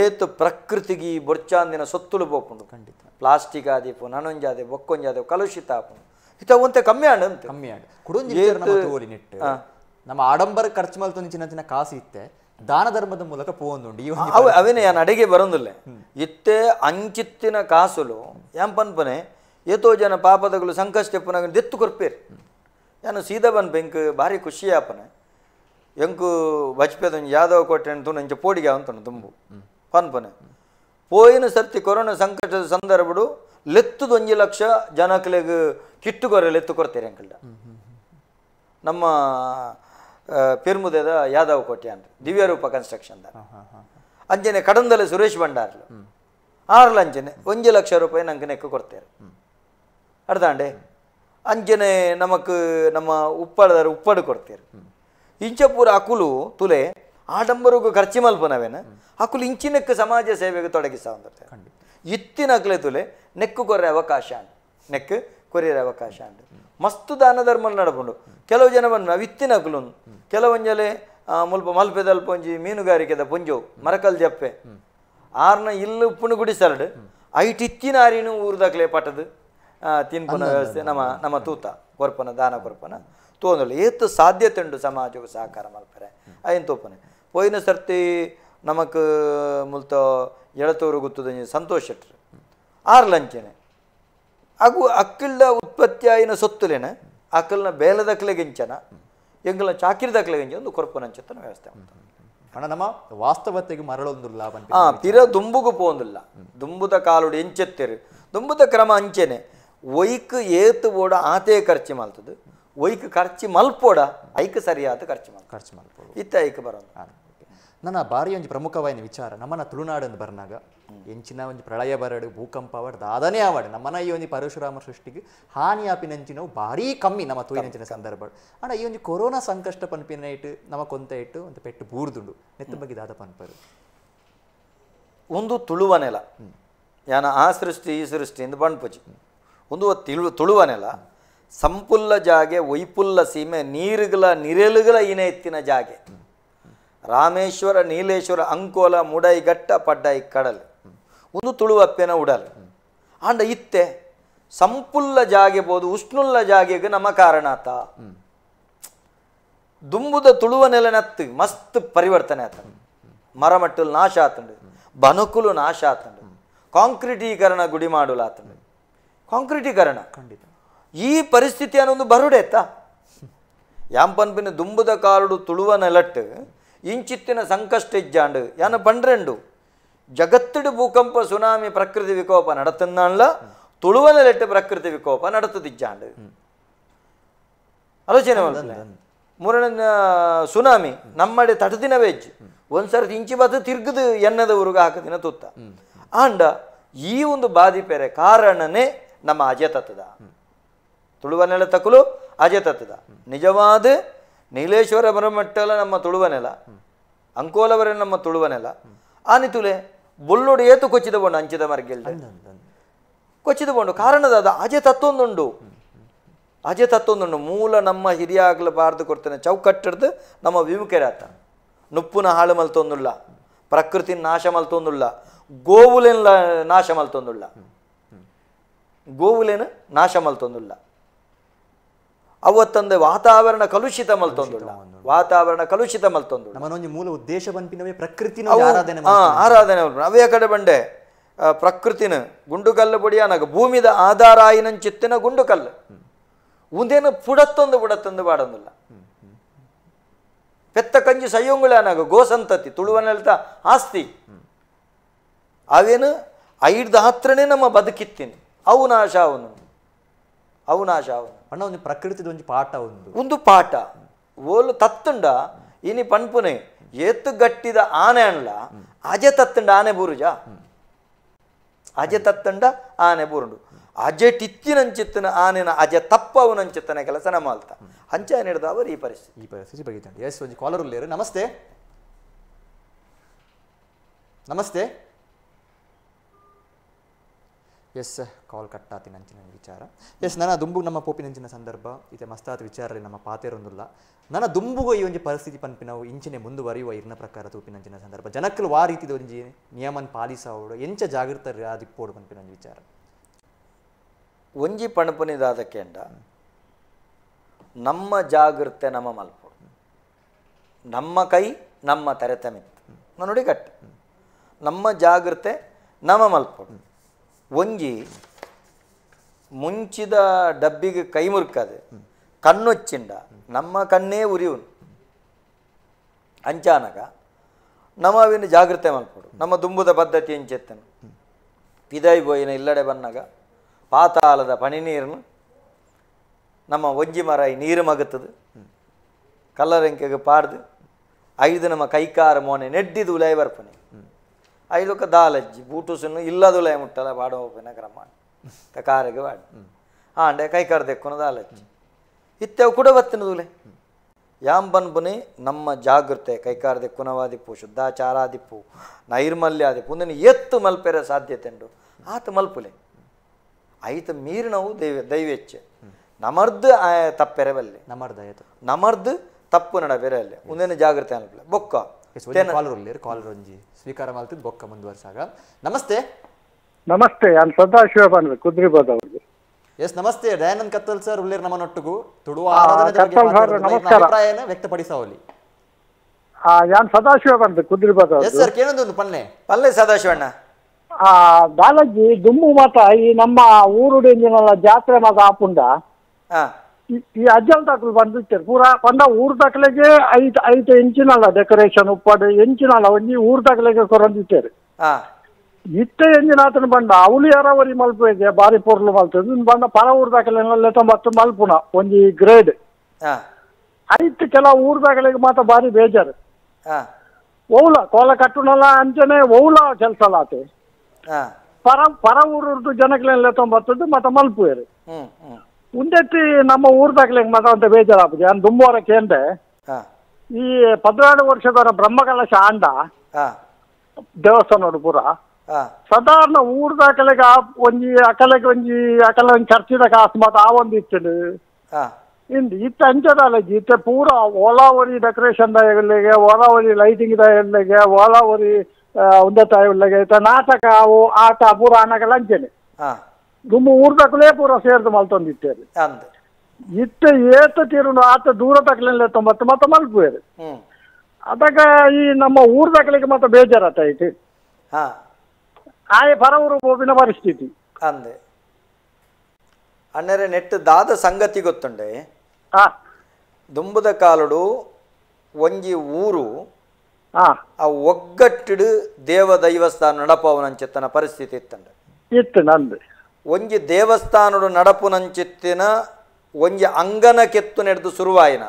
ಏತು ಪ್ರಕೃತಿಗೆ ಬೊರ್ಚಾಂದಿನ ಸೊತ್ತುಳು ಬೋಪುಂಡು ಖಂಡಿತ ಪ್ಲಾಸ್ಟಿಕ್ ಆದಿಪು ನನೊಂಜಾದೆ ಬೊಕ್ಕೊಂಜಾದೆ ಕಲುಷಿತ ಆಪುಂಡು ಇತ ಒಂತೆ ಕಮ್ಮಿ ಆಂಡು ಅಂತ ಕಮ್ಮಿ ಆಂಡು ಕುಡೊಂಜಿ ಏತು ನಮ್ಮ ಆಡಂಬರ ಖರ್ಚು ಮಲ್ತು ಚಿನ್ನ ಚಿನ್ನ ಕಾಸು ಇತ್ತೆ ದಾನ ಧರ್ಮದ ಮೂಲಕ ಪೋವೊಂದುಂಡು ಅವನೇ ಅಡಿಗೆ ಬರೋಂದಿಲ್ಲ ಇತ್ತೆ ಅಂಚಿತ್ತಿನ ಕಾಸುಲು ಏನ್ ಪನ್ಪನೆ ಏತೋ ಜನ ಪಾಪದಗಳು ಸಂಕಷ್ಟಪ್ಪನ ದೆತ್ತು ಕೊರ್ಪೇರ್ ಯಾನು ಸೀದಾ ಬನ್ ಬೆಂಕ್ ಭಾರಿ ಖುಷಿ ಆಪನೆ ಎಂಕು ಬಜ್ಪೇದ ಯಾದವ ಕೊಟ್ಟೆ ತುಂಡು ಇಂಚ ಪೋಡಿಗೆ ಅಂತ ತುಂಬು ಪನ್ಪನೆ ಪೋಯಿನ ಸರ್ತಿ ಕೊರೋನಾ ಸಂಕಷ್ಟದ ಸಂದರ್ಭಡು ಲೆತ್ತದ ಒಂಜಿ ಲಕ್ಷ ಜನಕ್ಲೆಗ್ ಕೊರ ಲೆತ್ತು ಕೊಡ್ತೀರಿ ಅಂಕಲ್ಲ ನಮ್ಮ ಯಾದವ್ ಕೋಟೆ కోటి ದಿವ್ಯ ರೂಪ ಕನ್ಸ್ಟ್ರಕ್ಷನ್ ಅಂಜನೆ ಕಡಂದಲ್ಲಿ ಸುರೇಶ್ ಭಂಡಾರ್ ಆರ್ಲ ಅಂಜನೆ ಒಂದು ಲಕ್ಷ ರೂಪಾಯಿ ನಂಗೆ ನೆಕ್ಕ ಅರ್ಧ ಅರ್ಧಾಂಡೆ ಅಂಜನೆ ನಮಕ್ ನಮ್ಮ ಉಪ್ಪಳದ ಉಪ್ಪಡು ಕೊಡ್ತಾರೆ ಇಂಚ ಪೂರ ಅಕುಲು ತುಲೆ ಆಡಂಬರಿಗೂ ಖರ್ಚಿ ಮಲ್ಪನವೇನ ಅಕುಲು ಇಂಚಿನಕ್ಕೆ ಸಮಾಜ ಸೇವೆಗೆ ತೊಡಗಿಸ್ತಾರೆ ಇತ್ತಿನ ಅಕ್ಲೆ ತುಲೆ ನೆಕ್ಕು ಕೊರೆ ಅವಕಾಶ ನೆಕ್ಕು ಕೊರಿಯರ ಅವಕಾಶ ಅಂಡ್ ಮಸ್ತ್ ದಾನ ಧರ್ಮಲ್ಲಿ ನಡಪುಂಡು ಕೆಲವು ಜನ ಬಂದ ವಿತ್ತಿನ ಕುಲುಂದು ಕೆಲವೊಂಜಲೆ ಮುಲ್ಪ ಮಲ್ಪೆದಲ್ಪ ಪೊಂಜಿ ಮೀನುಗಾರಿಕೆದ ಪೊಂಜೋವು ಮರಕಲ್ ಜಪ್ಪೆ ಆರ್ನ ಇಲ್ಲಿ ಗುಡಿ ಗುಡಿಸಲ್ಡ್ ಐಟ್ ಇತ್ತಿನ ಆರಿನೂ ಊರ್ದಾಕ್ಲೆ ತಿನ್ಪ ತಿನ್ಪುನ ವ್ಯವಸ್ಥೆ ನಮ್ಮ ನಮ್ಮ ತೂತ ಕೊರ್ಪನ ದಾನ ಕೊರ್ಪನ ತೋಂದಳು ಏತು ಸಾಧ್ಯತೆ ಉಂಡು ಸಮಾಜಕ್ಕೆ ಸಹಕಾರ ಮಲ್ಪರೆ ಅಯ್ಯನ್ ತೋಪನೆ ಪೋಯಿನ ಸರ್ತಿ ನಮಕ್ ಮುಲ್ತ ಎಳತೋರು ಗೊತ್ತದ ಸಂತೋಷ ಇಟ್ರು ಲಂಚನೆ ಹಾಗೂ ಅಕ್ಕಿಲ್ದ ಉತ್ಪತ್ತಿಯಾಯಿನ ಸೊತ್ತುಲೇನ ಆಕಲ್ನ ಬೇಲದ ಕಲೆಗೆಂಚನ ಎಂಗಲ ಚಾಕಿರಿದ ಕಲೆಗೆಂಚ ಒಂದು ಕೊರಪನಂಚತನ ವ್ಯವಸ್ಥೆ ಮಾಡ್ತಾನೆ ಹಣ ನಮ್ಮ ವಾಸ್ತವತೆಗೆ ಮರಳೊಂದುಲ್ಲ ಹಾಂ ಪಿರ ದುಂಬುಗು ಪೋಂದಿಲ್ಲ ದುಂಬುದ ಕಾಲುಡು ಎಂಚೆತ್ತಿರು ದುಂಬುದ ಕ್ರಮ ಅಂಚೆನೆ ಒಯ್ಕ್ ಏತು ಬೋಡ ಆತೆ ಖರ್ಚು ಮಾಡ್ತದೆ ಒಯ್ಕ್ ಖರ್ಚು ಮಲ್ಪೋಡ ಐಕ್ ಸರಿಯಾದ ಖರ್ಚು ಮಾಡಿ ಖರ್ಚು ಮಲ್ಪ ಇತ್ತ ಐಕ್ ಬರೋದು ನನ್ನ ಬಾರಿ ಒಂದು ಪ್ರಮುಖವಾದ ವಿಚಾರ ನಮ್ಮನ ತುಳುನಾಡು ಬರ್ನಾಗ ಎಂಚಿನ ಒಂದು ಪ್ರಳಯ ಬರಡು ಭೂಕಂಪ ಅವಡ್ ದಾದನೇ ಆವಡ್ ನಮ್ಮನ ಈ ಒಂದು ಪರಶುರಾಮ ಸೃಷ್ಟಿಗೆ ಹಾನಿ ಆಪಿನಂಚಿನ ಭಾರಿ ಕಮ್ಮಿ ನಮ್ಮ ತೂಯಿನಂಚಿನ ಸಂದರ್ಭ ಅಣ್ಣ ಈ ಒಂದು ಕೊರೋನಾ ಸಂಕಷ್ಟ ಪನ್ಪಿನ ಇಟ್ಟು ನಮ್ಮ ಕೊಂತ ಇಟ್ಟು ಒಂದು ಪೆಟ್ಟು ಬೂರ್ದುಂಡು ನೆತ್ತ ಬಗ್ಗೆ ದಾದ ಪನ್ಪರು ಒಂದು ತುಳುವ ನೆಲ ಯಾನ ಆ ಸೃಷ್ಟಿ ಈ ಸೃಷ್ಟಿ ಎಂದು ಬಣ್ಪುಜಿ ಒಂದು ತಿಳು ತುಳುವ ನೆಲ ಸಂಪುಲ್ಲ ಜಾಗೆ ವೈಪುಲ್ಲ ಸೀಮೆ ನೀರುಗಳ ನಿರೆಲುಗಳ ಇನೆ ಎತ್ತಿನ ಜಾಗೆ ರಾಮೇಶ್ವರ ನೀಲೇಶ್ವರ ಅಂಕೋಲ ಮುಡೈ ಘಟ್ಟ ಪಡ್ಡಾಯಿ ಕಡಲ್ ಒಂದು ತುಳುವಪ್ಪಿನ ಉಡಲ್ ಆಂಡ ಇತ್ತೆ ಸಂಪುಲ್ಲ ಜಾಗೆ ಬೋದು ಉಷ್ಣುಲ್ಲ ಜಾಗೆಗೆ ನಮ್ಮ ಕಾರಣಾತ ದುಂಬುದ ತುಳುವ ನೆಲನತ್ತು ಮಸ್ತ್ ಪರಿವರ್ತನೆ ಆತ ಮರಮಟ್ಟಲು ನಾಶ ಆತಂಡ ಬನಕುಲು ನಾಶ ಆತಂಡ ಕಾಂಕ್ರೀಟೀಕರಣ ಗುಡಿ ಮಾಡಲು ಆತಂಡು ಕಾಂಕ್ರೀಟೀಕರಣ ಖಂಡಿತ ಈ ಪರಿಸ್ಥಿತಿ ಪರಿಸ್ಥಿತಿಯನ್ನು ಒಂದು ಯಾಂಪನ್ ಯಾಂಪನ್ಪಿನ ದುಂಬುದ ಕಾರುಡು ತುಳುವ ನೆಲಟ್ಟು ಇಂಚಿತ್ತಿನ ಸಂಕಷ್ಟ ಇಜ್ಜಾಂಡು ಯಾನ ಪಂಡ್ರೆಂಡು ಜಗತ್ತಿಡು ಭೂಕಂಪ ಸುನಾಮಿ ಪ್ರಕೃತಿ ವಿಕೋಪ ನಡತನ್ನಾನ್ಲ ತುಳುವನಲೆಟ್ಟ ಪ್ರಕೃತಿ ವಿಕೋಪ ನಡತದಿಜ್ಜಾಂಡ್ ಆಲೋಚನೆ ಮೂರನೇ ಸುನಾಮಿ ನಮ್ಮಡೆ ತಟದಿನ ವೆಜ್ ಒಂದ್ಸರಿ ಇಂಚಿ ಬದು ತಿರ್ಗದು ಎನ್ನದ ಊರಿಗೆ ಹಾಕದಿನ ತುತ್ತ ಆಂಡ ಈ ಒಂದು ಬಾದಿಪೆರೆ ಕಾರಣನೇ ನಮ್ಮ ಅಜೆ ತತ್ತದ ತುಳುವನೆಲ್ಲ ತಕ್ಕಲು ಅಜೆ ತತ್ತದ ನಿಜವಾದ ನೀಲೇಶ್ವರ ಮರಮಟ್ಟಲ ನಮ್ಮ ತುಳುವನೆಲ್ಲ ಅಂಕೋಲವರ ನಮ್ಮ ತುಳುವನೆಲ್ಲ ಆನಿತುಲೆ ಬೊಲ್ಲೊಡು ಏತು ಕೊಚ್ಚಿದ ಅಂಚಿದ ಮರ್ಗೆಲ್ಡೆ ಕೊಚ್ಚಿದ ಕಾರಣದಾದ ಅಜೆ ತತ್ತೊಂದುಂಡು ಅಜೆ ತತ್ತೊಂದುಂಡು ಮೂಲ ನಮ್ಮ ಹಿರಿಯಾಗಲು ಬಾರ್ದು ಕೊಡ್ತಾನೆ ಚೌಕಟ್ಟಡ್ದು ನಮ್ಮ ವಿಮುಖರಾತ ನುಪ್ಪುನ ಹಾಳು ಮಲ್ತೊಂದುಲ್ಲ ಪ್ರಕೃತಿ ನಾಶ ಮಲ್ತೊಂದುಲ್ಲ ಗೋವುಲೆಲ್ಲ ನಾಶ ಮಲ್ತೊಂದುಲ್ಲ ಗೋವುಲೇನು ನಾಶ ಮಲ್ತೊಂದುಲ್ಲ ಅವತ್ತೊಂದು ವಾತಾವರಣ ಕಲುಷಿತ ಮಲ್ತೊಂದು ವಾತಾವರಣ ಕಲುಷಿತ ಮಲ್ತೊಂದು ಮೂಲ ಉದ್ದೇಶ ಬಂಪಿನವೇ ಪ್ರಕೃತಿ ಆರಾಧನೆ ಆರಾಧನೆ ಕಡೆ ಬಂಡೆ ಪ್ರಕೃತಿನ ಗುಂಡುಕಲ್ಲು ಬುಡಿಯಾನಾಗ ಭೂಮಿದ ಆಧಾರ ಆಯಿನ ಚಿತ್ತಿನ ಗುಂಡುಕಲ್ಲು ಉಂದೇನು ಪುಡತ್ತೊಂದು ಬುಡತ್ತೊಂದು ಬಾಡೊಂದಿಲ್ಲ ಪೆತ್ತ ಕಂಜಿ ಗೋ ಗೋಸಂತತಿ ತುಳುವನಲ್ತ ಆಸ್ತಿ ಅವೇನು ಐಡ್ದ ನಮ್ಮ ಬದುಕಿತ್ತೀನಿ ಅವನಾಶ ಅವನು ಅವನಾಶ ಅವನು ಅಣ್ಣ ಒಂದು ಪ್ರಕೃತಿದೊಂದು ಪಾಠ ಒಂದು ಒಂದು ಪಾಠ ಓಲು ತತ್ತುಂಡ ಇನಿ ಪನ್ಪುನೆ ಏತು ಗಟ್ಟಿದ ಆನೆ ಅಣ್ಣ ಅಜೆ ತತ್ತುಂಡ ಆನೆ ಬೂರುಜ ಅಜೆ ತತ್ತುಂಡ ಆನೆ ಬೂರುಂಡು ಅಜೆ ಟಿತ್ತಿನಂಚಿತ್ತಿನ ಆನೆನ ಅಜೆ ತಪ್ಪವನಂಚಿತ್ತನ ಕೆಲಸನ ಮಾಲ್ತ ಹಂಚ ನೀಡಿದ ಅವರು ಈ ಪರಿಸ್ಥಿತಿ ಈ ಪರಿಸ್ಥಿತಿ ಬಗ್ಗೆ ಎಸ್ ಒಂದು ಕಾಲರ್ ಉಲ್ಲೇರು ನಮಸ್ತೆ ನಮಸ್ತೆ ಎಸ್ ಕಾಲ್ ನಂಚಿನ ವಿಚಾರ ಎಸ್ ನನ್ನ ದುಂಬು ನಮ್ಮ ಪೋಪಿನಂಚಿನ ಸಂದರ್ಭ ಇತ್ತೆ ವಿಚಾರ ವಿಚಾರ ನಮ್ಮ ಪಾತೆರೊಂದುಲ್ಲ ನನ್ನ ದುಂಬುಗೂ ಈ ಒಂದು ಪರಿಸ್ಥಿತಿ ಪನ್ಪಿನವು ಇಂಚಿನ ಮುಂದುವರಿಯುವ ಇರ್ನ ಪ್ರಕಾರ ತೂಪಿನಂಚಿನ ಸಂದರ್ಭ ಜನಕ್ಕಲು ಆ ರೀತಿ ಒಂಜಿ ನಿಯಮನ್ ಪಾಲಿಸೋಡು ಎಂಚ ಜಾಗೃತ ಅದಿಪ್ಪೋಡು ಪನ್ಪಿನ ಒಂಜಿ ವಿಚಾರ ಒಂಜಿ ಪಣಪನಿದಾದ ಕೆಂಡ ನಮ್ಮ ಜಾಗೃತೆ ನಮ್ಮ ಮಲ್ಪೋಡು ನಮ್ಮ ಕೈ ನಮ್ಮ ತೆರೆತ ನೋಡಿ ಕಟ್ಟೆ ನಮ್ಮ ಜಾಗೃತೆ ನಮ್ಮ ಮಲ್ಪೋಡು ಒಂಜಿ ಮುಂಚಿದ ಡಬ್ಬಿಗೆ ಕೈ ಮುರುಕದು ಕಣ್ಣೊಚ್ಚಿಂಡ ನಮ್ಮ ಕಣ್ಣೇ ಉರಿಯುನು ಅಂಚಾನಗ ನಮವಿನ ಜಾಗ್ರತೆ ಮಲ್ಪಡು ನಮ್ಮ ದುಂಬುದ ಪದ್ಧತಿ ಎಂಚೆತ್ತನು ಪಿದಾಯಿ ಬೋಯಿನ ಇಲ್ಲಡೆ ಬನ್ನಾಗ ಪಾತಾಳದ ಪನಿ ನೀರನ್ನು ನಮ್ಮ ಒಂಜಿ ಮರಾಯಿ ನೀರು ಮಗುತ್ತದೆ ಕಲ್ಲರೆಂಕೆಗೆ ಪಾಡ್ದು ಐದು ನಮ್ಮ ಕೈಕಾರ ಮೋನೆ ನೆಡ್ಡಿದು ಉಲಾಯಿ ಬರ್ಪನೆ ಐಲುಕ ದಾಲಜ್ಜಿ ಬೂಟುಸುನು ಇಲ್ಲದುಲಯ ಮುಟ್ಟಲ ಬಾಡೋ ಕ್ರಮ ಕಾರಿಗೆ ಬಾಡ ಆಂಡೆ ಕೈಕಾರ ದೆಕ್ಕುನ ದಾಲಜ್ಜಿ ಇತ್ತೆ ಕೂಡ ಬತ್ತಿನದುಲೆ ಯಾಂಬನ್ಬುನಿ ನಮ್ಮ ಜಾಗೃತೆ ಕೈಕಾರ ಕುನವಾದಿಪ್ಪು ಶುದ್ಧಾಚಾರಾದಿಪ್ಪು ನೈರ್ಮಲ್ಯಾದಿಪ್ಪು ಒಂದಿನ ಎತ್ತು ಮಲ್ಪೆರ ಸಾಧ್ಯತೆ ಉಂಡು ಆತ ಮಲ್ಪುಲೆ ಐತ ಮೀರಿನವು ದೈವ ದೈವೇಚ್ಛೆ ನಮರ್ದು ತಪ್ಪೆರೆ ಬಲ್ಲೆ ನಮರ್ದ ನಮರ್ದು ತಪ್ಪು ನಡ ಬೆರೆ ಅಲ್ಲೇ ಒಂದಿನ ಜಾಗೃತೆ ಅನ್ಪಲೆ ಬೊಕ್ಕ ಕಾಲರ್ ಉಲ್ಲಿ ಕಾಲರ್ ಒಂಜಿ ಸ್ವೀಕಾರ ಮಾಲ್ತಿದ್ ಬೊಕ್ಕ ಮುಂದುವರ್ಸಾಗ ನಮಸ್ತೆ ನಮಸ್ತೆ ನಾನು ಸದಾಶಿವ ಬಾನ್ವೆ ಕುದ್ರಿಬೋದ ಅವ್ರಿಗೆ ಎಸ್ ನಮಸ್ತೆ ದಯಾನಂದ್ ಕತ್ತಲ್ ಸರ್ ಉಳ್ಳೇರ್ ನಮ್ಮನೊಟ್ಟಿಗೂ ತುಳುವ ಅಭಿಪ್ರಾಯನ ಆ ಯಾನ್ ಸದಾಶಿವ ಬಂದೆ ಕುದ್ರಿಬೋದ ಎಸ್ ಸರ್ ಕೇಳೊಂದೊಂದು ಪಲ್ಲೆ ಪಲ್ಲೆ ಸದಾಶಿವಣ್ಣ ಆ ಬಾಲಾಜಿ ದುಮ್ಮು ಮಾತ ಈ ನಮ್ಮ ಊರುಡೆಂಜಿನಲ್ಲ ಜಾತ್ರೆ ಮಗ ಆಪುಂಡ ಈ ಅಜ್ಜಲ್ ದಾಖಲು ಬಂದಿರ್ತಾರೆ ಪೂರ ಪಂಡ ಊರ್ ದಾಖಲೆಗೆ ಐದು ಐದು ಇಂಚಿನಲ್ಲ ಡೆಕೋರೇಷನ್ ಉಪ್ಪಡು ಎಂಚಿನಲ್ಲ ಒಂಜಿ ಊರ್ ದಾಖಲೆಗೆ ಕೊರಂದಿತ್ತೇರು ಇಟ್ಟ ಎಂಜಿನ ಆತನ ಬಂಡ ಅವಳು ಯಾರಾವರಿ ಇದೆ ಬಾರಿ ಪೊರ್ಲು ಮಲ್ತದೆ ಬಂದ ಪರ ಊರ್ ದಾಖಲೆನ ಲೆತ್ತೊಂಬತ್ತು ಮಲ್ಪುನ ಒಂಜಿ ಗ್ರೇಡ್ ಐತ್ ಕೆಲವು ಊರ್ ದಾಖಲೆಗೆ ಮಾತ್ರ ಬಾರಿ ಬೇಜಾರು ಓಲ ಕೋಲ ಕಟ್ಟುನಲ್ಲ ಅಂಚನೆ ಓಲ ಕೆಲಸಲ್ಲ ಆತೆ ಪರ ಪರ ಊರದ್ದು ಜನಕ್ಲೆಲ್ಲ ಬರ್ತದ್ದು ಮತ್ತೆ ಮಲ್ಪುವೇರು ಉಂದೆಟ್ಟಿ ನಮ್ಮ ಊರ್ದಾಗ್ಲೆ ಮಗ ಅಂತ ಬೇಜಾರಾಪುಜಿ ನಾನು ದುಂಬೋರ ಕೇಂದ್ರೆ ಈ ಪದ್ನಾರು ವರ್ಷದವರ ಬ್ರಹ್ಮಕಲಶ ಆಂಡ ದೇವಸ್ಥಾನ ಪೂರ ಸಾಧಾರಣ ಊರ್ದ ಒಂಜಿ ಅಕಲೆಗೆ ಒಂಜಿ ಅಕಲ ಚರ್ಚಿದ ಕಾಸ್ ಮತ ಆ ಒಂದು ಇತ್ತು ಇಂದು ಇತ್ತ ಅಂಚದಾಲಜಿ ಇತ್ತೆ ಪೂರ ಓಲಾವರಿ ಡೆಕೋರೇಷನ್ ದಾಯಗಳಿಗೆ ಓಲಾವರಿ ಲೈಟಿಂಗ್ ದಾಯಗಳಿಗೆ ಓಲಾವರಿ ಉಂದ ಇತ್ತ ನಾಟಕ ಆಟ ಪೂರ ಅನ್ನಗಳ ಅಂಚನೆ ದುಂಬು ಊರ್ದಕ್ಕಲೇ ಪೂರ ಸೇರ್ದು ಮಲ್ತೊಂದು ಇಟ್ಟೇರಿ ಇಟ್ಟ ಏತ ತೀರುನು ಆತ ದೂರ ತಕ್ಕಲಿಲ್ಲ ತೊಂಬತ್ತು ಮತ್ತೆ ಮಲ್ಪುವೇರಿ ಅದಕ್ಕೆ ಈ ನಮ್ಮ ಊರ್ದಕ್ಕಲಿಗೆ ಮತ್ತೆ ಬೇಜಾರಾತಾಯ್ತು ಆಯ ಪರವರು ಬೋಬಿನ ಪರಿಸ್ಥಿತಿ ಅಂದೆ అన్నరే నెట్ దాద సంగతి గొత్తుండే దుంబుద కాలుడు వంగి ఊరు ఆ ఒగ్గట్టుడు దేవ దైవస్థానం నడపవనని చెత్తన పరిస్థితి ఎత్తండి ఎత్తనండి ಒಂಜಿ ದೇವಸ್ಥಾನಡು ನಡಪುನಂಚಿತ್ತಿನ ಒಂಜಿ ಅಂಗನ ಕೆತ್ತು ನೆಡ್ದು ಸುರುವಾಯಿನ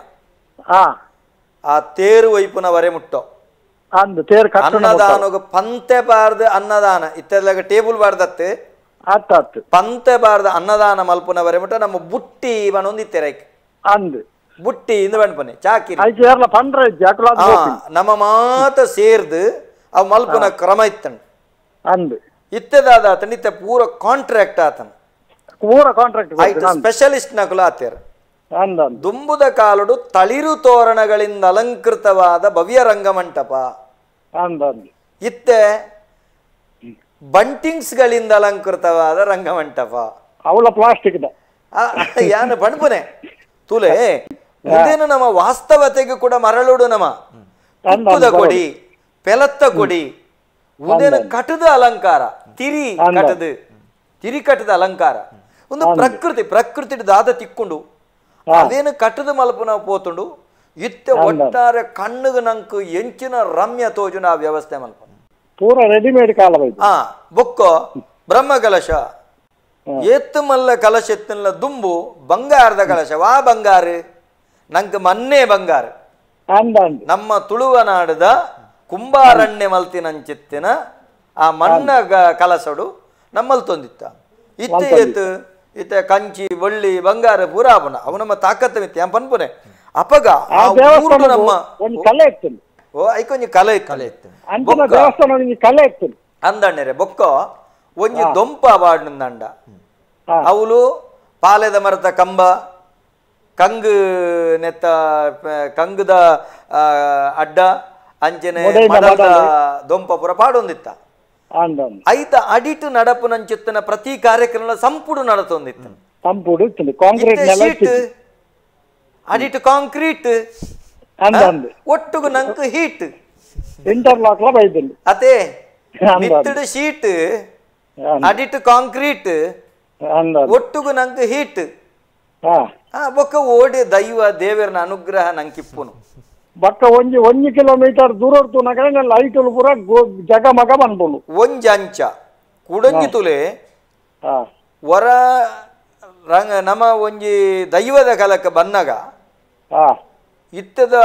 ಆ ತೇರು ವೈಪುನ ವರೆ ಮುಟ್ಟೋ ಅನ್ನದಾನಗ ಪಂತೆ ಬಾರ್ದು ಅನ್ನದಾನ ಇತ್ತೆಲ್ಲ ಟೇಬಲ್ ಬಾರ್ದತ್ತೆ ಪಂತೆ ಬಾರ್ದ ಅನ್ನದಾನ ಮಲ್ಪುನ ವರೆ ಮುಟ್ಟ ನಮ್ಮ ಬುಟ್ಟಿ ಮನೊಂದು ತೆರೆ ಅಂದ್ ಬುಟ್ಟಿ ಇಂದ ಬನ್ನಿ ಚಾಕಿ ನಮ್ಮ ಮಾತ ಸೇರ್ದು ಆ ಮಲ್ಪುನ ಕ್ರಮ ಇತ್ತಂಡ್ ಅಂದ್ ಇತ್ತದಾದ ಅತನಿತ ಪೂರ ಕಾಂಟ್ರಾಕ್ಟ್ ಆತನ ಪೂರ ಕಾಂಟ್ರಾಕ್ಟ್ ಆಯ್ತು ಸ್ಪೆಷಲಿಸ್ಟ್ ನಕುಲಾತಿಯರ್ ದುಂಬುದ ಕಾಲುಡು ತಳಿರು ತೋರಣಗಳಿಂದ ಅಲಂಕೃತವಾದ ಭವ್ಯ ರಂಗಮಂಟಪ ಇತ್ತೆ ಬಂಟಿಂಗ್ಸ್ ಗಳಿಂದ ಅಲಂಕೃತವಾದ ರಂಗಮಂಟಪ ಅವಳ ಪ್ಲಾಸ್ಟಿಕ್ ಯಾನ ಬಣ್ಪುನೆ ತುಲೆ ಮುಂದೇನು ನಮ್ಮ ವಾಸ್ತವತೆಗೆ ಕೂಡ ಮರಳುಡು ನಮ್ಮ ಕೊಡಿ ಪೆಲತ್ತ ಕೊಡಿ ಒಂದೇನು ಕಟದ ಅಲಂಕಾರ ತಿರಿ ಕಟದ ತಿರಿ ಕಟದ ಅಲಂಕಾರ ಒಂದು ಪ್ರಕೃತಿ ಪ್ರಕೃತಿ ದಾದ ತಿಕ್ಕೊಂಡು ಅದೇನು ಕಟದ ಮಲ್ಪನ ಪೋತುಂಡು ಇತ್ತೆ ಒಟ್ಟಾರೆ ಕಣ್ಣು ನಂಕು ಎಂಚಿನ ರಮ್ಯ ತೋಜುನ ಆ ವ್ಯವಸ್ಥೆ ಮಲ್ಪ ಪೂರ ರೆಡಿಮೇಡ್ ಕಾಲ ಹಾ ಬುಕ್ಕ ಬ್ರಹ್ಮ ಕಲಶ ಏತ್ತು ಮಲ್ಲ ಕಲಶ ಎತ್ತಿನ ದುಂಬು ಬಂಗಾರದ ಕಲಶ ವಾ ಬಂಗಾರ ನಂಗೆ ಮನ್ನೆ ಬಂಗಾರ ನಮ್ಮ ನಾಡದ ಕುಂಬಾರಣ್ಯ ಮಲ್ತಿನಂಚಿತ್ತಿನ ಆ ಮಣ್ಣ ಕಲಸಡು ನಮ್ಮಲ್ಲಿ ತೊಂದಿತ್ತ ಇತ್ತೆ ಇತ್ತ ಕಂಚಿ ಬಳ್ಳಿ ಬಂಗಾರ ಪೂರಾಪನ ಅವು ನಮ್ಮ ತಾಕತ್ತ ಮಿತ್ತೆ ಪನ್ಪುನೆ ಅಪಗ ಆ ನಮ್ಮ ಕಲೆ ಇತ್ತು ಓ ಐಕೊಂಜಿ ಕಲೆ ಕಲೆ ಇತ್ತು ಕಲೆ ಇತ್ತು ಅಂದಣ್ಣರೆ ಬೊಕ್ಕ ಒಂಜಿ ದೊಂಪ ಬಾಡ್ನಂದಂಡ ಅವಳು ಪಾಲೆದ ಮರದ ಕಂಬ ಕಂಗ್ ನೆತ್ತ ಕಂಗ್ದ ಅಡ್ಡ ಅಂಚನೆ ದೊಂಪುರ ದೊಂಪಪುರ ಪಾಡೊಂದಿತ್ತ ಐತ ಅಡಿಟ್ ನಡಪು ಪ್ರತಿ ಕಾರ್ಯಕ್ರಮ ಸಂಪುಡು ನಡತೊಂದಿತ್ತ ಸಂಪುಡು ಅಡಿಟ್ ಕಾಂಕ್ರೀಟ್ ಒಟ್ಟುಗು ನಂಕು ಹೀಟ್ ಇಂಟರ್ಲಾಕ್ ಅದೇ ಮಿತ್ತಡು ಶೀಟ್ ಅಡಿಟ್ ಕಾಂಕ್ರೀಟ್ ಒಟ್ಟುಗು ನಂಕು ಹೀಟ್ ಬೊಕ್ಕ ಓಡಿ ದೈವ ದೇವರನ ಅನುಗ್ರಹ ನಂಕಿಪ್ಪುನು ಬೊಕ್ಕ ಒಂಜಿ ಒಂಜಿ ಕಿಲೋಮೀಟರ್ ದೂರ ತೂನಗ ಲೈಟ್ ಪೂರ ಮಗ ಬಂದ್ಬುಂಡು ಒಂಜಿ ಅಂಚ ಕುಡಂಗಿ ತುಲೆ ವರ ರಂಗ ನಮ ಒಂಜಿ ದೈವದ ಬನ್ನಗ ಬಂದಾಗ ಇತ್ತದ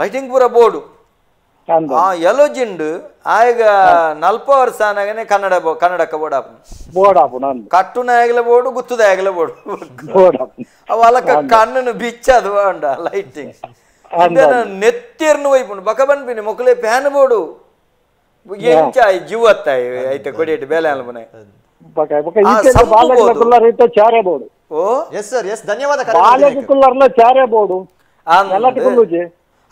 ಲೈಟಿಂಗ್ ಪೂರ ಬೋರ್ಡು ಆ ಎಲೋ ಜಿಂಡು ಆಯಗ ನಲ್ಪ ವರ್ಷ ಆನಾಗನೆ ಕನ್ನಡ ಕನ್ನಡಕ್ಕೆ ಬೋರ್ಡ್ ಬೋಡಾಪುನ ಕಟ್ಟುನ ಆಗಲ ಬೋರ್ಡ್ ಗುತ್ತುದ ಆಗಲ ಬೋರ್ಡ್ ಅವ ಕಣ್ಣನ್ನು ಬಿಚ್ಚದು ಉಂಡ ಲೈಟಿಂಗ್ ನೆತ್ತಿರ್ನ ವೈಪು ಬೊಕ ಬನ್ಪಿನಿ ಮೊಕುಲೆ ಪ್ಯಾನ್ ಬೋಡು ಎಂಚ ಜೀವತ್ತ ಐತೆ ಕೊಡಿಯಟ್ಟು ಬೇಲೆ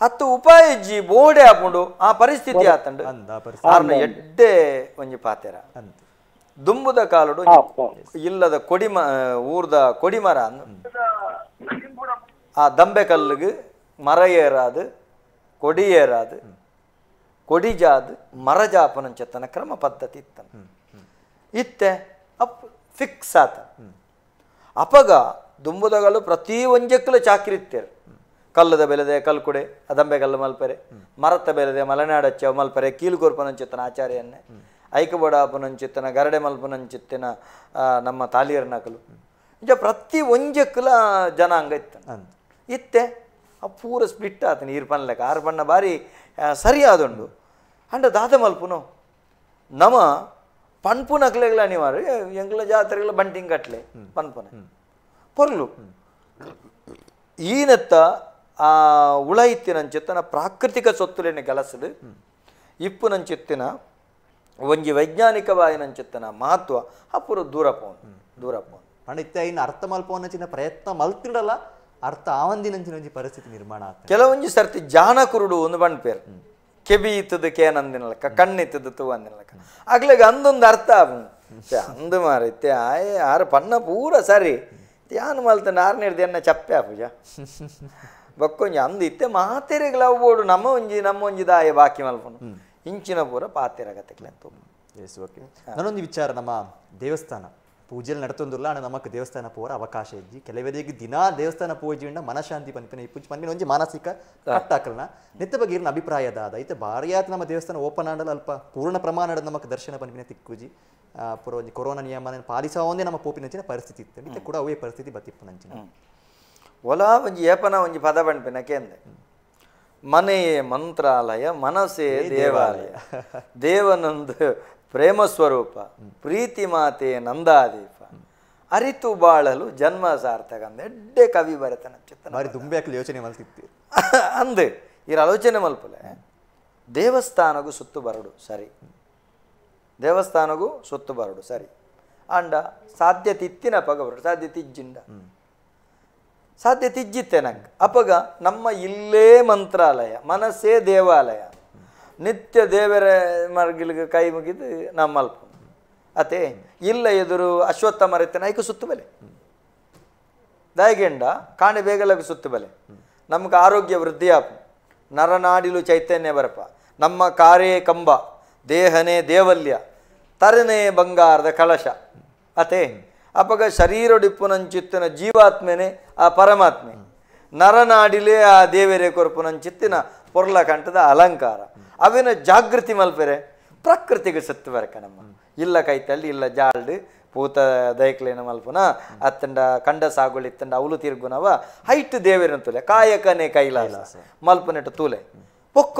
ಅತ್ತು ಉಪಾಯ ಬೋಡೆ ಆಪುಂಡು ಆ ಪರಿಸ್ಥಿತಿ ಆತಂಡು ಎಡ್ಡೆ ಒಂಜಿ ಪಾತೆರ ದುಂಬುದ ಕಾಲುಡು ಇಲ್ಲದ ಕೊಡಿಮ ಊರ್ದ ಕೊಡಿಮರ ಆ ದಂಬೆ ಕಲ್ಲಿಗೆ ಮರ ಕೊಡಿ ಜಾದು ಮರ ಜಾಪನ ಚತನ ಕ್ರಮ ಪದ್ಧತಿ ಇತ್ತ ಇತ್ತೆ ಅಪ್ ಫಿಕ್ಸ್ ಆತ ಅಪಗ ದುಂಬುದಗಲು ಪ್ರತಿ ಒಂಜಕ್ಕಲು ಚಾಕ್ರಿ ಇತ್ತೇರು ಕಲ್ಲದ ಬೆಲೆದೆ ಕಲ್ಕುಡೆ ಅದಂಬೆ ಕಲ್ಲು ಮಲ್ಪರೆ ಮರತ ಬೆಲೆದೆ ಮಲೆನಾಡಚ್ಚ ಮಲ್ಪರೆ ಕೀಲುಗೋರ್ಪನಂಚಿತ್ತನ ಆಚಾರ್ಯನ್ನೇ ಐಕಬೋಡಾಪನಂಚಿತ್ತನ ಗರಡೆ ಚಿತ್ತಿನ ನಮ್ಮ ತಾಲಿಯರ್ನಕಲು ಇಂಜ ಪ್ರತಿ ಒಂಜಕ್ಕಲ ಜನಾಂಗ ಇತ್ತ ಇತ್ತೆ ಆ ಪೂರ ಸ್ಪ್ಲಿಟ್ ಆತನ ಈರು ಪನ್ಲೆಕ ಆರು ಪನ್ನ ಬಾರಿ ಸರಿಯಾದುಂಡು ಅಂಡ ದಾದ ಮಲ್ಪುನು ನಮ ಪನ್ಪುನ ಅಕ್ಲೆಗ್ಲ ಅನಿವಾರ್ಯ ಎಂಗ್ಲ ಜಾತ್ರೆಗಳ ಬಂಟಿಂಗ್ ಕಟ್ಲೆ ಪನ್ಪುನ ಪೊರ್ಲು ಈನತ್ತ ಆ ಉಳೈತಿನಂಚಿತ್ತನ ಪ್ರಾಕೃತಿಕ ಸೊತ್ತುಲೇನ ಕೆಲಸದು ಇಪ್ಪುನಂಚಿತ್ತಿನ ಒಂಜಿ ವೈಜ್ಞಾನಿಕವಾಯಿನಂಚಿತ್ತನ ಮಹತ್ವ ಅಪೂರ್ವ ದೂರ ಪೋನ್ ದೂರ ಪೋನ್ ಪಂಡ ಇತ್ತೆ ಅರ್ಥ ಮಲ್ಪೋನ ಚಿನ್ನ ಪ್ರಯತ್ನ ಮಲ್ತಿಡಲ್ಲ ಅರ್ಥ ಆವಂದಿನಂಚಿನ ಒಂಜಿ ಪರಿಸ್ಥಿತಿ ನಿರ್ಮಾಣ ಆಗ್ತದೆ ಕೆಲವೊಂಜಿ ಸರ್ತಿ ಜಾನಕುರುಡು ಒಂದು ಬಣ್ಣ ಬಂಡ್ಪೇರ್ ಕೆಬಿ ಇತ್ತದ ಕೇನಂದಿನ ಲೆಕ್ಕ ಕಣ್ಣಿತ್ತದ ತೂವಂದಿನ ಲೆಕ್ಕ ಆಗ್ಲಾಗ ಅಂದೊಂದು ಅರ್ಥ ಆಗುಂಡು ಅಂದು ಮಾರೈತೆ ಆಯ್ ಆರು ಪನ್ನ ಪೂರ ಸರಿ ಯಾನು ಮಲ್ತ ನಾರ್ನೇರ್ದು ಎನ್ನ ಚಪ್ಪೆ ಪೂಜ ಬಕ್ಕೊಂಜಿ ಅಂದು ಇತ್ತೆ ಮಾತೆರೆಗಳು ಅವ್ಬೋಡು ನಮ್ಮ ಒಂಜಿ ನಮ್ಮ ಒಂಜಿ ದಾಯ ಬಾಕಿ ಮಲ್ಪನು ಇಂಚಿನ ಪೂರ ಪಾತೆರ ಗತೆಗ್ಲೆಂತು ಎಸ್ ಓಕೆ ನಾನೊಂದು ವಿಚಾರ ನಮ್ಮ ದೇವಸ್ಥಾನ ಪೂಜೆಲಿ ನಡೆತೊಂದಿಲ್ಲ ಅಣ್ಣ ನಮಕ್ ದೇವಸ್ಥಾನ ಪೋರ ಅವಕಾಶ ಇಜ್ಜಿ ಕೆಲವರಿಗೆ ದಿನ ದೇವಸ್ಥಾನ ಪೂಜೆಯಿಂದ ಮನಶಾಂತಿ ಪನ್ಪಿನ ಈ ಪೂಜೆ ಪನ್ಪಿನ ಒಂಜಿ ಮಾನಸಿಕ ಕಟ್ಟಾಕಲ್ನ ನಿತ್ಯ ಬಗ್ಗೆ ಇರ್ನ ಅಭಿಪ್ರಾಯ ದಾದ ಐತೆ ಭಾರಿಯಾತ್ ನಮ್ಮ ದೇವಸ್ಥಾನ ಓಪನ್ ಆಡಲ್ಲ ಅಲ್ಪ ಪೂರ್ಣ ಪ್ರಮಾಣದ ನಮಕ್ ದರ್ಶನ ಪನ್ಪಿನ ತಿಕ್ಕುಜಿ ಪೂರ್ವ ಒಂಜಿ ಕೊರೋನಾ ನಿಯಮ ಪಾಲಿಸೋ ಒಂದೇ ನಮ್ಮ ಪೋಪಿನಂಚಿನ ಪರಿಸ್ಥಿತಿ ಇತ್ತು ನಿತ್ಯ ಕೂಡ ಅವೇ ಪರಿಸ್ಥಿತಿ ನಂಚಿನ ಒಲ ಒಂಜಿ ಏಪನ ಒಂಜಿ ಪದ ಪನ್ಪಿನ ಕೇಂದ್ರ ಮನೆಯೇ ಮಂತ್ರಾಲಯ ಮನಸ್ಸೇ ದೇವಾಲಯ ದೇವನಂದು ಪ್ರೇಮ ಸ್ವರೂಪ ಪ್ರೀತಿ ಮಾತೆ ನಂದಾದೀಪ ಅರಿತು ಬಾಳಲು ಜನ್ಮ ಸಾರ್ಥಕ ಅಂದ್ರೆ ಎಡ್ಡೆ ಕವಿ ಬರತನ ಚಿತ್ರ ಯೋಚನೆ ಮಲ್ತಿತ್ತು [laughs] ಅಂದೆ ಇರ ಆಲೋಚನೆ ಮಲ್ಪಲೆ ದೇವಸ್ಥಾನಗೂ ಸುತ್ತು ಬರಡು ಸರಿ ದೇವಸ್ಥಾನಗೂ ಸುತ್ತು ಬರಡು ಸರಿ ಅಂಡ ಸಾಧ್ಯತೆ ಪಗ ಅಪಗ ಬರಡು ಸಾಧ್ಯತೆ ತಿಜ್ಜಿಂಡ ತಿಜ್ಜಿತ್ತೆ ನಂಗೆ ಅಪಗ ನಮ್ಮ ಇಲ್ಲೇ ಮಂತ್ರಾಲಯ ಮನಸ್ಸೇ ದೇವಾಲಯ ನಿತ್ಯ ದೇವರ ಮರ್ಗಿಲಿಗೆ ಕೈ ಮುಗಿದು ನಮ್ಮಲ್ಪ ಅತೆ ಇಲ್ಲ ಎದುರು ಅಶ್ವತ್ಥ ಮರೆತ ರೈತನಾಯ್ಕು ಸುತ್ತು ಬಲೆ ದಾಯಿಗೆಂಡ ಕಾಣೆ ಬೇಗಲಗು ಸುತ್ತು ಬಲೆ ನಮ್ಗೆ ಆರೋಗ್ಯ ವೃದ್ಧಿ ಆಪ ನರನಾಡಿಲು ಚೈತನ್ಯ ಬರಪ ನಮ್ಮ ಕಾರೇ ಕಂಬ ದೇಹನೇ ದೇವಲ್ಯ ತರನೇ ಬಂಗಾರದ ಕಳಶ ಅತೆ ಅಪಗ ನಂಚಿತ್ತಿನ ಜೀವಾತ್ಮೆನೆ ಆ ಪರಮಾತ್ಮೆ ನರನಾಡಿಲೇ ಆ ದೇವರೇ ಕೊರ್ಪುನಂಚಿತ್ತಿನ ಕಂಠದ ಅಲಂಕಾರ ಅವಿನ ಜಾಗೃತಿ ಮಲ್ಪೆರೆ ಪ್ರಕೃತಿಗೆ ಸತ್ತು ಬರಕ ನಮ್ಮ ಇಲ್ಲ ಕೈತಲ್ಲಿ ಇಲ್ಲ ಜಾಳ್ಡು ಪೂತ ದಯಕ್ಲೇನ ಮಲ್ಪುನ ಅತ್ತಂಡ ಕಂಡ ಸಾಗುಳಿ ಇತ್ತಂಡ ಅವಲು ತಿರುಗುನವ ಹೈಟ್ ದೇವೇರನ ತುಲೆ ಕಾಯಕನೇ ಕೈಲಾಸ ಮಲ್ಪನೆಟ ತೂಲೆ ಪೊಕ್ಕ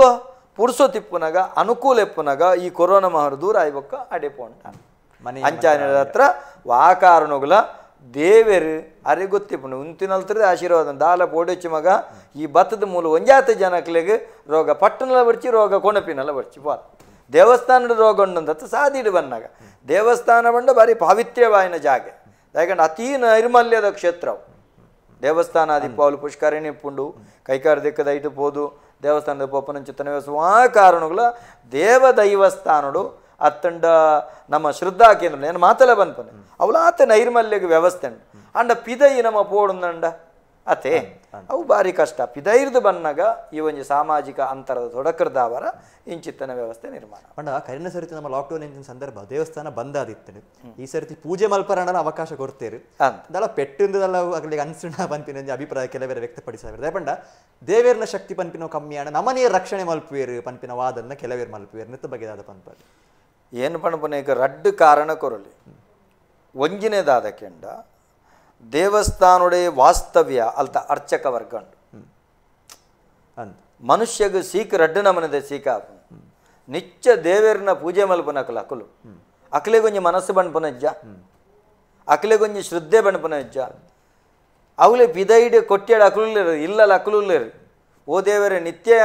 ಪುರುಸೋ ತಿಪ್ಪುನಾಗ ಅನುಕೂಲ ಎಪ್ಪುನಾಗ ಈ ಕೊರೋನಾ ಮಹಾರು ದೂರ ಆಯ್ಬೊಕ್ಕ ಅಡೆ ಮನೆ ಅಂಚಾನ ಹತ್ರ ಆ ದೇವರು ಅರೆ ಗೊತ್ತಿಪ್ಪು ಉಂತಿನಲ್ತರದು ಆಶೀರ್ವಾದ ದಾಲ ಪೋಡೊಚ್ಚು ಮಗ ಈ ಬತ್ತದ ಮೂಲ ಒಂಜಾತ ಜನಕ್ಲೆಗೆ ರೋಗ ಪಟ್ಟಣಲ ಬರ್ಚಿ ರೋಗ ಕೊಣಪಿನಲ ಬರ್ಚಿ ಬಾ ದೇವಸ್ಥಾನದ ರೋಗ ಉಂಡಂತ ಸಾದಿಡು ಬನ್ನಾಗ ದೇವಸ್ಥಾನ ಬಂಡ ಭಾರಿ ಪಾವಿತ್ರ್ಯವಾಯಿನ ಜಾಗ ಯಾಕಂದ್ರೆ ಅತೀ ನೈರ್ಮಲ್ಯದ ಕ್ಷೇತ್ರವು ದೇವಸ್ಥಾನ ದೀಪಾವಳಿ ಪುಷ್ಕರಣಿ ಇಪ್ಪುಂಡು ಕೈಕಾರ ದಿಕ್ಕದೈಟು ಪೋದು ದೇವಸ್ಥಾನದ ಪೊಪ್ಪನ ಚಿತ್ತನ ಸುಮಾರು ಕಾರಣಗಳ ದೇವ ದೈವಸ್ಥಾನಡು ಅತ್ತಂಡ ನಮ್ಮ ಶ್ರದ್ಧಾ ಕೇಂದ್ರ ಏನು ಮಾತಲ್ಲ ಬಂದ್ಪನೆ ಅವ್ಲಾತ ಆತ ವ್ಯವಸ್ಥೆ ಅಂಡ ಅಂಡ ಪಿದೈ ನಮ್ಮ ಪೋಡಂದಂಡ ಅತೆ ಅವು ಭಾರಿ ಕಷ್ಟ ಪಿದೈರ್ದು ಬಂದಾಗ ಈ ಒಂದು ಸಾಮಾಜಿಕ ಅಂತರದ ಅವರ ಇಂಚಿತ್ತನ ವ್ಯವಸ್ಥೆ ನಿರ್ಮಾಣ ಅಂಡ ಕರಿನ ಸರಿತಿ ನಮ್ಮ ಲಾಕ್ಡೌನ್ ಇಂದಿನ ಸಂದರ್ಭ ದೇವಸ್ಥಾನ ಬಂದ್ ಈ ಸರ್ತಿ ಪೂಜೆ ಮಲ್ಪರಣ ಅವಕಾಶ ಕೊಡ್ತೇರು ಅದಲ್ಲ ಪೆಟ್ಟಿಂದಲ್ಲ ಆಗಲಿ ಅನ್ಸಣ ಪಂಪಿನ ಅಭಿಪ್ರಾಯ ಕೆಲವೇ ವ್ಯಕ್ತಪಡಿಸಿದ್ರೆ ಪಂಡ ದೇವೇರ್ನ ಶಕ್ತಿ ಕಮ್ಮಿ ಅಣ್ಣ ನಮ್ಮನೇ ರಕ್ಷಣೆ ಮಲ್ಪುವೇರು ಪಂಪಿನ ವಾದನ್ನ ಕೆಲವೇರು ಮಲ್ಪುವೇರು ನಿತ್ತ ಬಗೆದಾದ ಪಂಪ ಏನು ಪಣಪನ ಈಗ ರಡ್ಡು ಕಾರಣ ಕೊರಲಿ ಒಂಜಿನೇದಾದ ಕೆಂಡ ದೇವಸ್ಥಾನುடைய ವಾಸ್ತವ್ಯ ಅಲ್ತ ಅರ್ಚಕ ವರ್ಗಂಡು ಮನುಷ್ಯಗ ಸೀಕ್ ರಡ್ಡು ನಮನದ ಸೀಕ ನಿಚ್ಚ ದೇವೇರ್ನ ಪೂಜೆ ಮಲ್ಪನಕಲ ಅಕಲು ಅಕಲೆ ಗೊಂಜಿ ಮನಸ್ಸು ಬಣ್ಪನಜ್ಜ ಅಕಲೆ ಗೊಂಜಿ ಶ್ರದ್ಧೆ ಬಣ್ಪನಜ್ಜ ಅವಳೆ ಪಿದೈಡೆ ಕೊಟ್ಟಿಯಾಡ ಅಕಲುಲ್ಲೇರು ಇಲ್ಲಲ್ಲ ಅಕಲುಲ್ಲೇರು ಓ ದೇವರೇ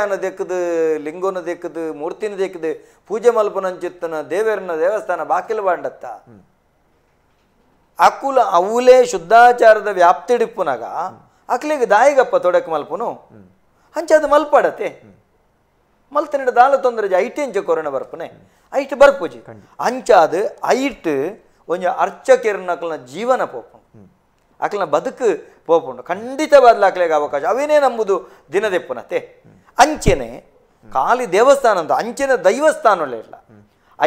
ಅನ್ನ ದೆಕ್ಕದು ಲಿಂಗೋನ ದೆಕ್ಕದು ಮೂರ್ತಿನ ದೆಕ್ಕದು ಪೂಜೆ ಮಲ್ಪನಂಚಿತ್ತನ ದೇವರನ್ನ ದೇವಸ್ಥಾನ ಬಾಕಿಲು ಬಾಂಡತ್ತ ಅಕುಲ ಅವುಲೇ ಶುದ್ಧಾಚಾರದ ವ್ಯಾಪ್ತಿಡಿಪ್ಪುನಾಗ ಅಕ್ಲಿಗೆ ದಾಯಿಗಪ್ಪ ತೊಡಕ ಮಲ್ಪನು ಅಂಚೆ ಅದು ಮಲ್ಪಾಡತ್ತೆ ಮಲ್ತನಿಡ ದಾಲ ತೊಂದರೆ ಐಟಿ ಅಂಚೆ ಕೊರೋನ ಬರ್ಪನೆ ಐಟ್ ಬರ್ಪುಜಿ ಅಂಚ ಅದು ಐಟ್ ಒಂಜ ಅರ್ಚಕಿರನ್ನ ಅಕ್ಲನ ಜೀವನ ಪೋಪು ಅಕ್ಲನ ಬದುಕು ಪೋಪುಂಡು ಖಂಡಿತ ಬದಲಾಗ್ಲಿಕ್ಕೆ ಅವಕಾಶ ಅವೇನೇ ನಂಬುದು ದಿನದೆಪ್ಪುನತೆ ಅಂಚೆನೆ ಖಾಲಿ ದೇವಸ್ಥಾನ ಅಂತ ಅಂಚೆನೆ ದೈವಸ್ಥಾನ ಇಲ್ಲ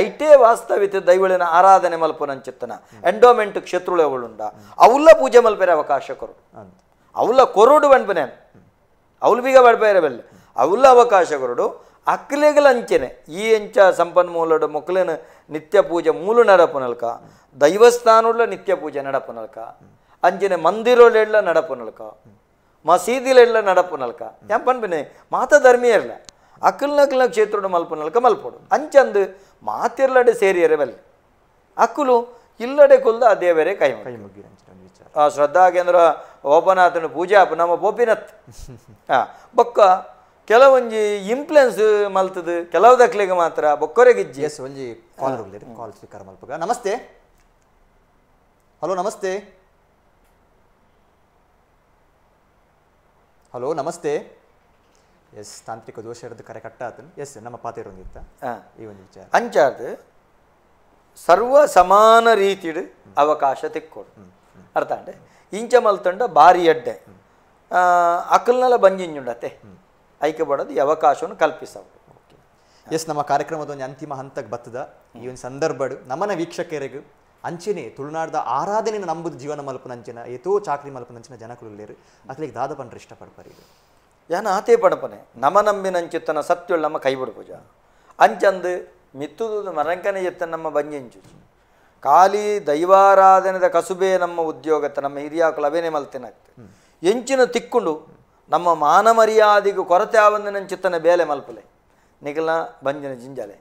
ಐಟೇ ವಾಸ್ತವಿತ ದೈವಳಿನ ಆರಾಧನೆ ಮಲ್ಪುನಂಚಿತ್ತನ ಎಂಡೋಮೆಂಟ್ ಕ್ಷೇತ್ರಳುಂಡ ಅವುಲ್ಲ ಪೂಜೆ ಮಲ್ಪೇರೆ ಅವಕಾಶ ಕೊರು ಅವುಲ್ಲ ಕೊರೋಡು ಬಂಡ್ಬನೆ ಅವುಲ್ ಬೀಗ ಬಡ್ಬೇರೆ ಬೆಲ್ಲ ಅವುಲ್ಲ ಅವಕಾಶ ಕೊರಡು ಅಕ್ಲೆಗಲ ಅಂಚೆನೆ ಈ ಅಂಚ ಸಂಪನ್ಮೂಲಡು ಮೊಕ್ಕಲೇನ ನಿತ್ಯ ಪೂಜೆ ಮೂಲು ನಡಪುನಲ್ಕ ದೈವಸ್ಥಾನ ನಿತ್ಯ ಪೂಜೆ ನಡಪುನಲ್ಕ ಅಂಜನೇ ಮಂದಿರಲ್ಲೆಲ್ಲ ನಡಪು ನಲ್ಕ ಮಸೀದಿಲೆಲ್ಲ ನಡಪು ನಲ್ಕ ಯಾ ಬಂದ್ಬಿನ್ನೆ ಮಾತ ಧರ್ಮೀಯ ಇರಲ್ಲ ಅಕ್ಕಲನಕ ಕ್ಷೇತ್ರ ಮಲ್ಪ ನಲ್ಕ ಮಲ್ಪಡು ಅಂಚೆಂದು ಮಾತಿರ್ಲಡೆ ಸೇರಿಯರೇ ಬಲ್ ಅಕುಲು ಇಲ್ಲಡೆ ಕುಲ್ದ ದೇವರೇ ಕೈ ಶ್ರದ್ಧಾ ಕೇಂದ್ರ ಗೋಪನಾಥನು ಪೂಜಾ ಪುನಮೋಪಿನ ಹಾ ಬೊಕ್ಕ ಕೆಲವೊಂಜಿ ಇಂಪ್ಲೂಯನ್ಸ್ ಮಲ್ತದ ಕೆಲವು ಹಕ್ಕಲಿಗೆ ಮಾತ್ರ ಕಾಲ್ ಮಲ್ಪಗ ನಮಸ್ತೆ ಹಲೋ ನಮಸ್ತೆ ಹಲೋ ನಮಸ್ತೆ ಎಸ್ ತಾಂತ್ರಿಕ ದೋಷ ಇರೋದು ಕರೆ ಕಟ್ಟ ಆತನು ಎಸ್ ನಮ್ಮ ಪಾತಿರೊಂದಿತ್ತ ಈ ಒಂದು ವಿಚಾರ ಅಂಚಾರ್ದು ಸರ್ವ ಸಮಾನ ರೀತಿಡ್ ಅವಕಾಶ ತಿಕ್ಕೋಡು ಅರ್ಥ ಅಂಡೆ ಇಂಚ ಮಲ್ತಂಡ ಭಾರಿ ಅಡ್ಡೆ ಅಕಲ್ನಲ್ಲ ಬಂಜಿಂಜುಂಡತೆ ಐಕೆ ಬಡದು ಅವಕಾಶವನ್ನು ಓಕೆ ಎಸ್ ನಮ್ಮ ಕಾರ್ಯಕ್ರಮದ ಒಂದು ಅಂತಿಮ ಹಂತಕ್ಕೆ ಬತ್ತದ ಈ ಒಂದು ಸಂದರ್ಭಡು ನಮನ ವೀಕ್ಷಕರಿಗೂ ಅಂಚೆನೆ ತುಳುನಾಡದ ಆರಾಧನೆ ನಂಬುದು ಜೀವನ ಮಲ್ಪನಂಚಿನ ಏತೋ ಚಾಕ್ರಿ ಮಲ್ಪನಂಚಿನ ಜನಕುಲು ಲೇರು ಅಕ್ಲಿಗೆ ದಾದ ಪಂಡ್ರೆ ಇಷ್ಟಪಡ್ಪರಿ ಇದು ಯಾನ ಆತೇ ಪಡಪನೆ ನಮ ನಂಬಿನಂಚಿತ್ತನ ಸತ್ಯೊಳ್ ನಮ್ಮ ಕೈಬಿಡು ಪೂಜಾ ಅಂಚಂದು ಮಿತ್ತುದು ಮರಂಕನೆ ಎತ್ತ ನಮ್ಮ ಬಂಜೆಂಚು ಖಾಲಿ ದೈವಾರಾಧನೆದ ಕಸುಬೆ ನಮ್ಮ ಉದ್ಯೋಗತ್ತ ನಮ್ಮ ಹಿರಿಯಾಕುಲು ಅವೇನೆ ಮಲ್ತೇನಾಗ್ತದೆ ಎಂಚಿನ ತಿಕ್ಕುಂಡು ನಮ್ಮ ಮಾನ ಮಾನಮರ್ಯಾದಿಗೂ ಕೊರತೆ ಆವಂದಿನ ಚಿತ್ತನ ಬೇಲೆ ಮಲ್ಪಲೆ ನಿಗಲ ಬಂಜನ ಜಿಂಜಲೆ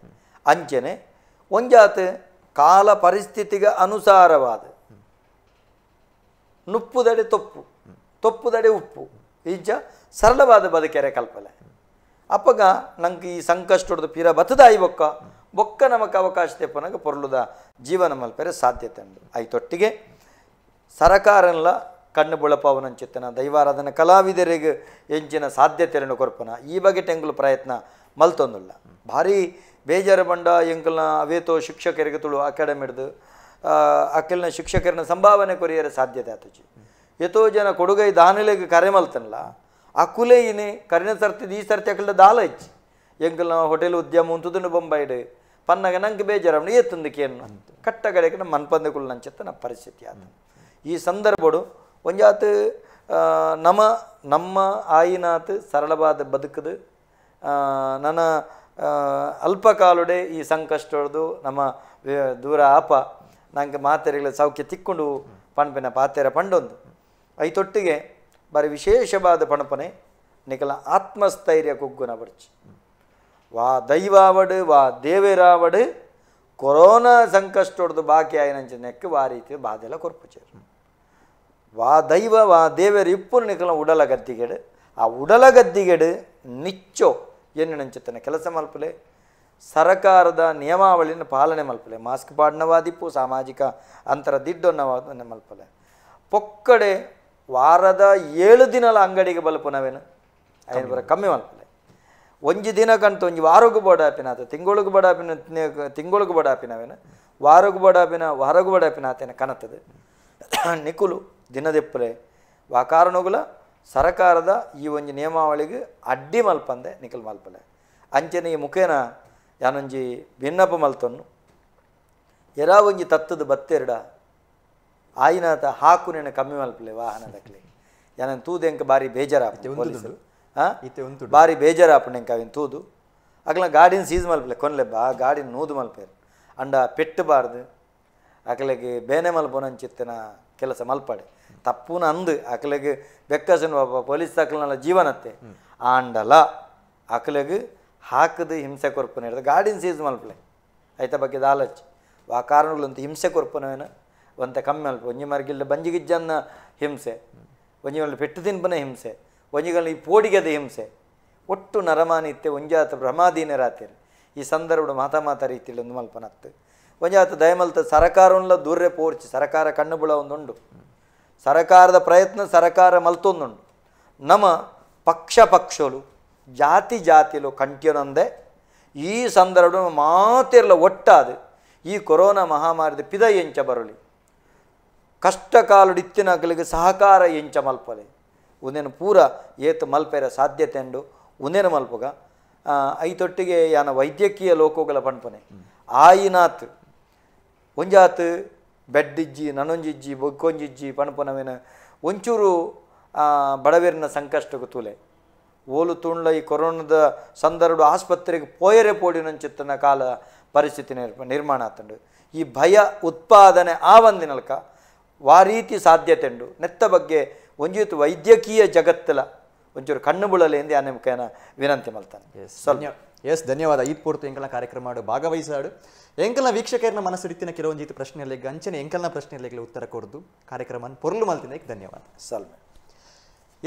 ಅಂಚೆನೆ ಒಂಜಾತ್ ಕಾಲ ಪರಿಸ್ಥಿತಿಗೆ ಅನುಸಾರವಾದ ನುಪ್ಪುದಡೆ ತೊಪ್ಪು ತೊಪ್ಪುದಡೆ ಉಪ್ಪು ಈಜ ಸರಳವಾದ ಬದುಕೆರೆ ಕಲ್ಪನೆ ಅಪ್ಪಗ ನಂಗೆ ಈ ಸಂಕಷ್ಟದ ಪಿರ ಬತ್ತದ ಬೊಕ್ಕ ಬೊಕ್ಕ ನಮಗೆ ಅವಕಾಶ ತೆಪ್ಪನಾಗ ಪೊರ್ಲುದ ಜೀವನ ಮಲ್ಪೆರೆ ಸಾಧ್ಯತೆ ಐ ಐತೊಟ್ಟಿಗೆ ಸರಕಾರನ್ಲ ಕಣ್ಣು ಬುಳಪವನಂಚಿತ್ತನ ದೈವಾರಾಧನ ಕಲಾವಿದರಿಗೆ ಎಂಚಿನ ಸಾಧ್ಯತೆಯನ್ನು ಕೊರಪನ ಈ ಬಗ್ಗೆ ಟೆಂಗಲು ಪ್ರಯತ್ನ ಮಲ್ತೊಂದುಲ್ಲ ಭಾರಿ ಬೇಜಾರು ಬಂಡ ಎಂಕಲ್ನ ಅವೇತೋ ಶಿಕ್ಷಕರಿಗೆ ತುಳು ಅಕಾಡೆಮಿ ಹಿಡ್ದು ಅಕ್ಕಲ್ನ ಶಿಕ್ಷಕರನ್ನ ಸಂಭಾವನೆ ಕೊರಿಯರ ಸಾಧ್ಯತೆ ಆತುಜಿ ಎತ್ತೋ ಜನ ಕೊಡುಗೈ ದಾನಲೆಗೆ ಕರೆ ಮಲ್ತನಲ್ಲ ಅಕುಲೆ ಇನಿ ಕರಿನ ಸರ್ತಿ ಈ ಸರ್ತಿ ಅಕ್ಕಲ್ದ ದಾಲ ಹೆಚ್ಚಿ ಎಂಕಲ್ನ ಹೋಟೆಲ್ ಉದ್ಯಮ ಉಂತುದನ್ನು ಬೊಂಬೈಡು ಪನ್ನಾಗ ನಂಗೆ ಬೇಜಾರು ಏತಂದು ಕೇನು ಕಟ್ಟ ಕಡೆಗೆ ನಮ್ಮ ನಂಚತ್ತ ನಮ್ಮ ಪರಿಸ್ಥಿತಿ ಆತ ಈ ಸಂದರ್ಭಡು ಒಂಜಾತ ನಮ ನಮ್ಮ ಆಯಿನಾತು ಸರಳವಾದ ಬದುಕದು ನನ್ನ ಅಲ್ಪಕಾಲುಡೆ ಈ ಸಂಕಷ್ಟೊಡ್ದು ನಮ್ಮ ದೂರ ಆಪ ನಂಗೆ ಮಾತೆರೆಗಳ ಸೌಖ್ಯ ತಿಕ್ಕೊಂಡು ಪಣಪಿನ ಪಾತೆರ ಪಂಡೊಂದು ಐತೊಟ್ಟಿಗೆ ಬಾರಿ ವಿಶೇಷವಾದ ಪಣಪನೆ ನಿಕಲ ಆತ್ಮಸ್ಥೈರ್ಯ ಕುಗ್ಗುನ ಬರ್ಚಿ ವಾ ದೈವಾವಡು ವಾ ದೇವೇರಾವಡು ಕೊರೋನಾ ಸಂಕಷ್ಟೊಡ್ದು ಬಾಕಿ ಆಯ್ನಂಚ ನೆಕ್ಕು ವಾ ರೀತಿ ಬಾಧೆಲ್ಲ ಕೊರ್ಪುಚೇರು வா தெய்வ வா தேவர் இப்போ நிற்கலாம் உடல கத்திகேடு ஆ உடல கத்திகேடு நிச்சோ ಎನ್ನೆಣಂಚುತ್ತಾನೆ ಕೆಲಸ ಮಲ್ಪಲೆ ಸರಕಾರದ ನಿಯಮಾವಳಿಯನ್ನು ಪಾಲನೆ ಮಲ್ಪಲೆ ಮಾಸ್ಕ್ ಪಾಡ್ನವಾದಿಪ್ಪು ಸಾಮಾಜಿಕ ಅಂತರ ದಿಡ್ಡೊನ್ನವಾದನೆ ಮಲ್ಪಲೆ ಪೊಕ್ಕಡೆ ವಾರದ ಏಳು ದಿನಲ ಅಂಗಡಿಗೆ ಬಲ್ಪು ನಾವೇನು ಐದು ಬರ ಕಮ್ಮಿ ಮಲ್ಪಲೆ ಒಂಜಿ ದಿನಕ್ಕಂತೂ ಒಂಜಿ ವಾರಗೂ ಬಡಾಪಿನ ಆತ ತಿಂಗಳಿಗೂ ಬಡಾಪಿನ ತಿಂಗಳಿಗೂ ಬಡಾಪಿನವೇನು ವಾರಗೂ ಬಡಾಪಿನ ವಾರಗೂ ಬಡಾಪಿನ ಆತೇನೆ ಕನತದೆ ನಿಕುಲು ದಿನದೆಪ್ಪಲೆ ವಾ ಕಾರಣಗುಲ ಸರಕಾರದ ಈ ಒಂಜಿ ನಿಯಮಾವಳಿಗೆ ಅಡ್ಡಿ ಮಲ್ಪಂದೆ ನಿಖಲ್ ಮಲ್ಪಲೆ ಅಂಚೆನೆ ಈ ಮುಖೇನ ಯಾನೊಂಜಿ ಭಿನ್ನಪ ಮಲ್ತನ್ನು ಎರಾ ಒಂಜಿ ತತ್ತದ ಬತ್ತೆರಡ ಆಯಿನಾತ ಹಾಕು ನೆನ ಕಮ್ಮಿ ಮಲ್ಪಲೆ ವಾಹನ ದಕ್ಲಿ ಯಾನನ್ ತೂದು ಎಂಕ ಬಾರಿ ಹಾ ಭಾರಿ ಹಾಂ ಬಾರಿ ಅವನ್ ತೂದು ಅಕ್ಲ ಗಾಡಿನ ಸೀಸ್ ಮಲ್ಪಲೆ ಕೊನ್ಲೆ ಬಾ ಗಾಡಿನ ನೂದು ಮಲ್ಪೇರು ಅಂಡ ಬಾರ್ದು ಅಕಲಿಗೆ ಬೇನೆ ಮಲ್ಪೋನಂಚಿತ್ತಿನ ಕೆಲಸ ಮಲ್ಪಾಡೆ ತಪ್ಪುನ ಅಂದು ಅಕ್ಲೆಗ್ ಬೆಕ್ಕಸನ್ ಬಾಬ ಪೊಲೀಸ್ ತಕ್ಲನಲ್ಲ ಜೀವನತ್ತೆ ಆಂಡಲ ಅಕ್ಲೆಗ್ ಹಾಕದು ಹಿಂಸೆ ಕೊರ್ಪನೆ ಇರ್ತದೆ ಗಾಡಿನ ಸೀಸ್ ಮಲ್ಪಲೆ ಐತ ಬಗ್ಗೆ ದಾಲಚ್ ಆ ಕಾರಣಗಳಂತ ಹಿಂಸೆ ಕೊರ್ಪನವೇನ ಒಂತ ಕಮ್ಮಿ ಅಲ್ಪ ಒಂಜಿ ಮರ್ಗಿಲ್ಲ ಬಂಜಿಗಿಜ್ಜನ್ನ ಹಿಂಸೆ ಒಂಜಿಮಲ್ಲಿ ಪೆಟ್ಟು ತಿನ್ಪನ ಹಿಂಸೆ ಈ ಪೋಡಿಗೆದ ಹಿಂಸೆ ಒಟ್ಟು ನರಮಾನಿತ್ಯ ಒಂಜಾತ ಭ್ರಮಾಧೀನ ರಾತಿರ್ ಈ ಸಂದರ್ಭ ಮಾತ ಮಾತ ರೀತಿಯಲ್ಲಿ ಒಂದು ಮಲ್ಪನತ್ತು ಒಂಜಾತ ದಯಮಲ್ತ ಸರಕಾರ ದೂರ್ರೆ ಪೋರ್ಚಿ ಸರಕಾರ ಕಣ್ಣು ಬಿಳ ಒಂದುಂಡು ಸರಕಾರದ ಪ್ರಯತ್ನ ಸರಕಾರ ಮಲ್ತೊಂದುಂಡು ನಮ್ಮ ಪಕ್ಷ ಪಕ್ಷಲು ಜಾತಿ ಜಾತಿಲು కంటినందే ಈ ಸಂದರ್ಭ ಮಾತಿರಲ ಒಟ್ಟಾದ ಈ ಕೊರೋನಾ ಮಹಾಮಾರಿದ ಪಿದ ಎಂಚ ಬರಲಿ ಕಷ್ಟ ಕಲಿಗೆ ಸಹಕಾರ ಎಂಚ ಮಲ್ಪಲೆ ಉನೇನು ಪೂರ ಏತು ಮಲ್ಪೆರ ಸಾಧ್ಯತೆ ಎಂದು ಉನೇನು ಮಲ್ಪಗ ಐತೊಟ್ಟಿಗೆ ಯಾನ ವೈದ್ಯಕೀಯ ಲೋಕಗಳ ಪಂಪನೆ ಆಯಿನಾತ್ ಒಂಜಾತ್ ಬೆಡ್ಡಿಜ್ಜಿ ನನೊಂಜಿಜ್ಜಿ ಬೊಕ್ಕೊಂಜಿಜ್ಜಿ ಪಣಪುನವಿನ ಒಂಚೂರು ಬಡವೇರಿನ ಸಂಕಷ್ಟಕ್ಕೆ ತೂಲೆ ಓಲು ತೂಣ್ಲ ಈ ಕೊರೋನಾದ ಸಂದರ್ಭ ಆಸ್ಪತ್ರೆಗೆ ಪೋಯರೆ ಪೋಡಿನಂಚಿತ್ತನ ಕಾಲ ಪರಿಸ್ಥಿತಿ ನಿರ್ಮ ನಿರ್ಮಾಣ ಆತಂಡು ಈ ಭಯ ಉತ್ಪಾದನೆ ಆ ಒಂದಿನಲ್ಕ ವಾ ರೀತಿ ಸಾಧ್ಯತೆ ಉಂಡು ನೆತ್ತ ಬಗ್ಗೆ ಒಂಜಿತ್ತು ವೈದ್ಯಕೀಯ ಜಗತ್ತಲ ಒಂಚೂರು ಕಣ್ಣು ಬುಳಲೆ ಎಂದು ವಿನಂತಿ ಮಲ್ತಾನೆ ಸ್ವಲ್ಪ ಎಸ್ ಧನ್ಯವಾದ ಈದ್ ಪೂರ್ತಿ ಎಂಕಲ್ನ ಕಾರ್ಯಕ್ರಮ ಮಾಡು ಭಾಗವಹಿಸಾಡು ಎಂಕಲ್ನ ವೀಕ್ಷಕರನ್ನ ಮನಸ್ಸಿಡಿತ್ತಿನ ಕೆಲವೊಂದು ಪ್ರಶ್ನೆ ಪ್ರಶ್ನೆಗಳಿಗೆ ಅಂಚನೆ ಎಂಕಲ್ನ ಪ್ರಶ್ನೆಗಳಿಗೆ ಉತ್ತರ ಕೊಡ್ದು ಕಾರ್ಯಕ್ರಮ ಪೊರ್ಲು ಮಲ್ತಿದ್ದಕ್ಕೆ ಧನ್ಯವಾದ ಸಲ್ಮೆ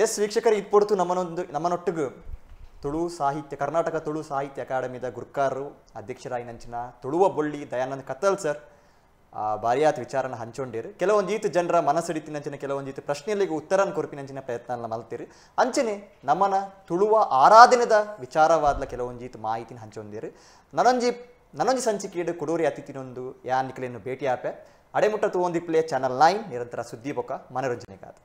ಎಸ್ ವೀಕ್ಷಕರು ಈದ್ ಪೂರ್ತು ನಮ್ಮನೊಂದು ನಮ್ಮನೊಟ್ಟಿಗೂ ತುಳು ಸಾಹಿತ್ಯ ಕರ್ನಾಟಕ ತುಳು ಸಾಹಿತ್ಯ ಅಕಾಡೆಮಿದ ಗುರ್ಕಾರು ಅಧ್ಯಕ್ಷರಾಗಿ ನಂಚಿನ ತುಳುವ ಬೊಳ್ಳಿ ದಯಾನಂದ್ ಕತ್ತಲ್ ಸರ್ ಬಾರಿಯಾತ್ ವಿಚಾರನ ಹಂಚೊಂಡಿರಿ ಕೆಲವೊಂದೀತು ಜನರ ಮನಸ್ಸಿಡಿತಿನಂಚಿನ ಕೆಲವೊಂದೀತು ಪ್ರಶ್ನೆಗಳಿಗೆ ಉತ್ತರನ ಕೊರಪಿನಂಚಿನ ಪ್ರಯತ್ನ ಮಲ್ತಿರಿ ಅಂಚನೆ ನಮ್ಮನ ತುಳುವ ಆರಾಧನೆದ ವಿಚಾರವಾದ್ಲ ಕೆಲವೊಂದೀತು ಮಾಹಿತಿನ ಹಂಚೊಂದಿರಿ ನನೊಂಜಿ ನನೊಂಜಿ ಸಂಚಿಕೆಯಡು ಕೊಡೂರಿ ಅತಿಥಿನೊಂದು ಯಾ ನಿಖಲೆಯನ್ನು ಭೇಟಿ ಆಪೆ ಅಡೆಮುಟ್ಟ ತೂವೊಂದಿಪ್ಲೆ ಚಾನಲ್ ನೈನ್ ನಿರಂತರ ಸುದ್ದಿ ಬೊಕ್ಕ ಮನೋರಂಜನೆಗಾದ